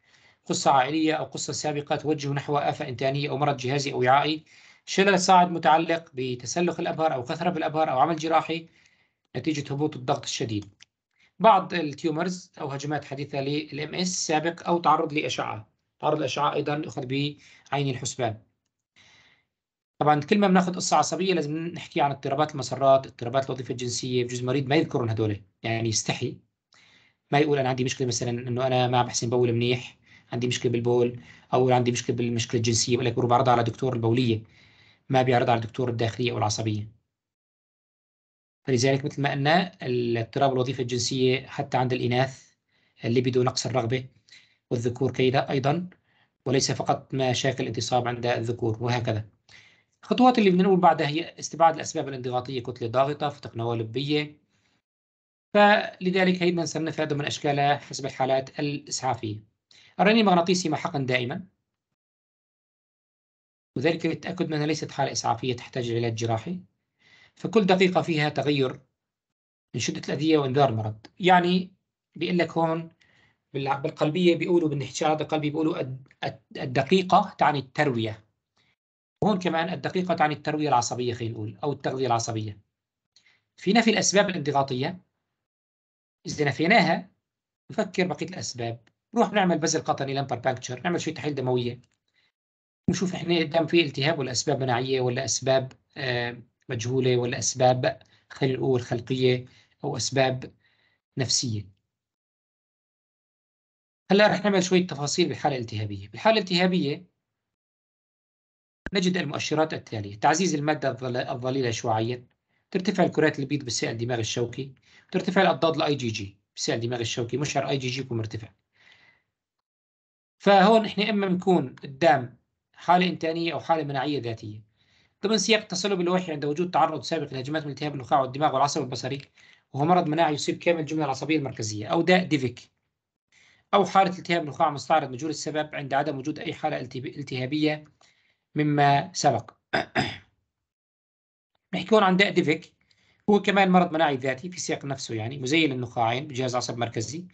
قصة عائلية أو قصة سابقة توجه نحو آفة إنتانية أو مرض جهازي أو وعائي شلل صاعد متعلق بتسلق الأبهر أو كثرة بالأبهر أو عمل جراحي نتيجة هبوط الضغط الشديد بعض التيومرز أو هجمات حديثة للإم إس سابق أو تعرض لأشعة تعرض الأشعة أيضا يؤخذ بعين الحسبان طبعا كل ما بناخذ قصه عصبيه لازم نحكي عن اضطرابات المسارات، اضطرابات الوظيفه الجنسيه، بجوز مريض ما يذكرون هدول، يعني يستحي ما يقول انا عندي مشكله مثلا انه انا ما بحسن بول منيح عندي مشكله بالبول او عندي مشكله بالمشكله الجنسيه بقول لك بروح بعرضها على دكتور البوليه ما بيعرضها على دكتور الداخليه او العصبيه فلذلك مثل ما قلنا اضطراب الوظيفه الجنسيه حتى عند الاناث اللي الليبيدو نقص الرغبه والذكور كيدا ايضا وليس فقط مشاكل انتصاب عند الذكور وهكذا الخطوات اللي بدنا نقول بعدها هي استبعاد الاسباب الانضغاطيه كتله ضاغطه فتقنواه لبيه فلذلك هي بنصنفها ضمن اشكالها حسب الحالات الاسعافيه الرنين المغناطيسي محق دائما وذلك للتأكد منها ليست حالة إسعافية تحتاج علاج جراحي فكل دقيقة فيها تغير من شدة الأذية وإنذار المرض يعني بيقول لك هون بالقلبية بيقولوا بالانحشارات القلبي بيقولوا الدقيقة تعني التروية هون كمان الدقيقة تعني التروية العصبية خلينا نقول أو التغذية العصبية في نفي الأسباب الانضغاطية إذا نفيناها نفكر بقية الأسباب نروح نعمل بزل قطني لامبر باكتشر نعمل شويه تحاليل دمويه نشوف احنا قدام في التهاب ولا اسباب مناعيه ولا اسباب آه، مجهوله ولا اسباب نقول خلقيه او اسباب نفسيه هلا رح نعمل شوية تفاصيل بالحالة الالتهابية، بالحالة الالتهابية نجد المؤشرات التالية: تعزيز المادة الظليلة شعاعيا، ترتفع الكرات البيض بالسائل الدماغ الشوكي، ترتفع الأضداد الاي جي جي بالسائل الدماغ الشوكي، مشعر اي جي جي يكون مرتفع. فهون احنا اما بنكون قدام حاله انتانيه او حاله مناعيه ذاتيه ضمن سياق التصلب الوحي عند وجود تعرض سابق لهجمات من التهاب النخاع والدماغ والعصب البصري وهو مرض مناعي يصيب كامل الجملة العصبية المركزية أو داء ديفيك أو حالة التهاب نخاع مستعرض مجهول السبب عند عدم وجود أي حالة التهابية مما سبق نحكي هون عن داء ديفيك هو كمان مرض مناعي ذاتي في سياق نفسه يعني مزيل النخاعين بجهاز عصب مركزي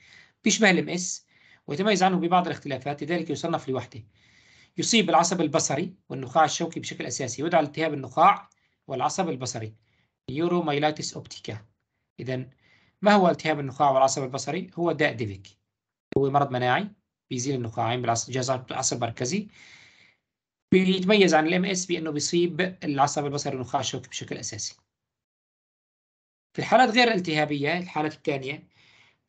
بيشبه الام اس ويتميز عنه ببعض الاختلافات لذلك يصنف لوحده يصيب العصب البصري والنخاع الشوكي بشكل أساسي يدعى التهاب النخاع والعصب البصري نيوروميلاتيس أوبتيكا إذا ما هو التهاب النخاع والعصب البصري؟ هو داء ديفيك هو مرض مناعي بيزيل النخاعين بالجهاز العصب المركزي بيتميز عن الام اس بانه بيصيب العصب البصري والنخاع الشوكي بشكل اساسي. في الحالات غير الالتهابيه الحالات الثانيه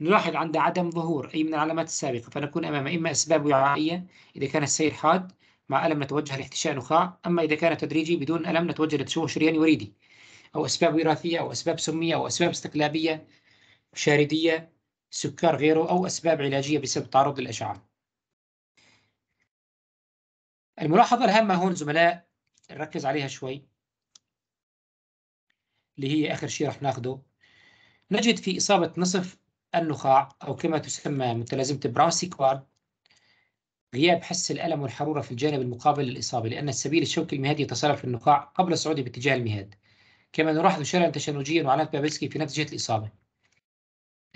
نلاحظ عند عدم ظهور أي من العلامات السابقة فنكون أمام إما أسباب وعائية إذا كان السير حاد مع ألم نتوجه لاحتشاء نخاع أما إذا كان تدريجي بدون ألم نتوجه لتشوه شرياني وريدي أو أسباب وراثية أو أسباب سمية أو أسباب استقلابية شاردية سكر غيره أو أسباب علاجية بسبب تعرض للأشعة الملاحظة الهامة هون زملاء نركز عليها شوي اللي هي آخر شيء راح ناخده نجد في إصابة نصف النخاع أو كما تسمى متلازمة سيكوارد غياب حس الألم والحرورة في الجانب المقابل للإصابة لأن السبيل الشوكي المهادي يتصرف في النخاع قبل صعوده باتجاه المهاد كما نلاحظ شلل تشنجيا وعلامة بابلسكي في نفس جهة الإصابة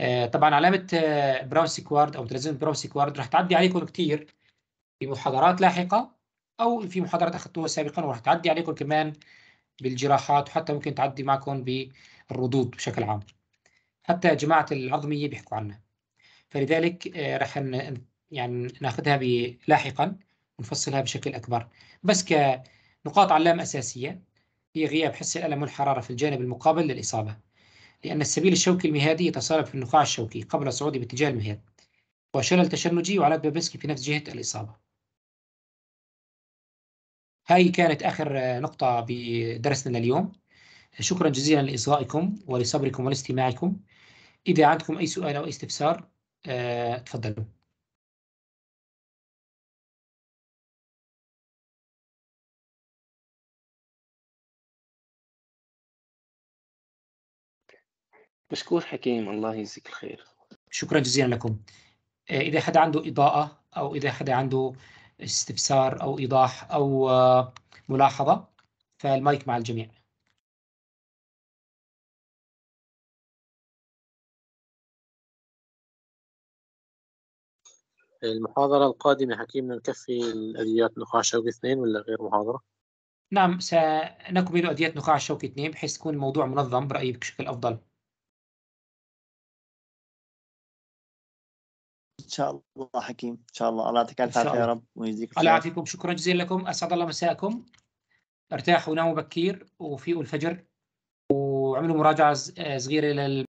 آه، طبعا علامة آه، براون سيكوارد أو متلازمة سيكوارد راح تعدي عليكم كثير في محاضرات لاحقة أو في محاضرات أخذتوها سابقا وراح تعدي عليكم كمان بالجراحات وحتى ممكن تعدي معكم بالردود بشكل عام حتى جماعة العظمية بيحكوا عنها فلذلك آه، رح يعني ناخذها لاحقا ونفصلها بشكل أكبر بس كنقاط علام أساسية هي غياب حس الألم والحرارة في الجانب المقابل للإصابة لأن السبيل الشوكي المهادي يتصلب في النخاع الشوكي قبل صعوده باتجاه المهاد وشلل تشنجي وعلى بابنسكي في نفس جهة الإصابة هاي كانت آخر آه، نقطة بدرسنا لليوم شكرا جزيلا لإصغائكم ولصبركم ولاستماعكم إذا عندكم أي سؤال أو أي استفسار آه، تفضلوا مشكور حكيم الله يجزيك الخير شكرا جزيلا لكم آه، إذا حدا عنده إضاءة أو إذا حدا عنده استفسار أو إيضاح أو آه، ملاحظة فالمايك مع الجميع المحاضرة القادمة حكيم نكفي الأديات نخاع شوقي اثنين ولا غير محاضرة؟ نعم سنكمل أديات نخاع شوقي اثنين بحيث يكون الموضوع منظم برأيي بشكل أفضل إن شاء الله حكيم إن شاء الله الله يعطيك ألف عافية يا رب ويجزيك الله يعافيكم شكرا جزيلا لكم أسعد الله مساءكم ارتاحوا وناموا بكير وفيقوا الفجر وعملوا مراجعة صغيرة لل